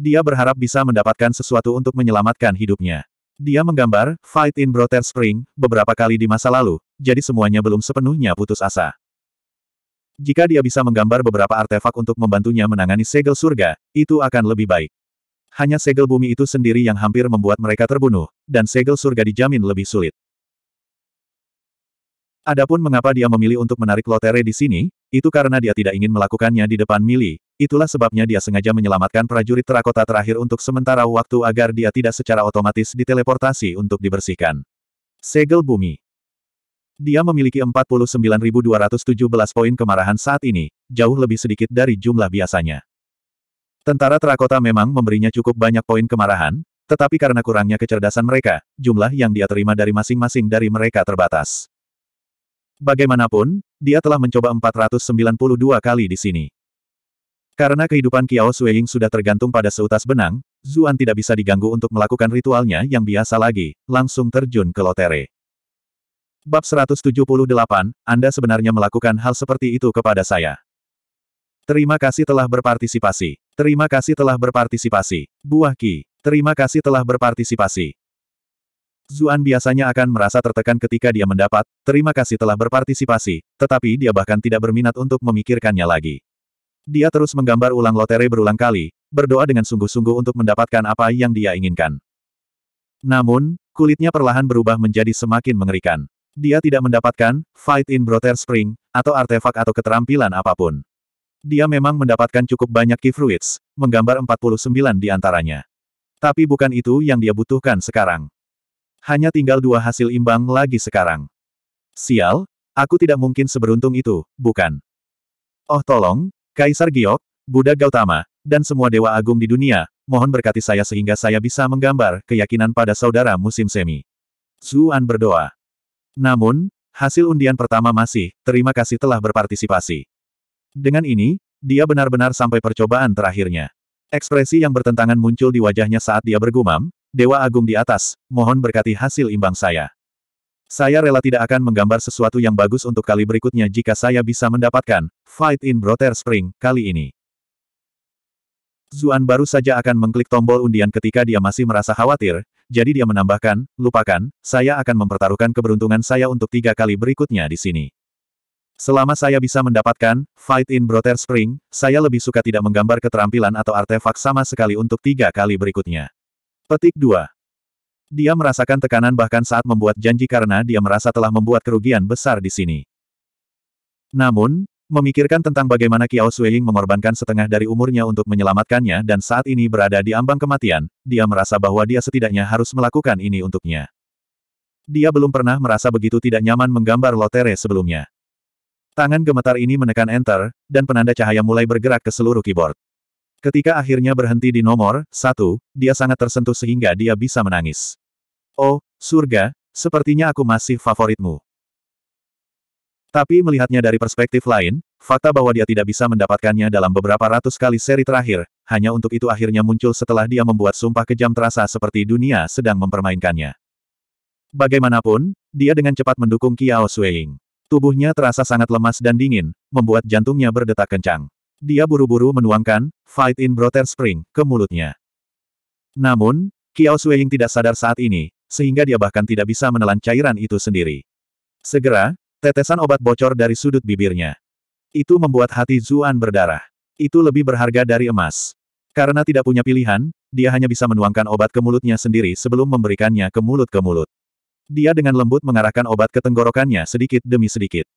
Dia berharap bisa mendapatkan sesuatu untuk menyelamatkan hidupnya. Dia menggambar, fight in Brother Spring, beberapa kali di masa lalu, jadi semuanya belum sepenuhnya putus asa. Jika dia bisa menggambar beberapa artefak untuk membantunya menangani segel surga, itu akan lebih baik. Hanya segel bumi itu sendiri yang hampir membuat mereka terbunuh, dan segel surga dijamin lebih sulit. Adapun mengapa dia memilih untuk menarik lotere di sini, itu karena dia tidak ingin melakukannya di depan Mili, itulah sebabnya dia sengaja menyelamatkan prajurit terakota terakhir untuk sementara waktu agar dia tidak secara otomatis diteleportasi untuk dibersihkan. Segel bumi dia memiliki 49.217 poin kemarahan saat ini, jauh lebih sedikit dari jumlah biasanya. Tentara Terakota memang memberinya cukup banyak poin kemarahan, tetapi karena kurangnya kecerdasan mereka, jumlah yang dia terima dari masing-masing dari mereka terbatas. Bagaimanapun, dia telah mencoba 492 kali di sini. Karena kehidupan Kiao Sueying sudah tergantung pada seutas benang, Zuan tidak bisa diganggu untuk melakukan ritualnya yang biasa lagi, langsung terjun ke lotere. Bab 178, Anda sebenarnya melakukan hal seperti itu kepada saya. Terima kasih telah berpartisipasi. Terima kasih telah berpartisipasi. Buah Ki. Terima kasih telah berpartisipasi. Zuan biasanya akan merasa tertekan ketika dia mendapat, terima kasih telah berpartisipasi, tetapi dia bahkan tidak berminat untuk memikirkannya lagi. Dia terus menggambar ulang lotere berulang kali, berdoa dengan sungguh-sungguh untuk mendapatkan apa yang dia inginkan. Namun, kulitnya perlahan berubah menjadi semakin mengerikan. Dia tidak mendapatkan Fight in Brother Spring atau artefak atau keterampilan apapun. Dia memang mendapatkan cukup banyak key fruits, menggambar 49 di antaranya. Tapi bukan itu yang dia butuhkan sekarang. Hanya tinggal dua hasil imbang lagi sekarang. Sial, aku tidak mungkin seberuntung itu, bukan? Oh tolong, Kaisar Giok, Buddha Gautama, dan semua dewa agung di dunia, mohon berkati saya sehingga saya bisa menggambar keyakinan pada saudara musim semi. Zuan berdoa. Namun, hasil undian pertama masih, terima kasih telah berpartisipasi. Dengan ini, dia benar-benar sampai percobaan terakhirnya. Ekspresi yang bertentangan muncul di wajahnya saat dia bergumam, Dewa Agung di atas, mohon berkati hasil imbang saya. Saya rela tidak akan menggambar sesuatu yang bagus untuk kali berikutnya jika saya bisa mendapatkan Fight in Brother Spring kali ini. Zuan baru saja akan mengklik tombol undian ketika dia masih merasa khawatir, jadi dia menambahkan, lupakan, saya akan mempertaruhkan keberuntungan saya untuk tiga kali berikutnya di sini. Selama saya bisa mendapatkan, Fight in Brother Spring, saya lebih suka tidak menggambar keterampilan atau artefak sama sekali untuk tiga kali berikutnya. Petik 2. Dia merasakan tekanan bahkan saat membuat janji karena dia merasa telah membuat kerugian besar di sini. Namun, Memikirkan tentang bagaimana Kiao Sueying mengorbankan setengah dari umurnya untuk menyelamatkannya dan saat ini berada di ambang kematian, dia merasa bahwa dia setidaknya harus melakukan ini untuknya. Dia belum pernah merasa begitu tidak nyaman menggambar lotere sebelumnya. Tangan gemetar ini menekan enter, dan penanda cahaya mulai bergerak ke seluruh keyboard. Ketika akhirnya berhenti di nomor, satu, dia sangat tersentuh sehingga dia bisa menangis. Oh, surga, sepertinya aku masih favoritmu. Tapi melihatnya dari perspektif lain, fakta bahwa dia tidak bisa mendapatkannya dalam beberapa ratus kali seri terakhir, hanya untuk itu akhirnya muncul setelah dia membuat sumpah kejam terasa seperti dunia sedang mempermainkannya. Bagaimanapun, dia dengan cepat mendukung Kiao Sueying. Tubuhnya terasa sangat lemas dan dingin, membuat jantungnya berdetak kencang. Dia buru-buru menuangkan, Fight in Brother Spring, ke mulutnya. Namun, Kiao Sueying tidak sadar saat ini, sehingga dia bahkan tidak bisa menelan cairan itu sendiri. Segera, Tetesan obat bocor dari sudut bibirnya. Itu membuat hati Zuan berdarah. Itu lebih berharga dari emas. Karena tidak punya pilihan, dia hanya bisa menuangkan obat ke mulutnya sendiri sebelum memberikannya ke mulut ke mulut. Dia dengan lembut mengarahkan obat ke tenggorokannya sedikit demi sedikit.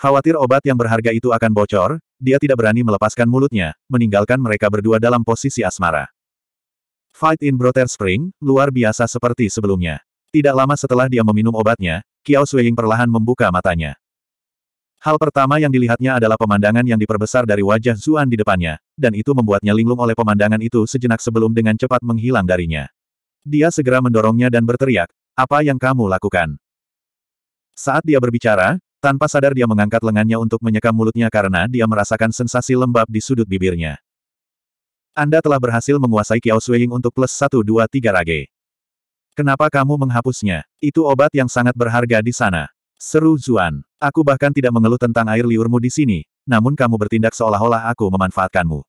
Khawatir obat yang berharga itu akan bocor, dia tidak berani melepaskan mulutnya, meninggalkan mereka berdua dalam posisi asmara. Fight in Brother Spring, luar biasa seperti sebelumnya. Tidak lama setelah dia meminum obatnya, Kiao Suying perlahan membuka matanya. Hal pertama yang dilihatnya adalah pemandangan yang diperbesar dari wajah Zuan di depannya, dan itu membuatnya linglung oleh pemandangan itu sejenak sebelum dengan cepat menghilang darinya. Dia segera mendorongnya dan berteriak, apa yang kamu lakukan? Saat dia berbicara, tanpa sadar dia mengangkat lengannya untuk menyekam mulutnya karena dia merasakan sensasi lembab di sudut bibirnya. Anda telah berhasil menguasai Kiao Suying untuk plus tiga rage. Kenapa kamu menghapusnya? Itu obat yang sangat berharga di sana. Seru Zuan. Aku bahkan tidak mengeluh tentang air liurmu di sini, namun kamu bertindak seolah-olah aku memanfaatkanmu.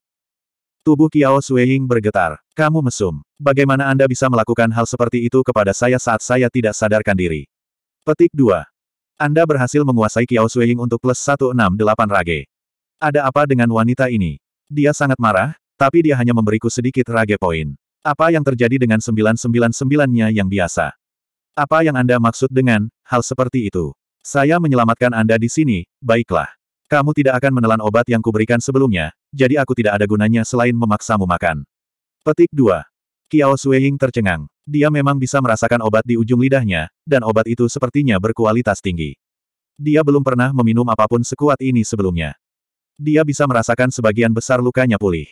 Tubuh Kiao Sueying bergetar. Kamu mesum. Bagaimana Anda bisa melakukan hal seperti itu kepada saya saat saya tidak sadarkan diri? Petik 2. Anda berhasil menguasai Kiao Sueying untuk plus 168 rage. Ada apa dengan wanita ini? Dia sangat marah, tapi dia hanya memberiku sedikit rage poin. Apa yang terjadi dengan 999-nya yang biasa? Apa yang Anda maksud dengan hal seperti itu? Saya menyelamatkan Anda di sini, baiklah. Kamu tidak akan menelan obat yang kuberikan sebelumnya, jadi aku tidak ada gunanya selain memaksamu makan. Petik 2. Kiao Sueying tercengang. Dia memang bisa merasakan obat di ujung lidahnya, dan obat itu sepertinya berkualitas tinggi. Dia belum pernah meminum apapun sekuat ini sebelumnya. Dia bisa merasakan sebagian besar lukanya pulih.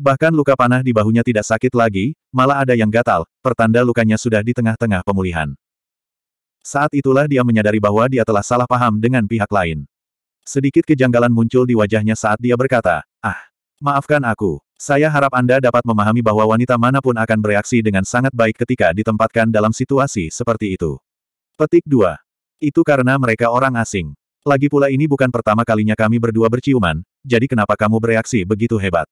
Bahkan luka panah di bahunya tidak sakit lagi, malah ada yang gatal, pertanda lukanya sudah di tengah-tengah pemulihan. Saat itulah dia menyadari bahwa dia telah salah paham dengan pihak lain. Sedikit kejanggalan muncul di wajahnya saat dia berkata, Ah, maafkan aku, saya harap Anda dapat memahami bahwa wanita manapun akan bereaksi dengan sangat baik ketika ditempatkan dalam situasi seperti itu. Petik 2. Itu karena mereka orang asing. Lagi pula ini bukan pertama kalinya kami berdua berciuman, jadi kenapa kamu bereaksi begitu hebat?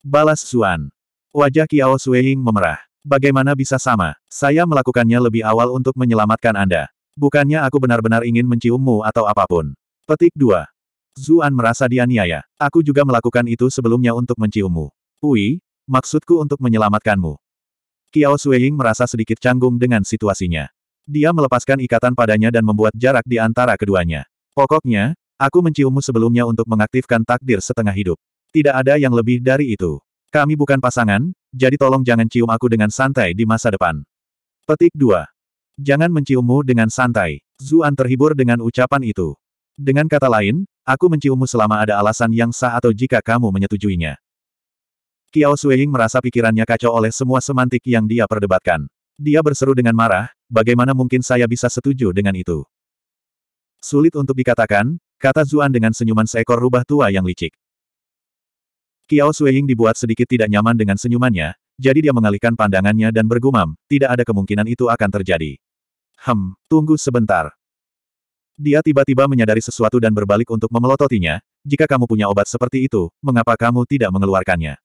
Balas Zuan. Wajah Kiao Sueying memerah. Bagaimana bisa sama? Saya melakukannya lebih awal untuk menyelamatkan Anda. Bukannya aku benar-benar ingin menciummu atau apapun. Petik 2. Zuan merasa dianiaya. Aku juga melakukan itu sebelumnya untuk menciummu. Ui, maksudku untuk menyelamatkanmu. Kiao Sueying merasa sedikit canggung dengan situasinya. Dia melepaskan ikatan padanya dan membuat jarak di antara keduanya. Pokoknya, aku menciummu sebelumnya untuk mengaktifkan takdir setengah hidup. Tidak ada yang lebih dari itu. Kami bukan pasangan, jadi tolong jangan cium aku dengan santai di masa depan. Petik 2. Jangan menciummu dengan santai. Zuan terhibur dengan ucapan itu. Dengan kata lain, aku menciummu selama ada alasan yang sah atau jika kamu menyetujuinya. Kiao Sueying merasa pikirannya kacau oleh semua semantik yang dia perdebatkan. Dia berseru dengan marah, bagaimana mungkin saya bisa setuju dengan itu? Sulit untuk dikatakan, kata Zuan dengan senyuman seekor rubah tua yang licik. Kiao Sueying dibuat sedikit tidak nyaman dengan senyumannya, jadi dia mengalihkan pandangannya dan bergumam, tidak ada kemungkinan itu akan terjadi. Hem, tunggu sebentar. Dia tiba-tiba menyadari sesuatu dan berbalik untuk memelototinya, jika kamu punya obat seperti itu, mengapa kamu tidak mengeluarkannya?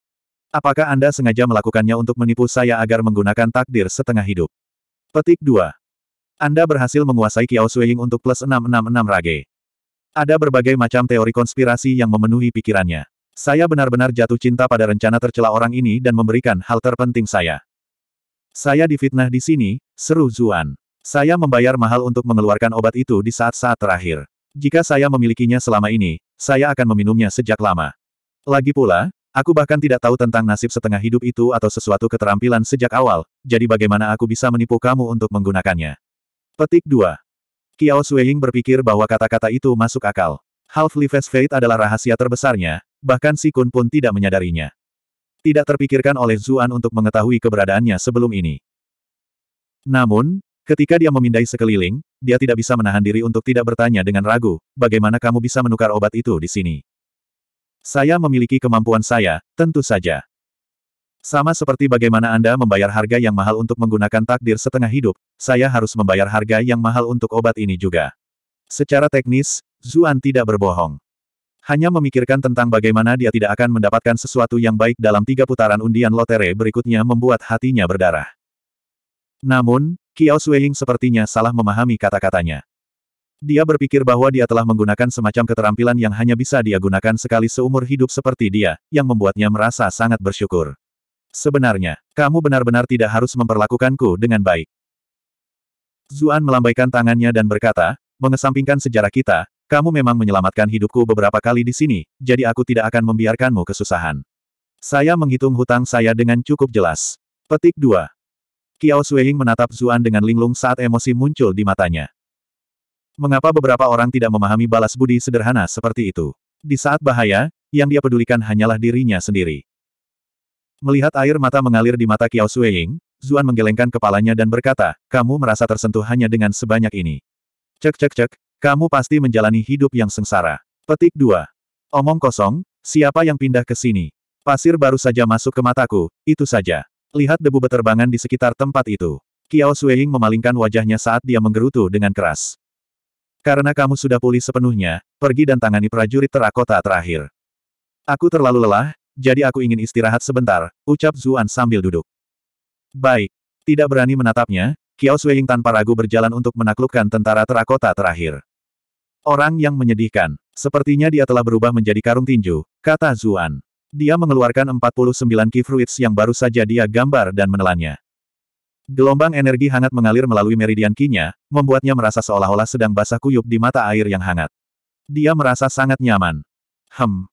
Apakah Anda sengaja melakukannya untuk menipu saya agar menggunakan takdir setengah hidup? Petik 2. Anda berhasil menguasai Kiao Sueying untuk plus 666 rage. Ada berbagai macam teori konspirasi yang memenuhi pikirannya. Saya benar-benar jatuh cinta pada rencana tercela orang ini dan memberikan hal terpenting saya. Saya difitnah di sini, seru Zuan. Saya membayar mahal untuk mengeluarkan obat itu di saat-saat terakhir. Jika saya memilikinya selama ini, saya akan meminumnya sejak lama. Lagi pula, Aku bahkan tidak tahu tentang nasib setengah hidup itu atau sesuatu keterampilan sejak awal, jadi bagaimana aku bisa menipu kamu untuk menggunakannya. Petik 2. Kiao Sueying berpikir bahwa kata-kata itu masuk akal. Half-Life Fate adalah rahasia terbesarnya, bahkan si Kun pun tidak menyadarinya. Tidak terpikirkan oleh Zuan untuk mengetahui keberadaannya sebelum ini. Namun, ketika dia memindai sekeliling, dia tidak bisa menahan diri untuk tidak bertanya dengan ragu, bagaimana kamu bisa menukar obat itu di sini? Saya memiliki kemampuan saya, tentu saja. Sama seperti bagaimana Anda membayar harga yang mahal untuk menggunakan takdir setengah hidup, saya harus membayar harga yang mahal untuk obat ini juga. Secara teknis, Zuan tidak berbohong. Hanya memikirkan tentang bagaimana dia tidak akan mendapatkan sesuatu yang baik dalam tiga putaran undian lotere berikutnya membuat hatinya berdarah. Namun, Kiao Sueying sepertinya salah memahami kata-katanya. Dia berpikir bahwa dia telah menggunakan semacam keterampilan yang hanya bisa dia gunakan sekali seumur hidup seperti dia, yang membuatnya merasa sangat bersyukur. Sebenarnya, kamu benar-benar tidak harus memperlakukanku dengan baik. Zuan melambaikan tangannya dan berkata, mengesampingkan sejarah kita, kamu memang menyelamatkan hidupku beberapa kali di sini, jadi aku tidak akan membiarkanmu kesusahan. Saya menghitung hutang saya dengan cukup jelas. Petik 2. Kiao Sueying menatap Zuan dengan linglung saat emosi muncul di matanya. Mengapa beberapa orang tidak memahami balas budi sederhana seperti itu? Di saat bahaya, yang dia pedulikan hanyalah dirinya sendiri. Melihat air mata mengalir di mata Kiao Sueying, Zuan menggelengkan kepalanya dan berkata, kamu merasa tersentuh hanya dengan sebanyak ini. Cek cek cek, kamu pasti menjalani hidup yang sengsara. Petik 2. Omong kosong, siapa yang pindah ke sini? Pasir baru saja masuk ke mataku, itu saja. Lihat debu beterbangan di sekitar tempat itu. Kiao Sueying memalingkan wajahnya saat dia menggerutu dengan keras. Karena kamu sudah pulih sepenuhnya, pergi dan tangani prajurit terakota terakhir. Aku terlalu lelah, jadi aku ingin istirahat sebentar, ucap Zuan sambil duduk. Baik. Tidak berani menatapnya, Kiao Sueying tanpa ragu berjalan untuk menaklukkan tentara terakota terakhir. Orang yang menyedihkan. Sepertinya dia telah berubah menjadi karung tinju, kata Zuan. Dia mengeluarkan 49 key fruits yang baru saja dia gambar dan menelannya. Gelombang energi hangat mengalir melalui meridian kinya, membuatnya merasa seolah-olah sedang basah kuyup di mata air yang hangat. Dia merasa sangat nyaman. Hem.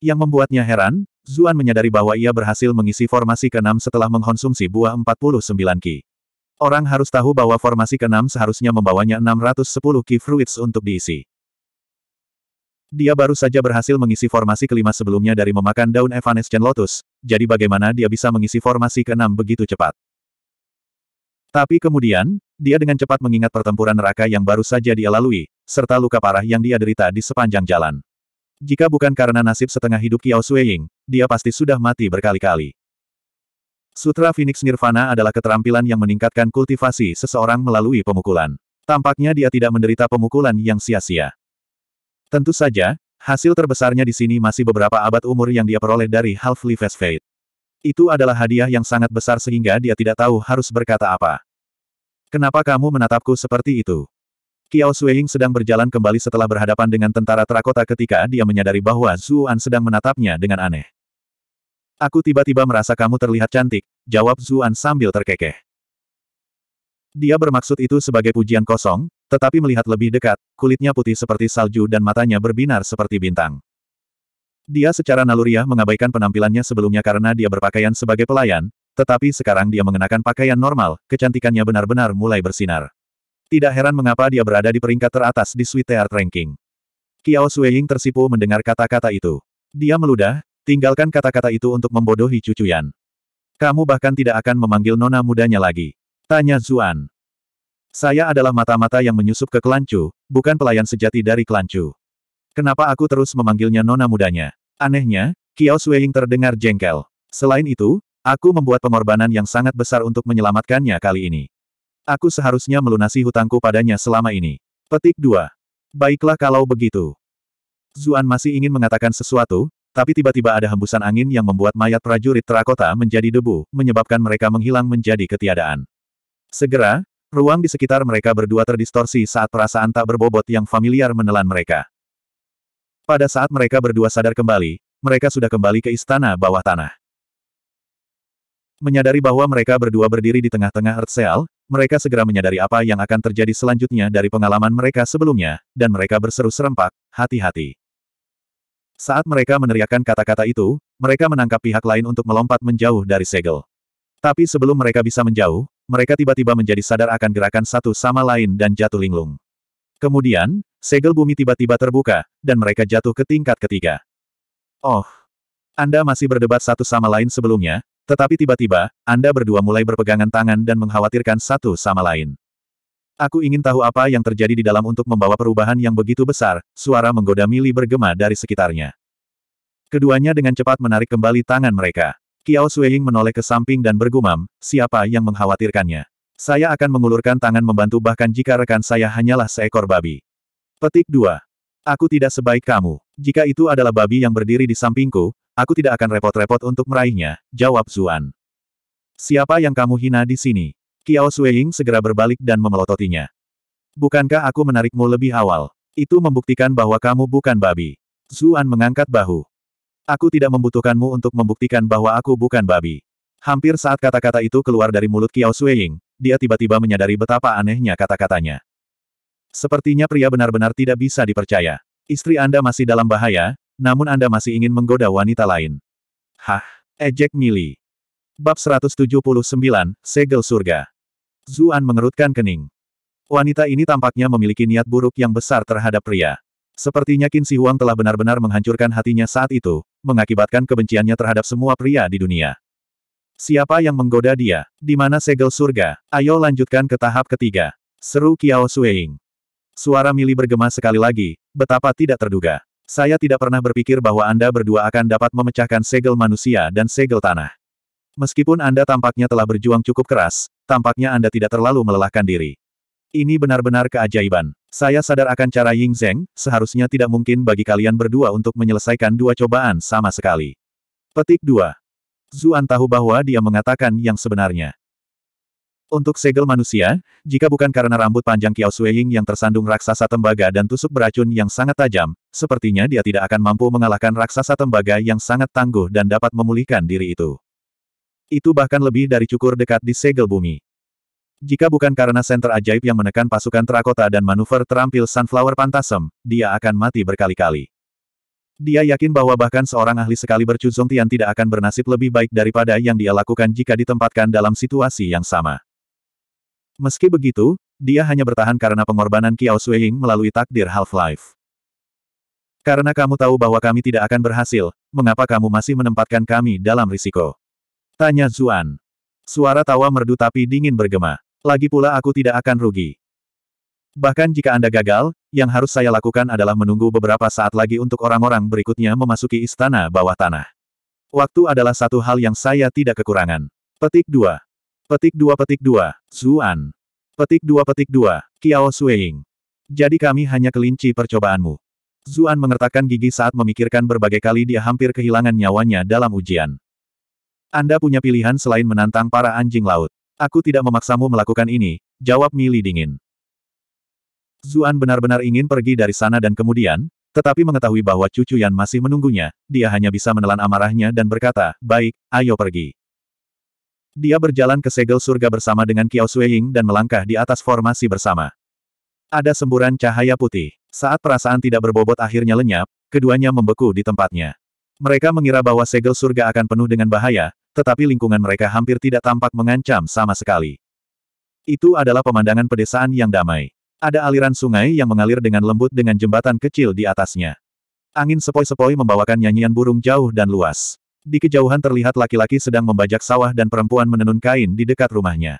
Yang membuatnya heran, Zuan menyadari bahwa ia berhasil mengisi formasi keenam setelah mengkonsumsi buah 49 ki. Orang harus tahu bahwa formasi ke-6 seharusnya membawanya 610 key fruits untuk diisi. Dia baru saja berhasil mengisi formasi kelima sebelumnya dari memakan daun Evanescent Lotus, jadi bagaimana dia bisa mengisi formasi keenam begitu cepat? Tapi kemudian, dia dengan cepat mengingat pertempuran neraka yang baru saja dia lalui, serta luka parah yang dia derita di sepanjang jalan. Jika bukan karena nasib setengah hidup Kiao Sueying, dia pasti sudah mati berkali-kali. Sutra Phoenix Nirvana adalah keterampilan yang meningkatkan kultivasi seseorang melalui pemukulan. Tampaknya dia tidak menderita pemukulan yang sia-sia. Tentu saja, hasil terbesarnya di sini masih beberapa abad umur yang dia peroleh dari Half-Life Fate. Itu adalah hadiah yang sangat besar sehingga dia tidak tahu harus berkata apa. Kenapa kamu menatapku seperti itu? Kiao Sueying sedang berjalan kembali setelah berhadapan dengan tentara terakota ketika dia menyadari bahwa Zuan sedang menatapnya dengan aneh. Aku tiba-tiba merasa kamu terlihat cantik, jawab Zuan sambil terkekeh. Dia bermaksud itu sebagai pujian kosong, tetapi melihat lebih dekat, kulitnya putih seperti salju dan matanya berbinar seperti bintang. Dia secara naluriah mengabaikan penampilannya sebelumnya karena dia berpakaian sebagai pelayan, tetapi sekarang dia mengenakan pakaian normal, kecantikannya benar-benar mulai bersinar. Tidak heran mengapa dia berada di peringkat teratas di Sweet Art Ranking. Kiao Suying tersipu mendengar kata-kata itu. Dia meludah, Tinggalkan kata-kata itu untuk membodohi cucu Yan. Kamu bahkan tidak akan memanggil nona mudanya lagi. Tanya Zuan. Saya adalah mata-mata yang menyusup ke Kelancu, bukan pelayan sejati dari Kelancu. Kenapa aku terus memanggilnya nona mudanya? Anehnya, Kiao Sueying terdengar jengkel. Selain itu, aku membuat pengorbanan yang sangat besar untuk menyelamatkannya kali ini. Aku seharusnya melunasi hutangku padanya selama ini. Petik 2. Baiklah kalau begitu. Zuan masih ingin mengatakan sesuatu, tapi tiba-tiba ada hembusan angin yang membuat mayat prajurit terakota menjadi debu, menyebabkan mereka menghilang menjadi ketiadaan. Segera, ruang di sekitar mereka berdua terdistorsi saat perasaan tak berbobot yang familiar menelan mereka. Pada saat mereka berdua sadar kembali, mereka sudah kembali ke istana bawah tanah. Menyadari bahwa mereka berdua berdiri di tengah-tengah Earthsea, mereka segera menyadari apa yang akan terjadi selanjutnya dari pengalaman mereka sebelumnya, dan mereka berseru serempak, hati-hati. Saat mereka meneriakkan kata-kata itu, mereka menangkap pihak lain untuk melompat menjauh dari segel. Tapi sebelum mereka bisa menjauh, mereka tiba-tiba menjadi sadar akan gerakan satu sama lain dan jatuh linglung. Kemudian, segel bumi tiba-tiba terbuka, dan mereka jatuh ke tingkat ketiga. Oh! Anda masih berdebat satu sama lain sebelumnya, tetapi tiba-tiba, Anda berdua mulai berpegangan tangan dan mengkhawatirkan satu sama lain. Aku ingin tahu apa yang terjadi di dalam untuk membawa perubahan yang begitu besar, suara menggoda Mili bergema dari sekitarnya. Keduanya dengan cepat menarik kembali tangan mereka. Kiao Sueying menoleh ke samping dan bergumam, siapa yang mengkhawatirkannya? Saya akan mengulurkan tangan membantu bahkan jika rekan saya hanyalah seekor babi. Petik 2. Aku tidak sebaik kamu. Jika itu adalah babi yang berdiri di sampingku, aku tidak akan repot-repot untuk meraihnya, jawab Zuan. Siapa yang kamu hina di sini? Kiao Sueying segera berbalik dan memelototinya. Bukankah aku menarikmu lebih awal? Itu membuktikan bahwa kamu bukan babi. Zuan mengangkat bahu. Aku tidak membutuhkanmu untuk membuktikan bahwa aku bukan babi. Hampir saat kata-kata itu keluar dari mulut Kiao Sueying, dia tiba-tiba menyadari betapa anehnya kata-katanya. Sepertinya pria benar-benar tidak bisa dipercaya. Istri Anda masih dalam bahaya, namun Anda masih ingin menggoda wanita lain. Hah, ejek mili. Bab 179, Segel Surga. Zuan mengerutkan kening. Wanita ini tampaknya memiliki niat buruk yang besar terhadap pria. Sepertinya Qin Si Huang telah benar-benar menghancurkan hatinya saat itu, mengakibatkan kebenciannya terhadap semua pria di dunia. Siapa yang menggoda dia? Di mana segel surga? Ayo lanjutkan ke tahap ketiga. Seru Kiao Sueing. Suara Mili bergema sekali lagi, betapa tidak terduga. Saya tidak pernah berpikir bahwa Anda berdua akan dapat memecahkan segel manusia dan segel tanah. Meskipun Anda tampaknya telah berjuang cukup keras, tampaknya Anda tidak terlalu melelahkan diri. Ini benar-benar keajaiban. Saya sadar akan cara Ying Zheng. seharusnya tidak mungkin bagi kalian berdua untuk menyelesaikan dua cobaan sama sekali. Petik 2. Zuan tahu bahwa dia mengatakan yang sebenarnya. Untuk segel manusia, jika bukan karena rambut panjang Kiao Sueying yang tersandung raksasa tembaga dan tusuk beracun yang sangat tajam, sepertinya dia tidak akan mampu mengalahkan raksasa tembaga yang sangat tangguh dan dapat memulihkan diri itu. Itu bahkan lebih dari cukur dekat di segel bumi. Jika bukan karena senter ajaib yang menekan pasukan terakota dan manuver terampil Sunflower Pantasem, dia akan mati berkali-kali. Dia yakin bahwa bahkan seorang ahli sekali Tian tidak akan bernasib lebih baik daripada yang dia lakukan jika ditempatkan dalam situasi yang sama. Meski begitu, dia hanya bertahan karena pengorbanan Kiao Sueying melalui takdir Half-Life. Karena kamu tahu bahwa kami tidak akan berhasil, mengapa kamu masih menempatkan kami dalam risiko? Tanya Zuan. Suara tawa merdu tapi dingin bergema. Lagi pula aku tidak akan rugi. Bahkan jika Anda gagal, yang harus saya lakukan adalah menunggu beberapa saat lagi untuk orang-orang berikutnya memasuki istana bawah tanah. Waktu adalah satu hal yang saya tidak kekurangan. Petik 2. Petik 2 petik 2. Zuan. Petik 2 petik 2. Kiao Sueying. Jadi kami hanya kelinci percobaanmu. Zuan mengertakkan gigi saat memikirkan berbagai kali dia hampir kehilangan nyawanya dalam ujian. Anda punya pilihan selain menantang para anjing laut. Aku tidak memaksamu melakukan ini, jawab Mili dingin. Zuan benar-benar ingin pergi dari sana dan kemudian, tetapi mengetahui bahwa cucu Yan masih menunggunya, dia hanya bisa menelan amarahnya dan berkata, baik, ayo pergi. Dia berjalan ke segel surga bersama dengan Kiao Sueying dan melangkah di atas formasi bersama. Ada semburan cahaya putih. Saat perasaan tidak berbobot akhirnya lenyap, keduanya membeku di tempatnya. Mereka mengira bahwa segel surga akan penuh dengan bahaya, tetapi lingkungan mereka hampir tidak tampak mengancam sama sekali. Itu adalah pemandangan pedesaan yang damai. Ada aliran sungai yang mengalir dengan lembut dengan jembatan kecil di atasnya. Angin sepoi-sepoi membawakan nyanyian burung jauh dan luas. Di kejauhan terlihat laki-laki sedang membajak sawah dan perempuan menenun kain di dekat rumahnya.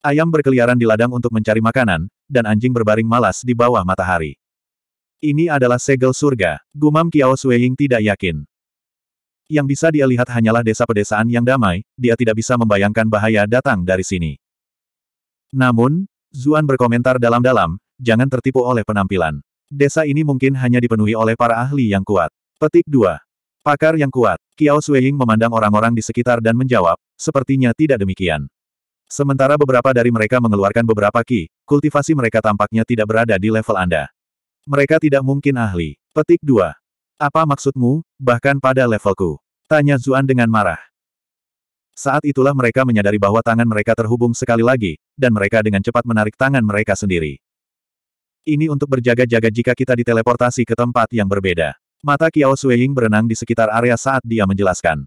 Ayam berkeliaran di ladang untuk mencari makanan, dan anjing berbaring malas di bawah matahari. Ini adalah segel surga. Gumam Kiao Sueying tidak yakin. Yang bisa dia lihat hanyalah desa pedesaan yang damai, dia tidak bisa membayangkan bahaya datang dari sini. Namun, Zuan berkomentar dalam-dalam, jangan tertipu oleh penampilan. Desa ini mungkin hanya dipenuhi oleh para ahli yang kuat. Petik 2. Pakar yang kuat. Kiao Sueying memandang orang-orang di sekitar dan menjawab, sepertinya tidak demikian. Sementara beberapa dari mereka mengeluarkan beberapa ki, kultivasi mereka tampaknya tidak berada di level Anda. Mereka tidak mungkin ahli. Petik 2. Apa maksudmu, bahkan pada levelku? Tanya Zuan dengan marah. Saat itulah mereka menyadari bahwa tangan mereka terhubung sekali lagi, dan mereka dengan cepat menarik tangan mereka sendiri. Ini untuk berjaga-jaga jika kita diteleportasi ke tempat yang berbeda. Mata Kiao Sueying berenang di sekitar area saat dia menjelaskan.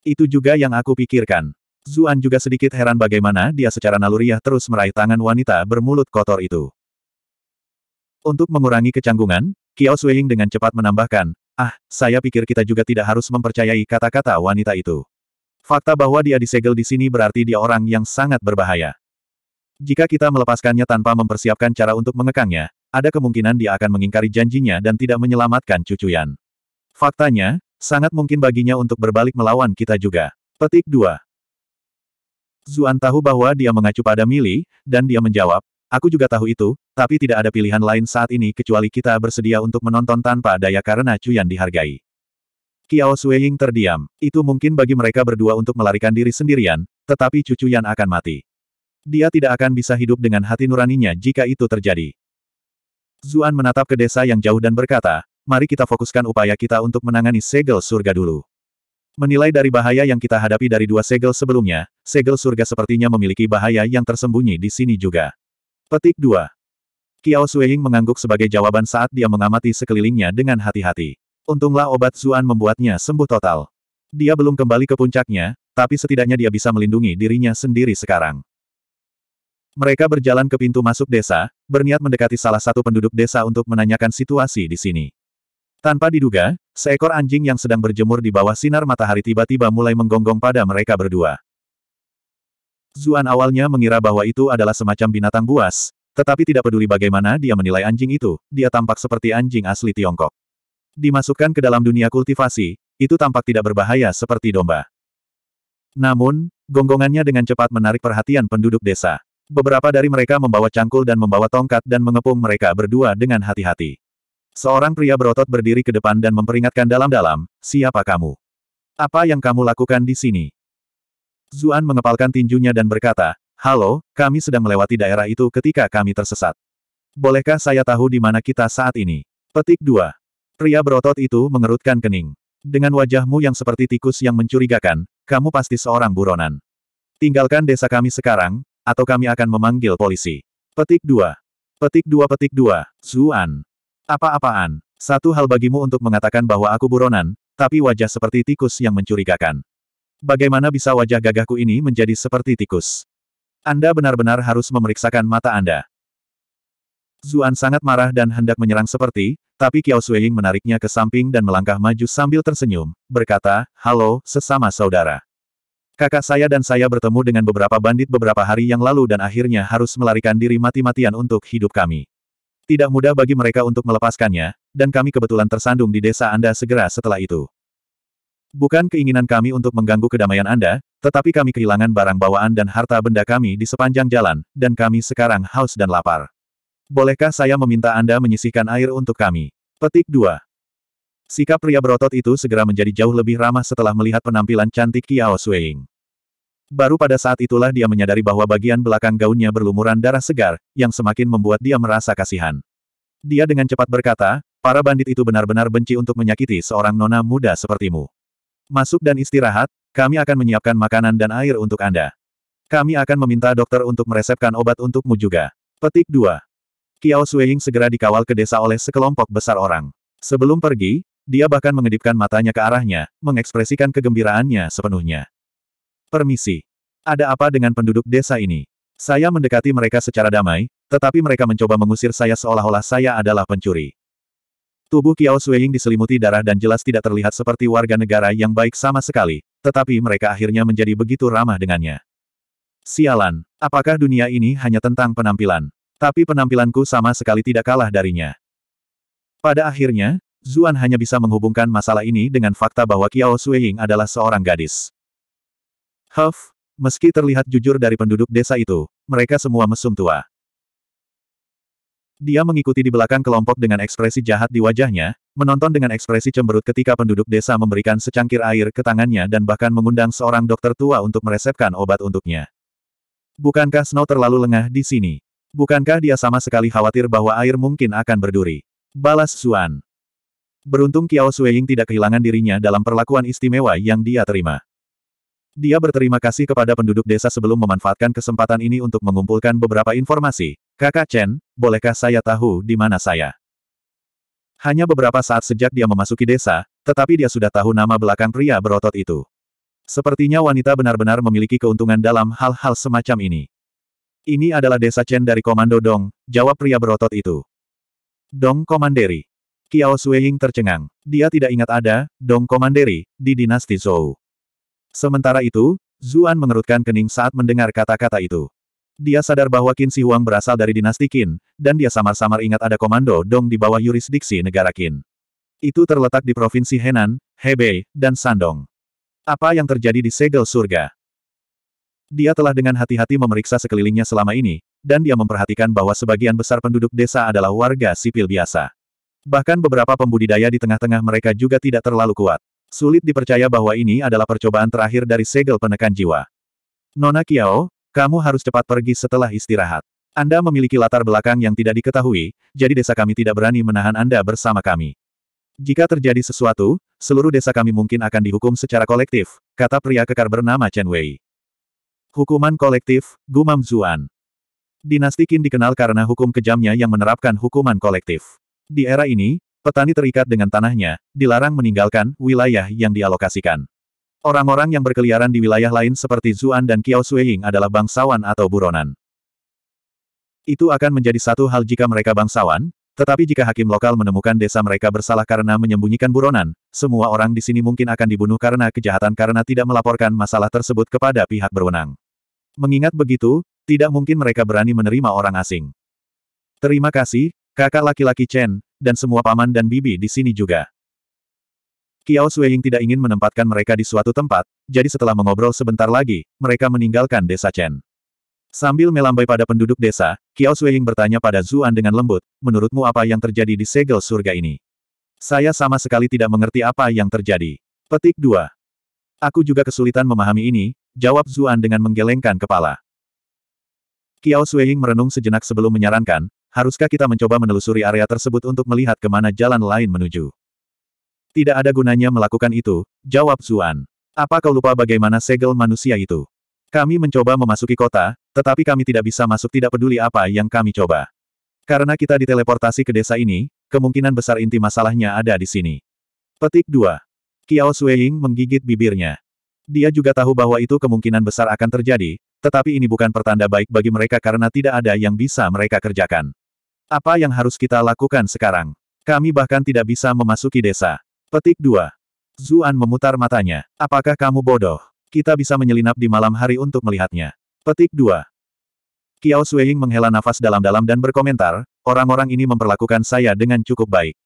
Itu juga yang aku pikirkan. Zuan juga sedikit heran bagaimana dia secara naluriah terus meraih tangan wanita bermulut kotor itu. Untuk mengurangi kecanggungan, Kiao Sueying dengan cepat menambahkan, Ah, saya pikir kita juga tidak harus mempercayai kata-kata wanita itu. Fakta bahwa dia disegel di sini berarti dia orang yang sangat berbahaya. Jika kita melepaskannya tanpa mempersiapkan cara untuk mengekangnya, ada kemungkinan dia akan mengingkari janjinya dan tidak menyelamatkan cucu Faktanya, sangat mungkin baginya untuk berbalik melawan kita juga. Petik 2. Zuan tahu bahwa dia mengacu pada Mili, dan dia menjawab, Aku juga tahu itu, tapi tidak ada pilihan lain saat ini kecuali kita bersedia untuk menonton tanpa daya karena Cuyan dihargai. Kiao Sueying terdiam. Itu mungkin bagi mereka berdua untuk melarikan diri sendirian, tetapi cucu Yan akan mati. Dia tidak akan bisa hidup dengan hati nuraninya jika itu terjadi. Zuan menatap ke desa yang jauh dan berkata, mari kita fokuskan upaya kita untuk menangani segel surga dulu. Menilai dari bahaya yang kita hadapi dari dua segel sebelumnya, segel surga sepertinya memiliki bahaya yang tersembunyi di sini juga. Petik 2. Kiao Sueying mengangguk sebagai jawaban saat dia mengamati sekelilingnya dengan hati-hati. Untunglah obat Zuan membuatnya sembuh total. Dia belum kembali ke puncaknya, tapi setidaknya dia bisa melindungi dirinya sendiri sekarang. Mereka berjalan ke pintu masuk desa, berniat mendekati salah satu penduduk desa untuk menanyakan situasi di sini. Tanpa diduga, seekor anjing yang sedang berjemur di bawah sinar matahari tiba-tiba mulai menggonggong pada mereka berdua. Zuan awalnya mengira bahwa itu adalah semacam binatang buas, tetapi tidak peduli bagaimana dia menilai anjing itu, dia tampak seperti anjing asli Tiongkok. Dimasukkan ke dalam dunia kultivasi, itu tampak tidak berbahaya seperti domba. Namun, gonggongannya dengan cepat menarik perhatian penduduk desa. Beberapa dari mereka membawa cangkul dan membawa tongkat dan mengepung mereka berdua dengan hati-hati. Seorang pria berotot berdiri ke depan dan memperingatkan dalam-dalam, siapa kamu? Apa yang kamu lakukan di sini? Zuan mengepalkan tinjunya dan berkata, Halo, kami sedang melewati daerah itu ketika kami tersesat. Bolehkah saya tahu di mana kita saat ini? Petik 2. Pria berotot itu mengerutkan kening. Dengan wajahmu yang seperti tikus yang mencurigakan, kamu pasti seorang buronan. Tinggalkan desa kami sekarang, atau kami akan memanggil polisi. Petik 2. Petik 2 petik 2, Zuan. Apa-apaan? Satu hal bagimu untuk mengatakan bahwa aku buronan, tapi wajah seperti tikus yang mencurigakan. Bagaimana bisa wajah gagahku ini menjadi seperti tikus? Anda benar-benar harus memeriksakan mata Anda. Zuan sangat marah dan hendak menyerang seperti, tapi Kiao Suying menariknya ke samping dan melangkah maju sambil tersenyum, berkata, Halo, sesama saudara. Kakak saya dan saya bertemu dengan beberapa bandit beberapa hari yang lalu dan akhirnya harus melarikan diri mati-matian untuk hidup kami. Tidak mudah bagi mereka untuk melepaskannya, dan kami kebetulan tersandung di desa Anda segera setelah itu. Bukan keinginan kami untuk mengganggu kedamaian Anda, tetapi kami kehilangan barang bawaan dan harta benda kami di sepanjang jalan, dan kami sekarang haus dan lapar. Bolehkah saya meminta Anda menyisihkan air untuk kami? Petik 2. Sikap pria berotot itu segera menjadi jauh lebih ramah setelah melihat penampilan cantik Kiao Sueying. Baru pada saat itulah dia menyadari bahwa bagian belakang gaunnya berlumuran darah segar, yang semakin membuat dia merasa kasihan. Dia dengan cepat berkata, para bandit itu benar-benar benci untuk menyakiti seorang nona muda sepertimu. Masuk dan istirahat, kami akan menyiapkan makanan dan air untuk Anda. Kami akan meminta dokter untuk meresepkan obat untukmu juga. Petik 2. Kiao Sueying segera dikawal ke desa oleh sekelompok besar orang. Sebelum pergi, dia bahkan mengedipkan matanya ke arahnya, mengekspresikan kegembiraannya sepenuhnya. Permisi. Ada apa dengan penduduk desa ini? Saya mendekati mereka secara damai, tetapi mereka mencoba mengusir saya seolah-olah saya adalah pencuri. Tubuh Kiao Sueying diselimuti darah dan jelas tidak terlihat seperti warga negara yang baik sama sekali, tetapi mereka akhirnya menjadi begitu ramah dengannya. Sialan, apakah dunia ini hanya tentang penampilan? Tapi penampilanku sama sekali tidak kalah darinya. Pada akhirnya, Zuan hanya bisa menghubungkan masalah ini dengan fakta bahwa Kiao Sueying adalah seorang gadis. Huff, meski terlihat jujur dari penduduk desa itu, mereka semua mesum tua. Dia mengikuti di belakang kelompok dengan ekspresi jahat di wajahnya, menonton dengan ekspresi cemberut ketika penduduk desa memberikan secangkir air ke tangannya dan bahkan mengundang seorang dokter tua untuk meresepkan obat untuknya. Bukankah Snow terlalu lengah di sini? Bukankah dia sama sekali khawatir bahwa air mungkin akan berduri? Balas Suan. Beruntung Kiao Sueying tidak kehilangan dirinya dalam perlakuan istimewa yang dia terima. Dia berterima kasih kepada penduduk desa sebelum memanfaatkan kesempatan ini untuk mengumpulkan beberapa informasi, Kakak Chen, bolehkah saya tahu di mana saya? Hanya beberapa saat sejak dia memasuki desa, tetapi dia sudah tahu nama belakang pria berotot itu. Sepertinya wanita benar-benar memiliki keuntungan dalam hal-hal semacam ini. Ini adalah desa Chen dari Komando Dong, jawab pria berotot itu. Dong Komanderi. Kiao Sueying tercengang. Dia tidak ingat ada, Dong Komanderi, di dinasti Zhou. Sementara itu, Zuan mengerutkan kening saat mendengar kata-kata itu. Dia sadar bahwa Qin Si Huang berasal dari dinasti Qin, dan dia samar-samar ingat ada komando Dong di bawah yurisdiksi negara Qin. Itu terletak di Provinsi Henan, Hebei, dan Sandong. Apa yang terjadi di segel surga? Dia telah dengan hati-hati memeriksa sekelilingnya selama ini, dan dia memperhatikan bahwa sebagian besar penduduk desa adalah warga sipil biasa. Bahkan beberapa pembudidaya di tengah-tengah mereka juga tidak terlalu kuat. Sulit dipercaya bahwa ini adalah percobaan terakhir dari segel penekan jiwa. Nona Kiao, kamu harus cepat pergi setelah istirahat. Anda memiliki latar belakang yang tidak diketahui, jadi desa kami tidak berani menahan Anda bersama kami. Jika terjadi sesuatu, seluruh desa kami mungkin akan dihukum secara kolektif, kata pria kekar bernama Chen Wei. Hukuman kolektif, gumam Zuan. Dinasti Qin dikenal karena hukum kejamnya yang menerapkan hukuman kolektif. Di era ini, petani terikat dengan tanahnya, dilarang meninggalkan wilayah yang dialokasikan. Orang-orang yang berkeliaran di wilayah lain seperti Zuan dan Kiao Sueying adalah bangsawan atau buronan. Itu akan menjadi satu hal jika mereka bangsawan, tetapi jika hakim lokal menemukan desa mereka bersalah karena menyembunyikan buronan, semua orang di sini mungkin akan dibunuh karena kejahatan karena tidak melaporkan masalah tersebut kepada pihak berwenang. Mengingat begitu, tidak mungkin mereka berani menerima orang asing. Terima kasih, kakak laki-laki Chen, dan semua paman dan bibi di sini juga. Kiao Sueying tidak ingin menempatkan mereka di suatu tempat, jadi setelah mengobrol sebentar lagi, mereka meninggalkan desa Chen. Sambil melambai pada penduduk desa, Kiao Sueying bertanya pada Zuan dengan lembut, menurutmu apa yang terjadi di segel surga ini? Saya sama sekali tidak mengerti apa yang terjadi. Petik 2. Aku juga kesulitan memahami ini, jawab Zuan dengan menggelengkan kepala. Kiao Sueying merenung sejenak sebelum menyarankan, haruskah kita mencoba menelusuri area tersebut untuk melihat kemana jalan lain menuju. Tidak ada gunanya melakukan itu, jawab Zuan. Apa kau lupa bagaimana segel manusia itu? Kami mencoba memasuki kota, tetapi kami tidak bisa masuk tidak peduli apa yang kami coba. Karena kita diteleportasi ke desa ini, kemungkinan besar inti masalahnya ada di sini. Petik 2. Kiao Sueying menggigit bibirnya. Dia juga tahu bahwa itu kemungkinan besar akan terjadi, tetapi ini bukan pertanda baik bagi mereka karena tidak ada yang bisa mereka kerjakan. Apa yang harus kita lakukan sekarang? Kami bahkan tidak bisa memasuki desa. Petik 2. Zuan memutar matanya. Apakah kamu bodoh? Kita bisa menyelinap di malam hari untuk melihatnya. Petik 2. Kiao Sueying menghela nafas dalam-dalam dan berkomentar, orang-orang ini memperlakukan saya dengan cukup baik.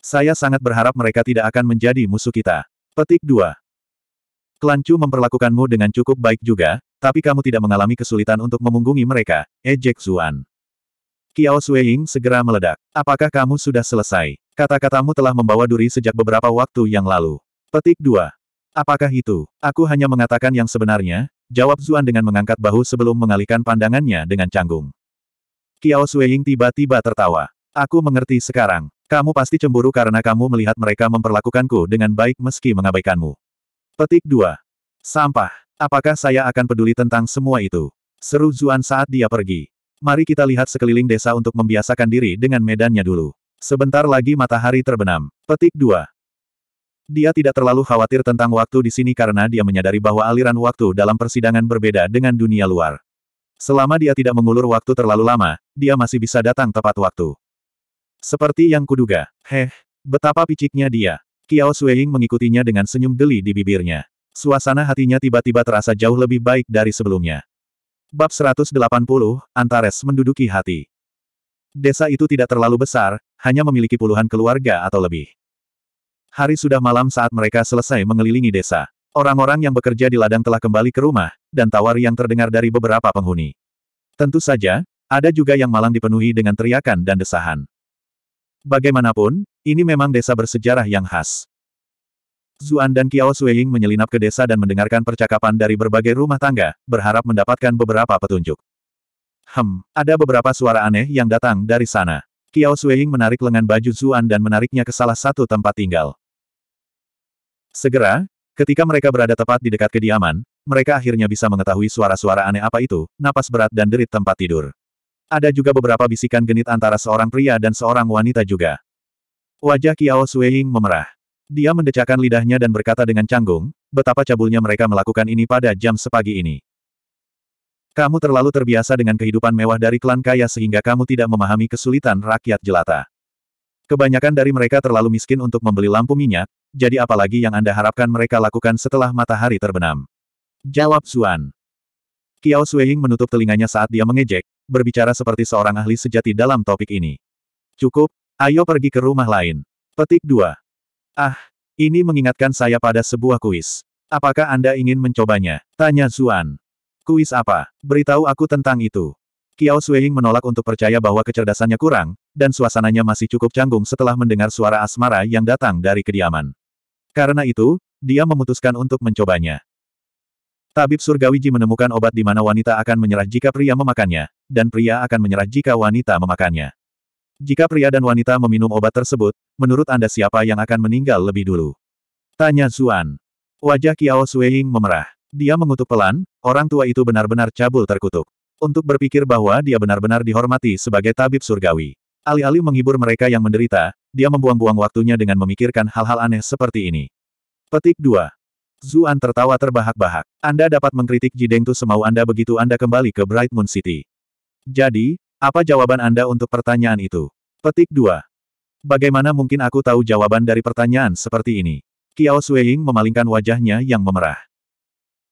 Saya sangat berharap mereka tidak akan menjadi musuh kita. Petik 2. Klan Chu memperlakukanmu dengan cukup baik juga, tapi kamu tidak mengalami kesulitan untuk memunggungi mereka, ejek eh, Zuan. Kiao Sueying segera meledak. Apakah kamu sudah selesai? Kata-katamu telah membawa duri sejak beberapa waktu yang lalu. Petik 2. Apakah itu? Aku hanya mengatakan yang sebenarnya, jawab Zuan dengan mengangkat bahu sebelum mengalihkan pandangannya dengan canggung. Kiao Sueying tiba-tiba tertawa. Aku mengerti sekarang. Kamu pasti cemburu karena kamu melihat mereka memperlakukanku dengan baik meski mengabaikanmu. Petik 2. Sampah. Apakah saya akan peduli tentang semua itu? Seru Zuan saat dia pergi. Mari kita lihat sekeliling desa untuk membiasakan diri dengan medannya dulu. Sebentar lagi matahari terbenam. Petik 2. Dia tidak terlalu khawatir tentang waktu di sini karena dia menyadari bahwa aliran waktu dalam persidangan berbeda dengan dunia luar. Selama dia tidak mengulur waktu terlalu lama, dia masih bisa datang tepat waktu. Seperti yang kuduga, heh, betapa piciknya dia. Kiao Sueying mengikutinya dengan senyum geli di bibirnya. Suasana hatinya tiba-tiba terasa jauh lebih baik dari sebelumnya. Bab 180, Antares menduduki hati. Desa itu tidak terlalu besar, hanya memiliki puluhan keluarga atau lebih. Hari sudah malam saat mereka selesai mengelilingi desa. Orang-orang yang bekerja di ladang telah kembali ke rumah, dan tawar yang terdengar dari beberapa penghuni. Tentu saja, ada juga yang malang dipenuhi dengan teriakan dan desahan. Bagaimanapun, ini memang desa bersejarah yang khas. Zuan dan Kiao Sueying menyelinap ke desa dan mendengarkan percakapan dari berbagai rumah tangga, berharap mendapatkan beberapa petunjuk. Hem, ada beberapa suara aneh yang datang dari sana. Kiao Sueying menarik lengan baju Zuan dan menariknya ke salah satu tempat tinggal. Segera, ketika mereka berada tepat di dekat kediaman, mereka akhirnya bisa mengetahui suara-suara aneh apa itu, napas berat dan derit tempat tidur. Ada juga beberapa bisikan genit antara seorang pria dan seorang wanita juga. Wajah Kiao Sueying memerah. Dia mendecakkan lidahnya dan berkata dengan canggung, betapa cabulnya mereka melakukan ini pada jam sepagi ini. Kamu terlalu terbiasa dengan kehidupan mewah dari klan kaya sehingga kamu tidak memahami kesulitan rakyat jelata. Kebanyakan dari mereka terlalu miskin untuk membeli lampu minyak, jadi apalagi yang Anda harapkan mereka lakukan setelah matahari terbenam? Jawab Zuan. Kiao Sueing menutup telinganya saat dia mengejek, berbicara seperti seorang ahli sejati dalam topik ini. Cukup, ayo pergi ke rumah lain. Petik 2. Ah, ini mengingatkan saya pada sebuah kuis. Apakah Anda ingin mencobanya? Tanya Zuan. Kuis apa? Beritahu aku tentang itu. Kiao Sueying menolak untuk percaya bahwa kecerdasannya kurang, dan suasananya masih cukup canggung setelah mendengar suara asmara yang datang dari kediaman. Karena itu, dia memutuskan untuk mencobanya. Tabib Surgawi menemukan obat di mana wanita akan menyerah jika pria memakannya, dan pria akan menyerah jika wanita memakannya. Jika pria dan wanita meminum obat tersebut, menurut Anda siapa yang akan meninggal lebih dulu? Tanya Zuan. Wajah Kiao Sueying memerah. Dia mengutuk pelan, orang tua itu benar-benar cabul terkutuk. Untuk berpikir bahwa dia benar-benar dihormati sebagai tabib surgawi. Alih-alih menghibur mereka yang menderita, dia membuang-buang waktunya dengan memikirkan hal-hal aneh seperti ini. Petik 2. Zuan tertawa terbahak-bahak. Anda dapat mengkritik Jidengtu semau Anda begitu Anda kembali ke Bright Moon City. Jadi, apa jawaban Anda untuk pertanyaan itu? Petik 2. Bagaimana mungkin aku tahu jawaban dari pertanyaan seperti ini? Kiao Suying memalingkan wajahnya yang memerah.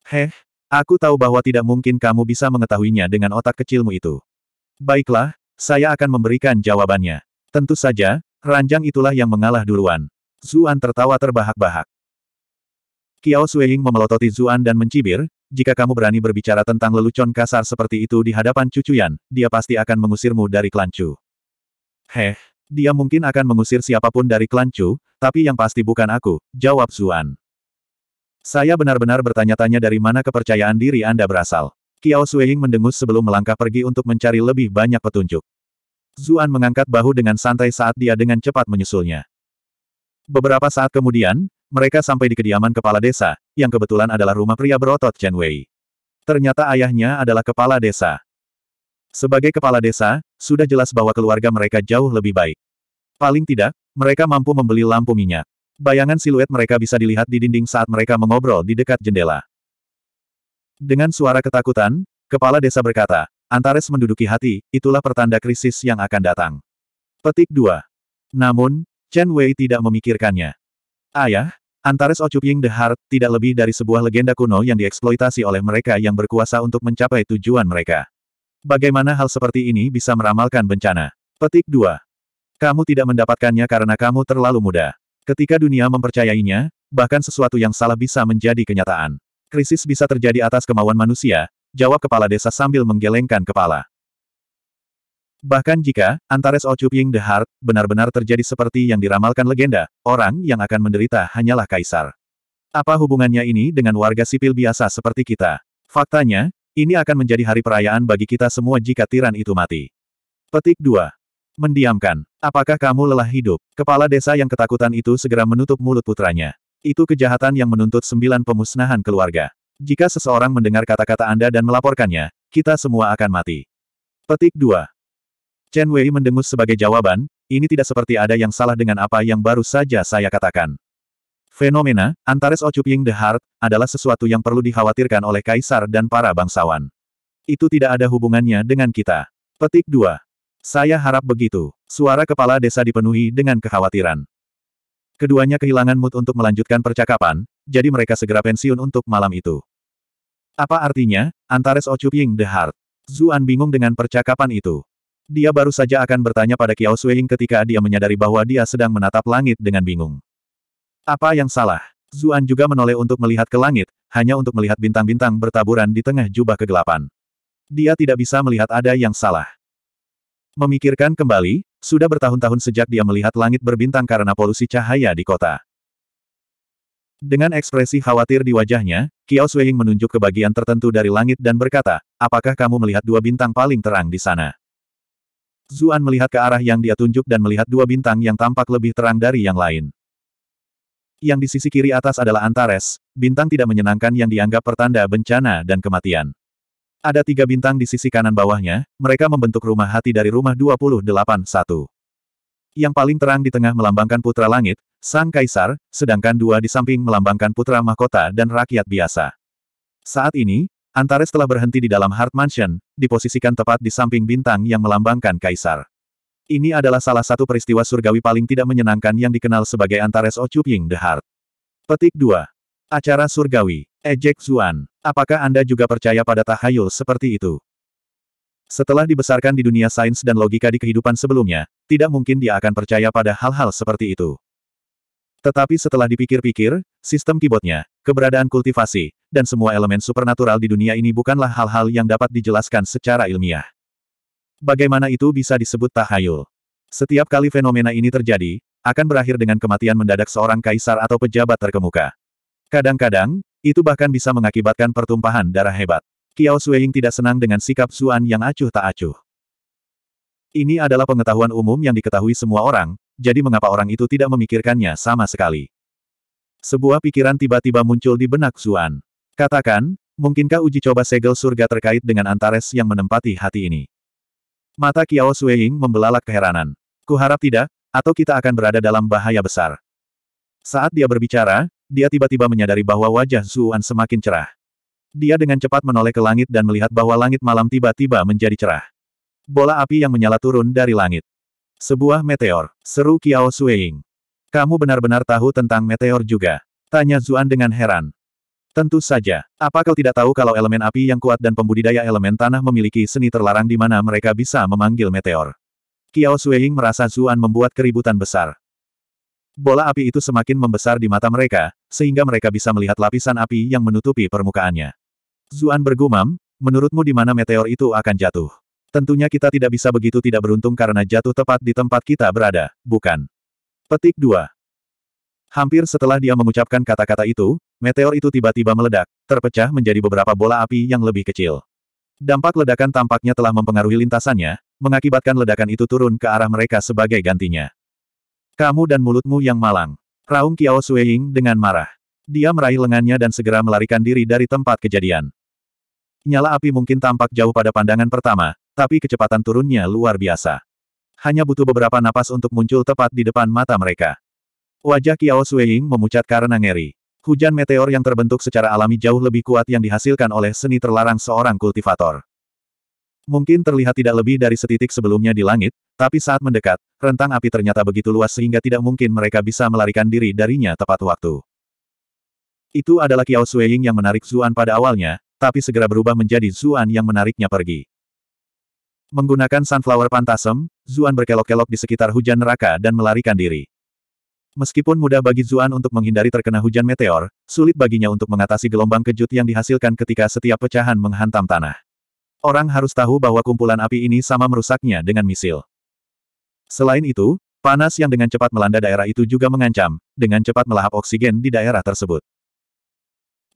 Heh, aku tahu bahwa tidak mungkin kamu bisa mengetahuinya dengan otak kecilmu itu. Baiklah, saya akan memberikan jawabannya. Tentu saja, ranjang itulah yang mengalah duluan. Zuan tertawa terbahak-bahak. Kiao Sueying memelototi Zuan dan mencibir, jika kamu berani berbicara tentang lelucon kasar seperti itu di hadapan cucuyan, dia pasti akan mengusirmu dari klan Heh, dia mungkin akan mengusir siapapun dari klan tapi yang pasti bukan aku, jawab Zuan. Saya benar-benar bertanya-tanya dari mana kepercayaan diri Anda berasal. Kiao Sueying mendengus sebelum melangkah pergi untuk mencari lebih banyak petunjuk. Zuan mengangkat bahu dengan santai saat dia dengan cepat menyusulnya. Beberapa saat kemudian, mereka sampai di kediaman kepala desa, yang kebetulan adalah rumah pria berotot Chen Wei. Ternyata ayahnya adalah kepala desa. Sebagai kepala desa, sudah jelas bahwa keluarga mereka jauh lebih baik. Paling tidak, mereka mampu membeli lampu minyak. Bayangan siluet mereka bisa dilihat di dinding saat mereka mengobrol di dekat jendela. Dengan suara ketakutan, kepala desa berkata, Antares menduduki hati, itulah pertanda krisis yang akan datang. Petik 2. Namun, Chen Wei tidak memikirkannya. Ayah, Antares Ocuping the Heart, tidak lebih dari sebuah legenda kuno yang dieksploitasi oleh mereka yang berkuasa untuk mencapai tujuan mereka. Bagaimana hal seperti ini bisa meramalkan bencana? Petik 2. Kamu tidak mendapatkannya karena kamu terlalu muda. Ketika dunia mempercayainya, bahkan sesuatu yang salah bisa menjadi kenyataan. Krisis bisa terjadi atas kemauan manusia, jawab kepala desa sambil menggelengkan kepala. Bahkan jika, Antares Ocuping the Heart, benar-benar terjadi seperti yang diramalkan legenda, orang yang akan menderita hanyalah kaisar. Apa hubungannya ini dengan warga sipil biasa seperti kita? Faktanya, ini akan menjadi hari perayaan bagi kita semua jika tiran itu mati. Petik 2. Mendiamkan. Apakah kamu lelah hidup? Kepala desa yang ketakutan itu segera menutup mulut putranya. Itu kejahatan yang menuntut sembilan pemusnahan keluarga. Jika seseorang mendengar kata-kata Anda dan melaporkannya, kita semua akan mati. Petik 2. Chen Wei mendengus sebagai jawaban, ini tidak seperti ada yang salah dengan apa yang baru saja saya katakan. Fenomena, Antares Ocuping the Heart, adalah sesuatu yang perlu dikhawatirkan oleh kaisar dan para bangsawan. Itu tidak ada hubungannya dengan kita. Petik 2. Saya harap begitu. Suara kepala desa dipenuhi dengan kekhawatiran. Keduanya kehilangan mood untuk melanjutkan percakapan, jadi mereka segera pensiun untuk malam itu. Apa artinya, Antares Ying the Heart? Zuan bingung dengan percakapan itu. Dia baru saja akan bertanya pada Kiao Sueying ketika dia menyadari bahwa dia sedang menatap langit dengan bingung. Apa yang salah? Zuan juga menoleh untuk melihat ke langit, hanya untuk melihat bintang-bintang bertaburan di tengah jubah kegelapan. Dia tidak bisa melihat ada yang salah. Memikirkan kembali, sudah bertahun-tahun sejak dia melihat langit berbintang karena polusi cahaya di kota. Dengan ekspresi khawatir di wajahnya, Kiao Sueying menunjuk ke bagian tertentu dari langit dan berkata, apakah kamu melihat dua bintang paling terang di sana? Zuan melihat ke arah yang dia tunjuk dan melihat dua bintang yang tampak lebih terang dari yang lain. Yang di sisi kiri atas adalah Antares, bintang tidak menyenangkan yang dianggap pertanda bencana dan kematian. Ada tiga bintang di sisi kanan bawahnya, mereka membentuk rumah hati dari rumah 28 satu. Yang paling terang di tengah melambangkan putra langit, sang kaisar, sedangkan dua di samping melambangkan putra mahkota dan rakyat biasa. Saat ini, Antares telah berhenti di dalam Heart Mansion, diposisikan tepat di samping bintang yang melambangkan kaisar. Ini adalah salah satu peristiwa surgawi paling tidak menyenangkan yang dikenal sebagai Antares Ocuping the Heart. Petik 2. Acara surgawi. Ejek eh, Zuan. Apakah Anda juga percaya pada tahayul seperti itu? Setelah dibesarkan di dunia sains dan logika di kehidupan sebelumnya, tidak mungkin dia akan percaya pada hal-hal seperti itu. Tetapi setelah dipikir-pikir, sistem keyboardnya, keberadaan kultivasi, dan semua elemen supernatural di dunia ini bukanlah hal-hal yang dapat dijelaskan secara ilmiah. Bagaimana itu bisa disebut tahayul? Setiap kali fenomena ini terjadi, akan berakhir dengan kematian mendadak seorang kaisar atau pejabat terkemuka. Kadang-kadang, itu bahkan bisa mengakibatkan pertumpahan darah hebat. Kiao Suying tidak senang dengan sikap Zuan yang acuh tak acuh. Ini adalah pengetahuan umum yang diketahui semua orang, jadi mengapa orang itu tidak memikirkannya sama sekali. Sebuah pikiran tiba-tiba muncul di benak Zuan. Katakan, mungkinkah uji coba segel surga terkait dengan Antares yang menempati hati ini? Mata Kiao Suying membelalak keheranan. Kuharap tidak, atau kita akan berada dalam bahaya besar. Saat dia berbicara, dia tiba-tiba menyadari bahwa wajah Zuan semakin cerah. Dia dengan cepat menoleh ke langit dan melihat bahwa langit malam tiba-tiba menjadi cerah. Bola api yang menyala turun dari langit. Sebuah meteor, seru Kiao Sueying. Kamu benar-benar tahu tentang meteor juga? Tanya Zuan dengan heran. Tentu saja. Apa kau tidak tahu kalau elemen api yang kuat dan pembudidaya elemen tanah memiliki seni terlarang di mana mereka bisa memanggil meteor? Kiao Sueying merasa Zuan membuat keributan besar. Bola api itu semakin membesar di mata mereka, sehingga mereka bisa melihat lapisan api yang menutupi permukaannya. Zuan bergumam, menurutmu di mana meteor itu akan jatuh? Tentunya kita tidak bisa begitu tidak beruntung karena jatuh tepat di tempat kita berada, bukan? Petik 2. Hampir setelah dia mengucapkan kata-kata itu, meteor itu tiba-tiba meledak, terpecah menjadi beberapa bola api yang lebih kecil. Dampak ledakan tampaknya telah mempengaruhi lintasannya, mengakibatkan ledakan itu turun ke arah mereka sebagai gantinya. Kamu dan mulutmu yang malang. Raung Kiao Sueying dengan marah. Dia meraih lengannya dan segera melarikan diri dari tempat kejadian. Nyala api mungkin tampak jauh pada pandangan pertama, tapi kecepatan turunnya luar biasa. Hanya butuh beberapa napas untuk muncul tepat di depan mata mereka. Wajah Kiao Sueying memucat karena ngeri. Hujan meteor yang terbentuk secara alami jauh lebih kuat yang dihasilkan oleh seni terlarang seorang kultivator. Mungkin terlihat tidak lebih dari setitik sebelumnya di langit, tapi saat mendekat, rentang api ternyata begitu luas sehingga tidak mungkin mereka bisa melarikan diri darinya tepat waktu. Itu adalah Kiao Sueying yang menarik Zuan pada awalnya, tapi segera berubah menjadi Zuan yang menariknya pergi. Menggunakan Sunflower Pantasem, Zuan berkelok-kelok di sekitar hujan neraka dan melarikan diri. Meskipun mudah bagi Zuan untuk menghindari terkena hujan meteor, sulit baginya untuk mengatasi gelombang kejut yang dihasilkan ketika setiap pecahan menghantam tanah. Orang harus tahu bahwa kumpulan api ini sama merusaknya dengan misil. Selain itu, panas yang dengan cepat melanda daerah itu juga mengancam, dengan cepat melahap oksigen di daerah tersebut.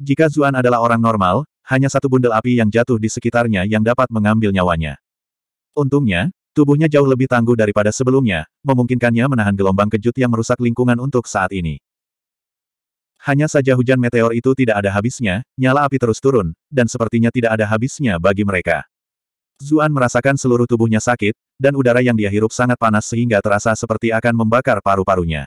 Jika Zuan adalah orang normal, hanya satu bundel api yang jatuh di sekitarnya yang dapat mengambil nyawanya. Untungnya, tubuhnya jauh lebih tangguh daripada sebelumnya, memungkinkannya menahan gelombang kejut yang merusak lingkungan untuk saat ini. Hanya saja hujan meteor itu tidak ada habisnya, nyala api terus turun, dan sepertinya tidak ada habisnya bagi mereka. Zuan merasakan seluruh tubuhnya sakit, dan udara yang dia hirup sangat panas sehingga terasa seperti akan membakar paru-parunya.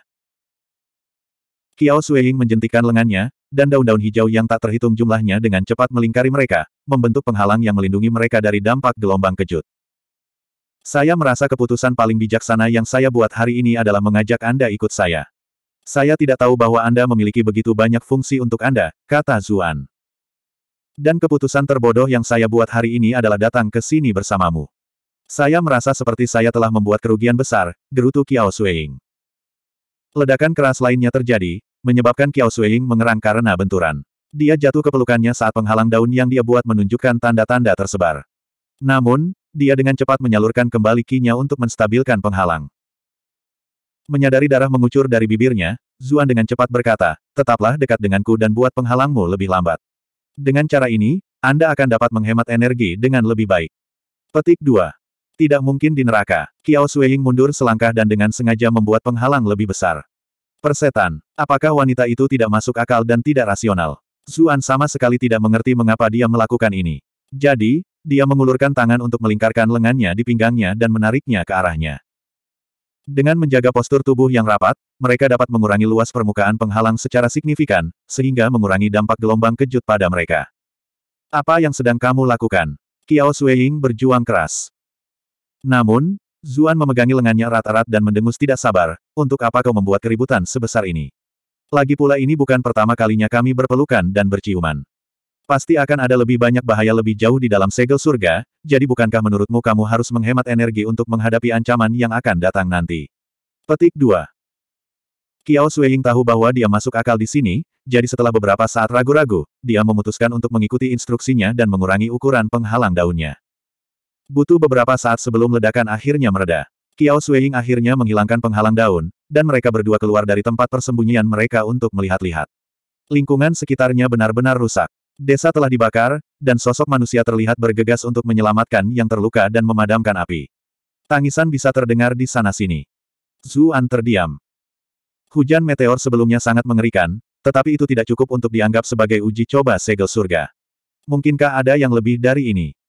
Kiao Sueying menjentikan lengannya, dan daun-daun hijau yang tak terhitung jumlahnya dengan cepat melingkari mereka, membentuk penghalang yang melindungi mereka dari dampak gelombang kejut. Saya merasa keputusan paling bijaksana yang saya buat hari ini adalah mengajak Anda ikut saya. Saya tidak tahu bahwa Anda memiliki begitu banyak fungsi untuk Anda, kata Zuan. Dan keputusan terbodoh yang saya buat hari ini adalah datang ke sini bersamamu. Saya merasa seperti saya telah membuat kerugian besar, gerutu Kiao Sueying. Ledakan keras lainnya terjadi, menyebabkan Kiao Sueying mengerang karena benturan. Dia jatuh ke pelukannya saat penghalang daun yang dia buat menunjukkan tanda-tanda tersebar. Namun, dia dengan cepat menyalurkan kembali kinya untuk menstabilkan penghalang. Menyadari darah mengucur dari bibirnya, Zuan dengan cepat berkata, tetaplah dekat denganku dan buat penghalangmu lebih lambat. Dengan cara ini, Anda akan dapat menghemat energi dengan lebih baik. Petik 2. Tidak mungkin di neraka, Kiao Sueying mundur selangkah dan dengan sengaja membuat penghalang lebih besar. Persetan, apakah wanita itu tidak masuk akal dan tidak rasional? Zuan sama sekali tidak mengerti mengapa dia melakukan ini. Jadi, dia mengulurkan tangan untuk melingkarkan lengannya di pinggangnya dan menariknya ke arahnya. Dengan menjaga postur tubuh yang rapat, mereka dapat mengurangi luas permukaan penghalang secara signifikan, sehingga mengurangi dampak gelombang kejut pada mereka. Apa yang sedang kamu lakukan? Kiao Sueying berjuang keras. Namun, Zuan memegangi lengannya erat-erat dan mendengus tidak sabar, untuk apa kau membuat keributan sebesar ini? Lagi pula ini bukan pertama kalinya kami berpelukan dan berciuman. Pasti akan ada lebih banyak bahaya lebih jauh di dalam segel surga, jadi bukankah menurutmu kamu harus menghemat energi untuk menghadapi ancaman yang akan datang nanti? Petik 2. Kiao Sueying tahu bahwa dia masuk akal di sini, jadi setelah beberapa saat ragu-ragu, dia memutuskan untuk mengikuti instruksinya dan mengurangi ukuran penghalang daunnya. Butuh beberapa saat sebelum ledakan akhirnya mereda. Kiao Sueying akhirnya menghilangkan penghalang daun, dan mereka berdua keluar dari tempat persembunyian mereka untuk melihat-lihat. Lingkungan sekitarnya benar-benar rusak. Desa telah dibakar, dan sosok manusia terlihat bergegas untuk menyelamatkan yang terluka dan memadamkan api. Tangisan bisa terdengar di sana-sini. Zuan terdiam. Hujan meteor sebelumnya sangat mengerikan, tetapi itu tidak cukup untuk dianggap sebagai uji coba segel surga. Mungkinkah ada yang lebih dari ini?